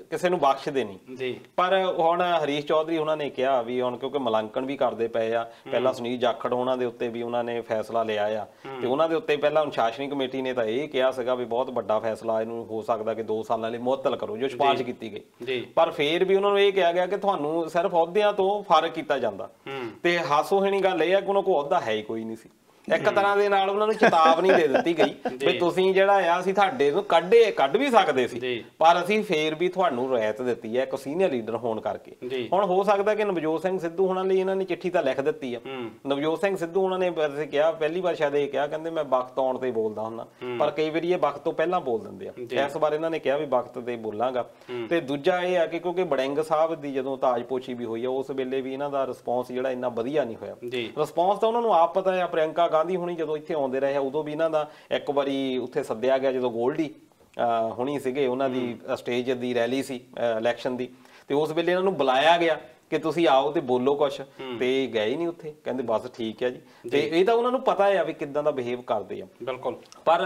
ਕਿਸੇ ਨੂੰ ਬਖਸ਼ਦੇ ਨਹੀਂ ਜੀ ਪਰ ਹੁਣ ਹਰੀਸ਼ ਚੌਧਰੀ ਉਹਨਾਂ ਨੇ ਕਿਹਾ ਵੀ ਹੁਣ ਕਿਉਂਕਿ ਮਲਾਂਕਣ ਵੀ ਕਰਦੇ ਪਏ ਆ ਪਹਿਲਾਂ ਸੁਨੀਲ ਜਾਖੜ ਉਹਨਾਂ ਦੇ ਉੱਤੇ ਵੀ ਉਹਨਾਂ ਨੇ ਫੈਸਲਾ ਲਿਆ ਆ ਤੇ ਉਹਨਾਂ ਦੇ ਉੱਤੇ ਪਹਿਲਾਂ ਅਨੁਸ਼ਾਸਨੀ ਕਮੇਟੀ ਨੇ ਤਾਂ ਇਹ ਕਿਹਾ ਸੀਗਾ ਵੀ ਬਹੁਤ ਵੱਡਾ ਫੈਸਲਾ ਇਹਨੂੰ ਹੋ ਸਕਦਾ ਕਿ 2 ਸਾਲਾਂ ਲਈ ਮੁਅੱਤਲ ਕਰੋ ਜੋ ਸਪਾਰਸ਼ ਕੀਤੀ ਗਈ ਜੀ ਪਰ ਫੇਰ ਵੀ ਉਹਨਾਂ ਨੂੰ ਇਹ ਕਿਹਾ ਗਿਆ ਕਿ ਤੁਹਾਨੂੰ ਸਿਰਫ ਅਹੁਦਿਆਂ ਤੋਂ ਫਰਕ ਕੀਤਾ ਜਾਂਦਾ ਤੇ ਹਾਸੋਹੀਣੀ ਗੱਲ ਇਹ ਹੈ ਕਿ ਉਹਨਾਂ ਕੋਲ ਅਹੁਦਾ ਹੈ ਹੀ ਕੋਈ ਨਹੀਂ ਸੀ ਇੱਕ ਤਰ੍ਹਾਂ ਦੇ ਨਾਲ ਉਹਨਾਂ ਨੂੰ ਚੇਤਾਵਨੀ ਦੇ ਦਿੱਤੀ ਗਈ ਵੀ ਤੁਸੀਂ ਜਿਹੜਾ ਆ ਅਸੀਂ ਤੁਹਾਡੇ ਨੂੰ ਕੱਢੇ ਕੱਢ ਵੀ ਸਕਦੇ ਸੀ ਪਰ ਅਸੀਂ ਫੇਰ ਵੀ ਤੁਹਾਨੂੰ ਰਾਇਤ ਦਿੱਤੀ ਹੈ ਇੱਕ ਸੀਨੀਅਰ ਲੀਡਰ ਹੋਣ ਕਰਕੇ ਹੁਣ ਹੋ ਸਕਦਾ ਕਿ ਨਵਜੋਤ ਸਿੰਘ ਸਿੱਧੂ ਹੁਣਾਂ ਲਈ ਇਹਨਾਂ ਨੇ ਚਿੱਠੀ ਤਾਂ ਲਿਖ ਦਿੱਤੀ ਆ ਨਵਜੋਤ ਸਿੰਘ ਸਿੱਧੂ ਹੁਣਾਂ ਨੇ ਵੈਸੇ ਕਿਹਾ ਪਹਿਲੀ ਵਾਰ ਸ਼ਾਇਦ ਇਹ ਕਿਹਾ ਕਹਿੰਦੇ ਮੈਂ ਵਕਤ ਆਉਣ ਤੇ ਬੋਲਦਾ ਹੁੰਦਾ ਪਰ ਕਈ ਵਾਰੀ ਇਹ ਵਕਤ ਤੋਂ ਪਹਿਲਾਂ ਬੋਲ ਦਿੰਦੇ ਆ ਇਸ ਵਾਰ ਇਹਨਾਂ ਨੇ ਕਿਹਾ ਵੀ ਵਕਤ ਤੇ ਬੋਲਾਂਗਾ ਤੇ ਦੂਜਾ ਇਹ ਆ ਕਿ ਕਿਉਂਕਿ ਬੜੈਂਗ ਸਾਹਿਬ ਦੀ ਜਦੋਂ ਤਾਜਪੋਸ਼ੀ ਵੀ ਹੋਈ ਆ ਉਸ ਵੇਲੇ ਵੀ ਇਹਨਾਂ ਦਾ ਰਿਸਪੌਂਸ ਜਿਹੜਾ ਇੰਨਾ ਵਧੀਆ ਨਹੀਂ ਹੋਇਆ ਰਿਸਪੌਂਸ ਤਾਂ ਉਹਨਾਂ ਨੂੰ ਆਪ ਪਤਾ ਹੈ ਪ੍ਰਿਯੰਕਾ ਗਾਂਧੀ ਹੁਣੀ ਜਦੋਂ ਇੱਥੇ ਆਉਂਦੇ ਰਹੇ ਉਦੋਂ ਵੀ ਇਹਨਾਂ ਦਾ ਇੱਕ ਵਾਰੀ ਉੱਥੇ ਸੱਦਿਆ ਗਿਆ ਜਦੋਂ 골ਡੀ ਹੁਣੀ ਸੀਗੇ ਉਹਨਾਂ ਦੀ ਸਟੇਜ ਦੀ ਰੈਲੀ ਸੀ ਇਲੈਕਸ਼ਨ ਦੀ ਤੇ ਉਸ ਵੇਲੇ ਇਹਨਾਂ ਨੂੰ ਬੁਲਾਇਆ ਗਿਆ ਕਿ ਤੁਸੀਂ ਆਓ ਤੇ ਬੋਲੋ ਕੁਛ ਤੇ ਗਏ ਹੀ ਨਹੀਂ ਉੱਥੇ ਕਹਿੰਦੇ ਬਸ ਠੀਕ ਹੈ ਜੀ ਤੇ ਇਹ ਤਾਂ ਉਹਨਾਂ ਨੂੰ ਪਤਾ ਹੈ ਵੀ ਕਿਦਾਂ ਦਾ ਬਿਹੇਵ ਕਰਦੇ ਆ ਬਿਲਕੁਲ ਪਰ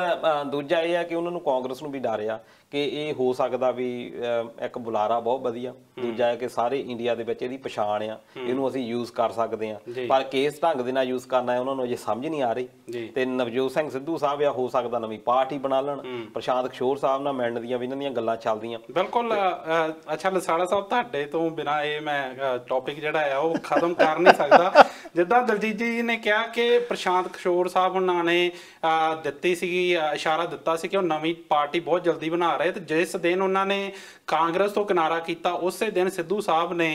ਦੂਜਾ ਇਹ ਹੈ ਕਿ ਉਹਨਾਂ ਨੂੰ ਕਾਂਗਰਸ ਨੂੰ ਵੀ ਡਰ ਆ ਕਿ ਇਹ ਹੋ ਸਕਦਾ ਵੀ ਇੱਕ ਬੁਲਾਰਾ ਬਹੁਤ ਵਧੀਆ ਦੂਜਾ ਹੈ ਕਿ ਸਾਰੇ ਇੰਡੀਆ ਦੇ ਵਿੱਚ ਇਹਦੀ ਪਛਾਣ ਆ ਇਹਨੂੰ ਅਸੀਂ ਯੂਜ਼ ਕਰ ਸਕਦੇ ਆ ਪਰ ਕਿਸ ਢੰਗ ਦੇ ਨਾਲ ਯੂਜ਼ ਕਰਨਾ ਹੈ ਉਹਨਾਂ ਨੂੰ ਅਜੇ ਸਮਝ ਨਹੀਂ ਆ ਰਹੀ ਤੇ ਨਵਜੋਤ ਸਿੰਘ ਸਿੱਧੂ ਸਾਹਿਬ ਆ ਹੋ ਸਕਦਾ ਨਵੀਂ ਪਾਰਟੀ ਬਣਾ ਲੈਣ ਪ੍ਰਸ਼ਾਂਤ ਕਿਸ਼ੋਰ ਸਾਹਿਬ ਨਾਲ ਮਿਲਣ ਦੀਆਂ ਵੀ ਇਹਨਾਂ ਦੀਆਂ ਗੱਲਾਂ ਚੱਲਦੀਆਂ ਬਿਲਕੁਲ ਅੱਛਾ ਲਸਾੜਾ ਸਾਹਿਬ ਤੁਹਾਡੇ ਤੋਂ ਬਿਨਾ ਇਹ ਮੈਂ ਟੌਪਿਕ ਜਿਹੜਾ ਆ ਉਹ ਖਤਮ ਕਰ ਨਹੀਂ ਸਕਦਾ ਜਿੱਦਾਂ ਦਲਜੀਤ ਜੀ ਨੇ ਕਿਹਾ ਕਿ ਪ੍ਰਸ਼ਾਂਤ ਕਿਸ਼ੋਰ ਸਾਹਿਬ ਉਹਨਾਂ ਨੇ ਦਿੱਤੀ ਸੀਗੀ ਇਸ਼ਾਰਾ ਦਿੱਤਾ ਸੀ ਕਿ ਉਹ ਨਵੀਂ ਪਾਰਟੀ ਬਹੁਤ ਜਲਦੀ ਬਣਾ ਰਹੇ ਤੇ ਜਿਸ ਦਿਨ ਉਹਨਾਂ ਨੇ ਕਾਂਗਰਸ ਤੋਂ ਕਿਨਾਰਾ ਕੀਤਾ ਉਸੇ ਦਿਨ ਸਿੱਧੂ ਸਾਹਿਬ ਨੇ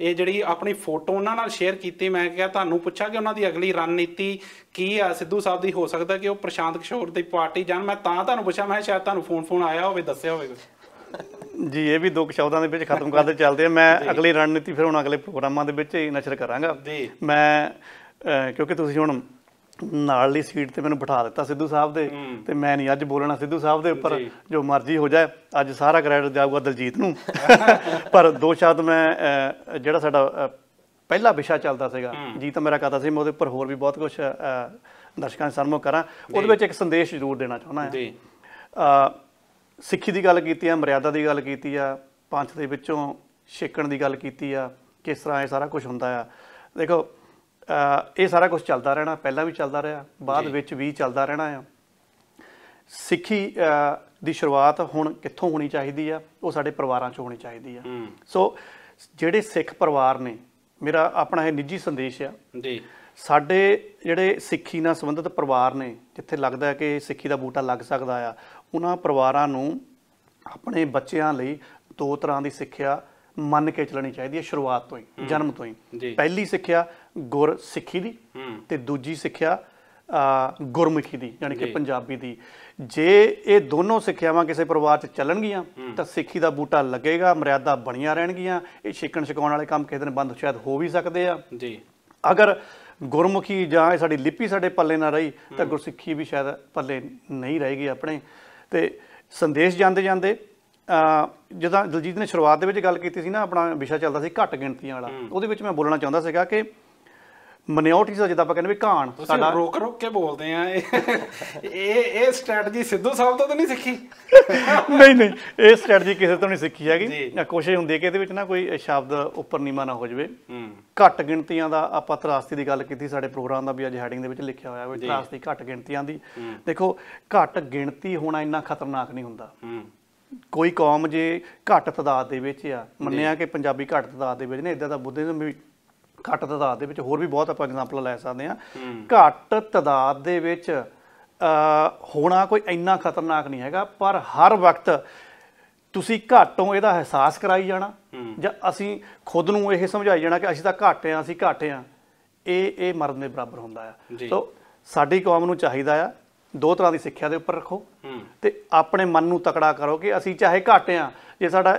ਇਹ ਜਿਹੜੀ ਆਪਣੀ ਫੋਟੋ ਉਹਨਾਂ ਨਾਲ ਸ਼ੇਅਰ ਕੀਤੀ ਮੈਂ ਕਿਹਾ ਤੁਹਾਨੂੰ ਪੁੱਛਾਂ ਕਿ ਉਹਨਾਂ ਦੀ ਅਗਲੀ ਰਣਨੀਤੀ ਕੀ ਆ ਸਿੱਧੂ ਸਾਹਿਬ ਦੀ ਹੋ ਸਕਦਾ ਕਿ ਉਹ ਪ੍ਰਸ਼ਾਂਤ ਕਿਸ਼ੋਰ ਦੀ ਪਾਰਟੀ ਜਾਣ ਮੈਂ ਤਾਂ ਤੁਹਾਨੂੰ ਪੁੱਛਾਂ ਮੈਂ ਸ਼ਾਇਦ ਤੁਹਾਨੂੰ ਫੋਨ ਫੋਨ ਆਇਆ ਹੋਵੇ ਦੱਸਿਆ ਹੋਵੇ ਕੁਝ ਜੀ ਇਹ ਵੀ ਦੋ ਸ਼ਬਦਾਂ ਦੇ ਵਿੱਚ ਖਤਮ ਕਰਦੇ ਚੱਲਦੇ ਆ ਮੈਂ ਅਗਲੀ ਰਣਨੀਤੀ ਫਿਰ ਹੁਣ ਅਗਲੇ ਪ੍ਰੋਗਰਾਮਾਂ ਦੇ ਵਿੱਚ ਹੀ ਨਸ਼ਰ ਕਰਾਂਗਾ ਮੈਂ ਕਿਉਂਕਿ ਤੁਸੀਂ ਹੁਣ ਨਾਲ ਦੀ ਸੀਟ ਤੇ ਮੈਨੂੰ ਬਿਠਾ ਦਿੱਤਾ ਸਿੱਧੂ ਸਾਹਿਬ ਦੇ ਤੇ ਮੈਂ ਨਹੀਂ ਅੱਜ ਬੋਲਣਾ ਸਿੱਧੂ ਸਾਹਿਬ ਦੇ ਉੱਪਰ ਜੋ ਮਰਜ਼ੀ ਹੋ ਜਾਏ ਅੱਜ ਸਾਰਾ ਕ੍ਰੈਡਿਟ ਜਾਊਗਾ ਦਲਜੀਤ ਨੂੰ ਪਰ ਦੋ ਸ਼ਬਦ ਮੈਂ ਜਿਹੜਾ ਸਾਡਾ ਪਹਿਲਾ ਵਿਸ਼ਾ ਚੱਲਦਾ ਸੀਗਾ ਜੀ ਤਾਂ ਮੇਰਾ ਕਹਤਾ ਸੀ ਮੈਂ ਉਹਦੇ ਉੱਪਰ ਹੋਰ ਵੀ ਬਹੁਤ ਕੁਝ ਦਰਸ਼ਕਾਂ ਦੇ ਸਾਹਮਣੇ ਕਰਾਂ ਉਹਦੇ ਵਿੱਚ ਇੱਕ ਸੰਦੇਸ਼ ਜ਼ਰੂਰ ਦੇਣਾ ਚਾਹੁੰਦਾ ਹਾਂ ਜੀ ਸਿੱਖੀ ਦੀ ਗੱਲ ਕੀਤੀ ਆ ਮਰਿਆਦਾ ਦੀ ਗੱਲ ਕੀਤੀ ਆ ਪੰਥ ਦੇ ਵਿੱਚੋਂ ਛੇਕਣ ਦੀ ਗੱਲ ਕੀਤੀ ਆ ਕਿਸ ਤਰ੍ਹਾਂ ਇਹ ਸਾਰਾ ਕੁਝ ਹੁੰਦਾ ਆ ਦੇਖੋ ਇਹ ਸਾਰਾ ਕੁਝ ਚੱਲਦਾ ਰਹਿਣਾ ਪਹਿਲਾਂ ਵੀ ਚੱਲਦਾ ਰਿਹਾ ਬਾਅਦ ਵਿੱਚ ਵੀ ਚੱਲਦਾ ਰਹਿਣਾ ਆ ਸਿੱਖੀ ਦੀ ਸ਼ੁਰੂਆਤ ਹੁਣ ਕਿੱਥੋਂ ਹੋਣੀ ਚਾਹੀਦੀ ਆ ਉਹ ਸਾਡੇ ਪਰਿਵਾਰਾਂ 'ਚ ਹੋਣੀ ਚਾਹੀਦੀ ਆ ਸੋ ਜਿਹੜੇ ਸਿੱਖ ਪਰਿਵਾਰ ਨੇ ਮੇਰਾ ਆਪਣਾ ਇਹ ਨਿੱਜੀ ਸੰਦੇਸ਼ ਆ ਜੀ ਸਾਡੇ ਜਿਹੜੇ ਸਿੱਖੀ ਨਾਲ ਸੰਬੰਧਿਤ ਪਰਿਵਾਰ ਨੇ ਜਿੱਥੇ ਲੱਗਦਾ ਹੈ ਕਿ ਸਿੱਖੀ ਦਾ ਬੂਟਾ ਲੱਗ ਸਕਦਾ ਆ ਉਹਨਾਂ ਪਰਿਵਾਰਾਂ ਨੂੰ ਆਪਣੇ ਬੱਚਿਆਂ ਲਈ ਦੋ ਤਰ੍ਹਾਂ ਦੀ ਸਿੱਖਿਆ ਮੰਨ ਕੇ ਚੱਲਣੀ ਚਾਹੀਦੀ ਹੈ ਸ਼ੁਰੂਆਤ ਤੋਂ ਹੀ ਜਨਮ ਤੋਂ ਹੀ ਪਹਿਲੀ ਸਿੱਖਿਆ ਗੁਰ ਸਿੱਖੀ ਦੀ ਤੇ ਦੂਜੀ ਸਿੱਖਿਆ ਗੁਰਮੁਖੀ ਦੀ ਯਾਨੀ ਕਿ ਪੰਜਾਬੀ ਦੀ ਜੇ ਇਹ ਦੋਨੋਂ ਸਿੱਖਿਆਵਾਂ ਕਿਸੇ ਪਰਿਵਾਰ 'ਚ ਚੱਲਣਗੀਆਂ ਤਾਂ ਸਿੱਖੀ ਦਾ ਬੂਟਾ ਲੱਗੇਗਾ ਮਰਿਆਦਾ ਬਣੀਆਂ ਰਹਿਣਗੀਆਂ ਇਹ ਛੇਕਣ ਛਕਾਉਣ ਵਾਲੇ ਕੰਮ ਕਿਸੇ ਦਿਨ ਬੰਦ ਸ਼ਾਇਦ ਹੋ ਵੀ ਸਕਦੇ ਆ ਜੀ ਅਗਰ ਗੁਰਮੁਖੀ ਜਾਂ ਸਾਡੀ ਲਿਪੀ ਸਾਡੇ ਪੱਲੇ ਨਾ ਰਹੀ ਤਾਂ ਗੁਰਸਿੱਖੀ ਵੀ ਸ਼ਾਇਦ ਪੱਲੇ ਨਹੀਂ ਰਹੇਗੀ ਆਪਣੇ ਤੇ ਸੰਦੇਸ਼ ਜਾਂਦੇ ਜਾਂਦੇ ਜਦੋਂ ਦਲਜੀਤ ਨੇ ਸ਼ੁਰੂਆਤ ਦੇ ਵਿੱਚ ਗੱਲ ਕੀਤੀ ਸੀ ਨਾ ਆਪਣਾ ਵਿਸ਼ਾ ਚੱਲਦਾ ਸੀ ਘੱਟ ਗਿਣਤੀਆਂ ਵਾਲਾ ਉਹਦੇ ਵਿੱਚ ਮੈਂ ਬੋਲਣਾ ਚਾਹੁੰਦਾ ਸੀਗਾ ਕਿ ਮਨਿਓਰਟੀਜ਼ ਦਾ ਜਿੱਦਾਂ ਆਪਾਂ ਕਹਿੰਦੇ ਵੀ ਕਾਣ ਸਾਡਾ ਰੋਕ ਰੋਕ ਕੇ ਬੋਲਦੇ ਆ ਇਹ ਇਹ ਇਹ ਸਟ੍ਰੈਟਜੀ ਸਿੱਧੂ ਸਾਹਿਬ ਤੋਂ ਤਾਂ ਨਹੀਂ ਸਿੱਖੀ ਨਹੀਂ ਨਹੀਂ ਇਹ ਸਟ੍ਰੈਟਜੀ ਕਿਸੇ ਤੋਂ ਨਹੀਂ ਸਿੱਖੀ ਹੈਗੀ ਕੋਸ਼ਿਸ਼ ਹੁੰਦੀ ਹੈ ਕਿ ਇਹਦੇ ਵਿੱਚ ਨਾ ਕੋਈ ਸ਼ਬਦ ਉੱਪਰ ਨੀਮਾ ਨਾ ਹੋ ਜਾਵੇ ਘੱਟ ਗਿਣਤੀਆਂ ਦਾ ਆਪਾਂ ਤਰਾਸਤੀ ਦੀ ਗੱਲ ਕੀਤੀ ਸਾਡੇ ਪ੍ਰੋਗਰਾਮ ਦਾ ਵੀ ਅੱਜ ਹੈਡਿੰਗ ਦੇ ਵਿੱਚ ਲਿਖਿਆ ਹੋਇਆ ਹੈ ਤਰਾਸਤੀ ਘੱਟ ਗਿਣਤੀਆਂ ਦੀ ਦੇਖੋ ਘੱਟ ਗਿਣਤੀ ਹੋਣਾ ਇੰਨਾ ਖਤਰਨਾਕ ਨਹੀਂ ਹੁੰਦਾ ਕੋਈ ਕੌਮ ਜੇ ਘੱਟ ਤਦਾਦ ਦੇ ਵਿੱਚ ਆ ਮੰਨਿਆ ਕਿ ਪੰਜਾਬੀ ਘੱਟ ਤਦਾਦ ਦੇ ਵਿੱਚ ਨੇ ਇਦਾਂ ਦਾ ਨੂੰ ਵੀ ਘੱਟ ਤਦਾਦ ਦੇ ਵਿੱਚ ਹੋਰ ਵੀ ਬਹੁਤ ਆਪਾਂ ਐਗਜ਼ਾਮਪਲ ਲੈ ਸਕਦੇ ਆ ਘੱਟ ਤਦਾਦ ਦੇ ਵਿੱਚ ਹੋਣਾ ਕੋਈ ਇੰਨਾ ਖਤਰਨਾਕ ਨਹੀਂ ਹੈਗਾ ਪਰ ਹਰ ਵਕਤ ਤੁਸੀਂ ਘੱਟੋਂ ਇਹਦਾ ਅਹਿਸਾਸ ਕਰਾਈ ਜਾਣਾ ਜਾਂ ਅਸੀਂ ਖੁਦ ਨੂੰ ਇਹ ਸਮਝਾਈ ਜਾਣਾ ਕਿ ਅਸੀਂ ਤਾਂ ਘੱਟ ਆ ਅਸੀਂ ਘੱਟ ਆ ਇਹ ਇਹ ਮਰਨ ਦੇ ਬਰਾਬਰ ਹੁੰਦਾ ਆ ਸੋ ਸਾਡੀ ਕੌਮ ਨੂੰ ਚਾਹੀਦਾ ਆ ਦੋ ਤਰ੍ਹਾਂ ਦੀ ਸਿੱਖਿਆ ਦੇ ਉੱਪਰ ਰੱਖੋ ਤੇ ਆਪਣੇ ਮਨ ਨੂੰ ਤਕੜਾ ਕਰੋ ਕਿ ਅਸੀਂ ਚਾਹੇ ਆ ਜੇ ਸਾਡਾ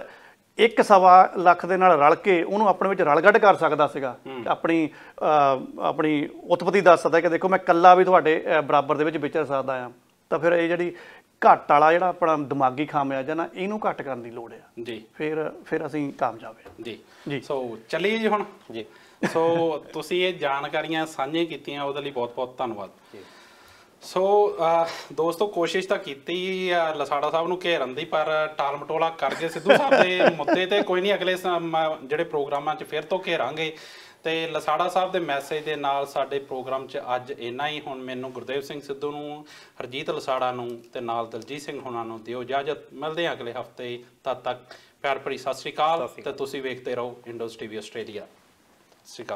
1 ਸਵਾ ਲੱਖ ਦੇ ਨਾਲ ਰਲ ਕੇ ਉਹਨੂੰ ਆਪਣੇ ਵਿੱਚ ਰਲਗੜ ਕਰ ਸਕਦਾ ਸੀਗਾ ਆਪਣੀ ਆਪਣੀ ਉਤਪਤੀ ਦੱਸ ਸਕਦਾ ਕਿ ਦੇਖੋ ਮੈਂ ਕੱਲਾ ਵੀ ਤੁਹਾਡੇ ਬਰਾਬਰ ਦੇ ਵਿੱਚ ਵਿਚਰ ਸਕਦਾ ਆ ਤਾਂ ਫਿਰ ਇਹ ਜਿਹੜੀ ਘੱਟ ਵਾਲਾ ਜਿਹੜਾ ਆਪਣਾ ਦਿਮਾਗੀ ਖਾਮਿਆ ਜਨਾ ਇਹਨੂੰ ਘੱਟ ਕਰਨ ਦੀ ਲੋੜ ਆ ਜੀ ਫਿਰ ਫਿਰ ਅਸੀਂ ਕਾਮਯਾਬ ਆ ਜੀ ਜੀ ਸੋ ਚੱਲੀਏ ਜੀ ਹੁਣ ਜੀ ਸੋ ਤੁਸੀਂ ਇਹ ਜਾਣਕਾਰੀਆਂ ਸਾਂਝੀਆਂ ਕੀਤੀਆਂ ਉਹਦੇ ਲਈ ਬਹੁਤ ਬਹੁਤ ਧੰਨਵਾਦ ਜੀ ਸੋ ਦੋਸਤੋ ਕੋਸ਼ਿਸ਼ ਤਾਂ ਕੀਤੀ ਲਸਾੜਾ ਸਾਹਿਬ ਨੂੰ ਘੇਰਨ ਦੀ ਪਰ ਟਾਲਮਟੋਲਾ ਕਰ ਗਏ ਸਿੱਧੂ ਸਾਹਿਬ ਦੇ ਮੁੱਦੇ ਤੇ ਕੋਈ ਨਹੀਂ ਅਗਲੇ ਜਿਹੜੇ ਪ੍ਰੋਗਰਾਮਾਂ 'ਚ ਫਿਰ ਤੋਂ ਘੇਰਾਂਗੇ ਤੇ ਲਸਾੜਾ ਸਾਹਿਬ ਦੇ ਮੈਸੇਜ ਦੇ ਨਾਲ ਸਾਡੇ ਪ੍ਰੋਗਰਾਮ 'ਚ ਅੱਜ ਇੰਨਾ ਹੀ ਹੁਣ ਮੈਨੂੰ ਗੁਰਦੇਵ ਸਿੰਘ ਸਿੱਧੂ ਨੂੰ ਹਰਜੀਤ ਲਸਾੜਾ ਨੂੰ ਤੇ ਨਾਲ ਦਲਜੀਤ ਸਿੰਘ ਹੁਣਾਂ ਨੂੰ ਦਿਓ ਇਜਾਜ਼ਤ ਮਿਲਦੇ ਹਾਂ ਅਗਲੇ ਹਫਤੇ ਤਦ ਤੱਕ ਪਿਆਰ ਭਰੀ ਸਤਿ ਸ਼੍ਰੀ ਅਕਾਲ ਤੇ ਤੁਸੀਂ ਵੇਖਦੇ ਰਹੋ ਇੰਡੋਸ ਟੀਵੀ ਆਸਟ੍ਰੇਲੀਆ ਸਤਿ ਸ਼੍ਰੀ ਅਕਾਲ